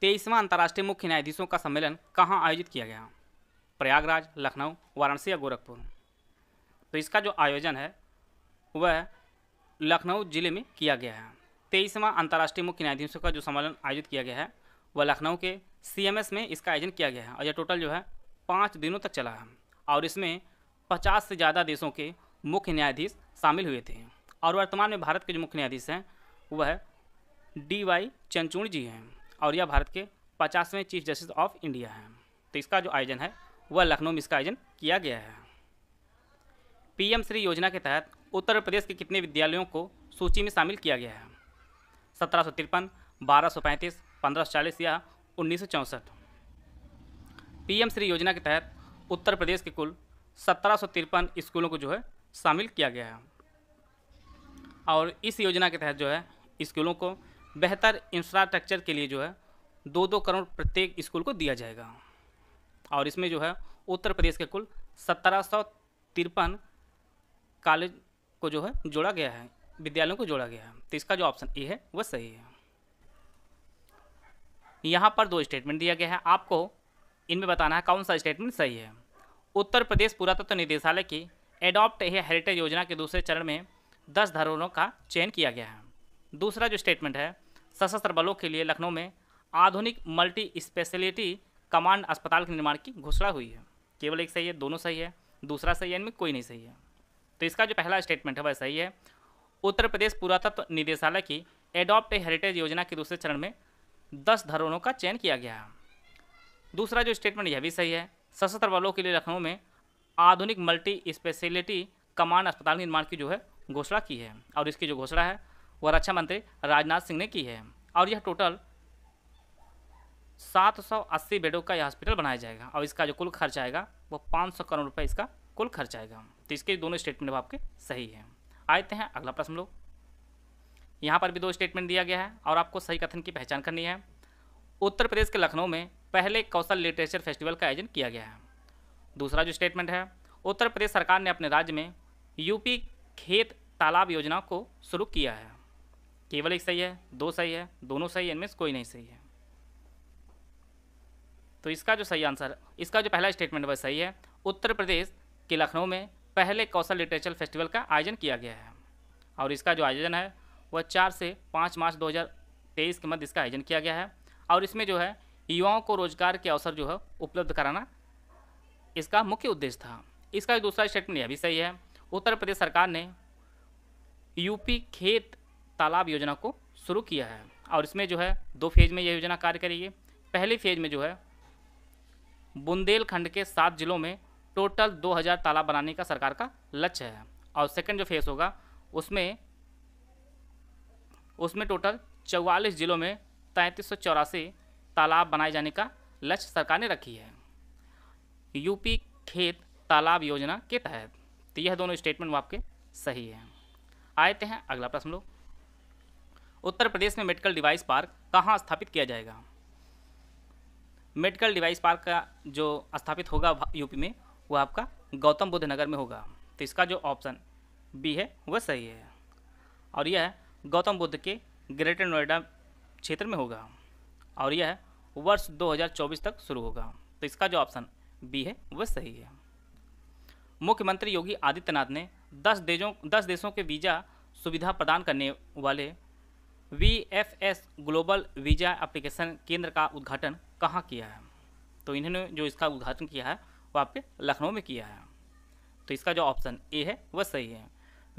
तेईसवां अंतर्राष्ट्रीय मुख्य न्यायाधीशों का सम्मेलन कहाँ आयोजित किया गया प्रयागराज लखनऊ वाराणसी या गोरखपुर तो इसका जो आयोजन है वह लखनऊ जिले में किया गया है तेईसवां अंतर्राष्ट्रीय मुख्य न्यायाधीशों का जो सम्मेलन आयोजित किया गया है वह लखनऊ के सी में इसका आयोजन किया गया है और यह टोटल जो है पाँच दिनों तक चला है और इसमें पचास से ज़्यादा देशों के मुख्य न्यायाधीश शामिल हुए थे और वर्तमान में भारत के जो मुख्य न्यायाधीश हैं वह डी वाई चंचूड़ जी हैं और यह भारत के पचासवें चीफ जस्टिस ऑफ इंडिया हैं तो इसका जो आयोजन है व लखनऊ में इसका आयोजन किया गया है पीएम श्री योजना के तहत उत्तर प्रदेश के कितने विद्यालयों को सूची में शामिल किया गया है सत्रह सौ तिरपन बारह सौ पैंतीस पंद्रह सौ चालीस या उन्नीस सौ चौंसठ पी श्री योजना के तहत उत्तर प्रदेश के कुल सत्रह सौ तिरपन स्कूलों को जो है शामिल किया गया है और इस योजना के तहत जो है स्कूलों को बेहतर इंफ्रास्ट्रक्चर के लिए जो है दो दो करोड़ प्रत्येक स्कूल को दिया जाएगा और इसमें जो है उत्तर प्रदेश के कुल सत्रह कॉलेज को जो है जोड़ा गया है विद्यालयों को जोड़ा गया है तो इसका जो ऑप्शन ए है वह सही है यहाँ पर दो स्टेटमेंट दिया गया है आपको इनमें बताना है कौन सा स्टेटमेंट सही है उत्तर प्रदेश पुरातत्व तो निदेशालय की एडॉप्ट ए हेरिटेज योजना के दूसरे चरण में दस धरोहरों का चयन किया गया है दूसरा जो स्टेटमेंट है सशस्त्र बलों के लिए लखनऊ में आधुनिक मल्टी स्पेशलिटी कमांड अस्पताल के निर्माण की घोषणा हुई है केवल एक सही है दोनों सही है दूसरा सही है इनमें कोई नहीं सही है तो इसका जो पहला स्टेटमेंट है वह सही है उत्तर प्रदेश पुरातत्व निदेशालय की एडॉप्ट हेरिटेज योजना के दूसरे चरण में दस धरोहरों का चयन किया गया है दूसरा जो स्टेटमेंट यह भी सही है सशस्त्र बलों के लिए लखनऊ में आधुनिक मल्टी स्पेशलिटी कमांड अस्पताल निर्माण की जो है घोषणा की है और इसकी जो घोषणा है वह रक्षा मंत्री राजनाथ सिंह ने की है और यह टोटल सात सौ अस्सी बेडों का यह हॉस्पिटल बनाया जाएगा और इसका जो कुल खर्च आएगा वो पाँच सौ करोड़ रुपये इसका कुल खर्च आएगा तो इसके दोनों स्टेटमेंट आपके सही है आते हैं अगला प्रश्न लोग यहाँ पर भी दो स्टेटमेंट दिया गया है और आपको सही कथन की पहचान करनी है उत्तर प्रदेश के लखनऊ में पहले कौशल लिटरेचर फेस्टिवल का आयोजन किया गया है दूसरा जो स्टेटमेंट है उत्तर प्रदेश सरकार ने अपने राज्य में यूपी खेत तालाब योजना को शुरू किया है केवल एक सही है दो सही है दोनों सही है इनमें से कोई नहीं सही है तो इसका जो सही आंसर इसका जो पहला स्टेटमेंट वह सही है उत्तर प्रदेश के लखनऊ में पहले कौशल लिटरेचर फेस्टिवल का आयोजन किया गया है और इसका जो आयोजन है वह चार से पाँच मार्च दो के मध्य इसका आयोजन किया गया है और इसमें जो है युवाओं को रोजगार के अवसर जो है उपलब्ध कराना इसका मुख्य उद्देश्य था इसका दूसरा स्टेटमेंट यह भी सही है उत्तर प्रदेश सरकार ने यूपी खेत तालाब योजना को शुरू किया है और इसमें जो है दो फेज में यह योजना कार्य करेगी पहले फेज में जो है बुंदेलखंड के सात जिलों में टोटल 2000 तालाब बनाने का सरकार का लक्ष्य है और सेकंड जो फेस होगा उसमें उसमें टोटल चौवालीस जिलों में तैंतीस तालाब बनाए जाने का लक्ष्य सरकार ने रखी है यूपी खेत तालाब योजना के तहत तो यह दोनों स्टेटमेंट आपके सही हैं आते हैं अगला प्रश्न लोग उत्तर प्रदेश में मेडिकल डिवाइस पार्क कहाँ स्थापित किया जाएगा मेडिकल डिवाइस पार्क का जो स्थापित होगा यूपी में वो आपका गौतम बुद्ध नगर में होगा तो इसका जो ऑप्शन बी है वह सही है और यह गौतम बुद्ध के ग्रेटर नोएडा क्षेत्र में होगा और यह वर्ष 2024 तक शुरू होगा तो इसका जो ऑप्शन बी है वह सही है मुख्यमंत्री योगी आदित्यनाथ ने 10 देशों दस देशों के वीज़ा सुविधा प्रदान करने वाले वी ग्लोबल वीज़ा एप्लीकेशन केंद्र का उद्घाटन कहाँ किया है तो इन्होंने जो इसका उद्घाटन किया है वो आपके लखनऊ में किया है तो इसका जो ऑप्शन ए है वह सही है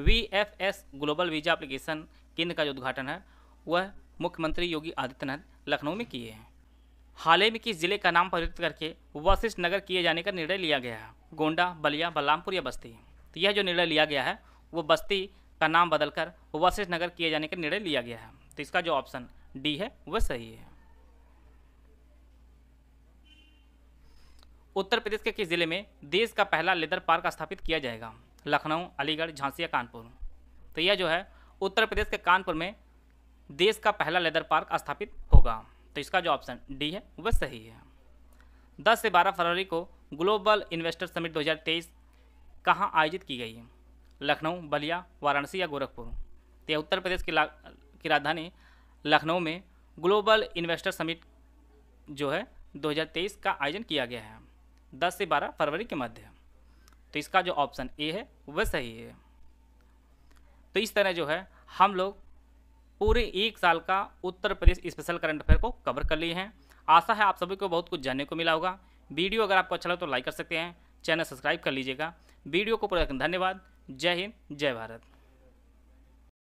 V F S global visa application केंद्र का जो उद्घाटन है वह मुख्यमंत्री योगी आदित्यनाथ लखनऊ में किए हैं हाल ही में किस जिले का नाम परिवर्तित करके वशिष्ठ नगर किए जाने का निर्णय लिया गया है गोंडा बलिया बलरामपुर या बस्ती तो यह जो निर्णय लिया गया है वो बस्ती का नाम बदलकर वशिष्ठ नगर किए जाने का निर्णय लिया गया है तो इसका जो ऑप्शन डी है वह सही है उत्तर प्रदेश के किस जिले में देश का पहला लेदर पार्क स्थापित किया जाएगा लखनऊ अलीगढ़ झांसी या कानपुर तो यह जो है उत्तर प्रदेश के कानपुर में देश का पहला लेदर पार्क स्थापित होगा तो इसका जो ऑप्शन डी है वह सही है 10 से 12 फरवरी को ग्लोबल इन्वेस्टर समिट 2023 कहाँ आयोजित की गई है लखनऊ बलिया वाराणसी या गोरखपुर तो यह उत्तर प्रदेश की ला की राजधानी लखनऊ में ग्लोबल इन्वेस्टर समिट जो है 2023 का आयोजन किया गया है 10 से 12 फरवरी के मध्य तो इसका जो ऑप्शन ए है वह सही है तो इस तरह जो है हम लोग पूरे एक साल का Uttar Pradesh special current affair को कवर कर लिए हैं आशा है आप सभी को बहुत कुछ जानने को मिला होगा वीडियो अगर आपको अच्छा लगे तो लाइक कर सकते हैं चैनल सब्सक्राइब कर लीजिएगा वीडियो को पूरा धन्यवाद जय हिंद जय भारत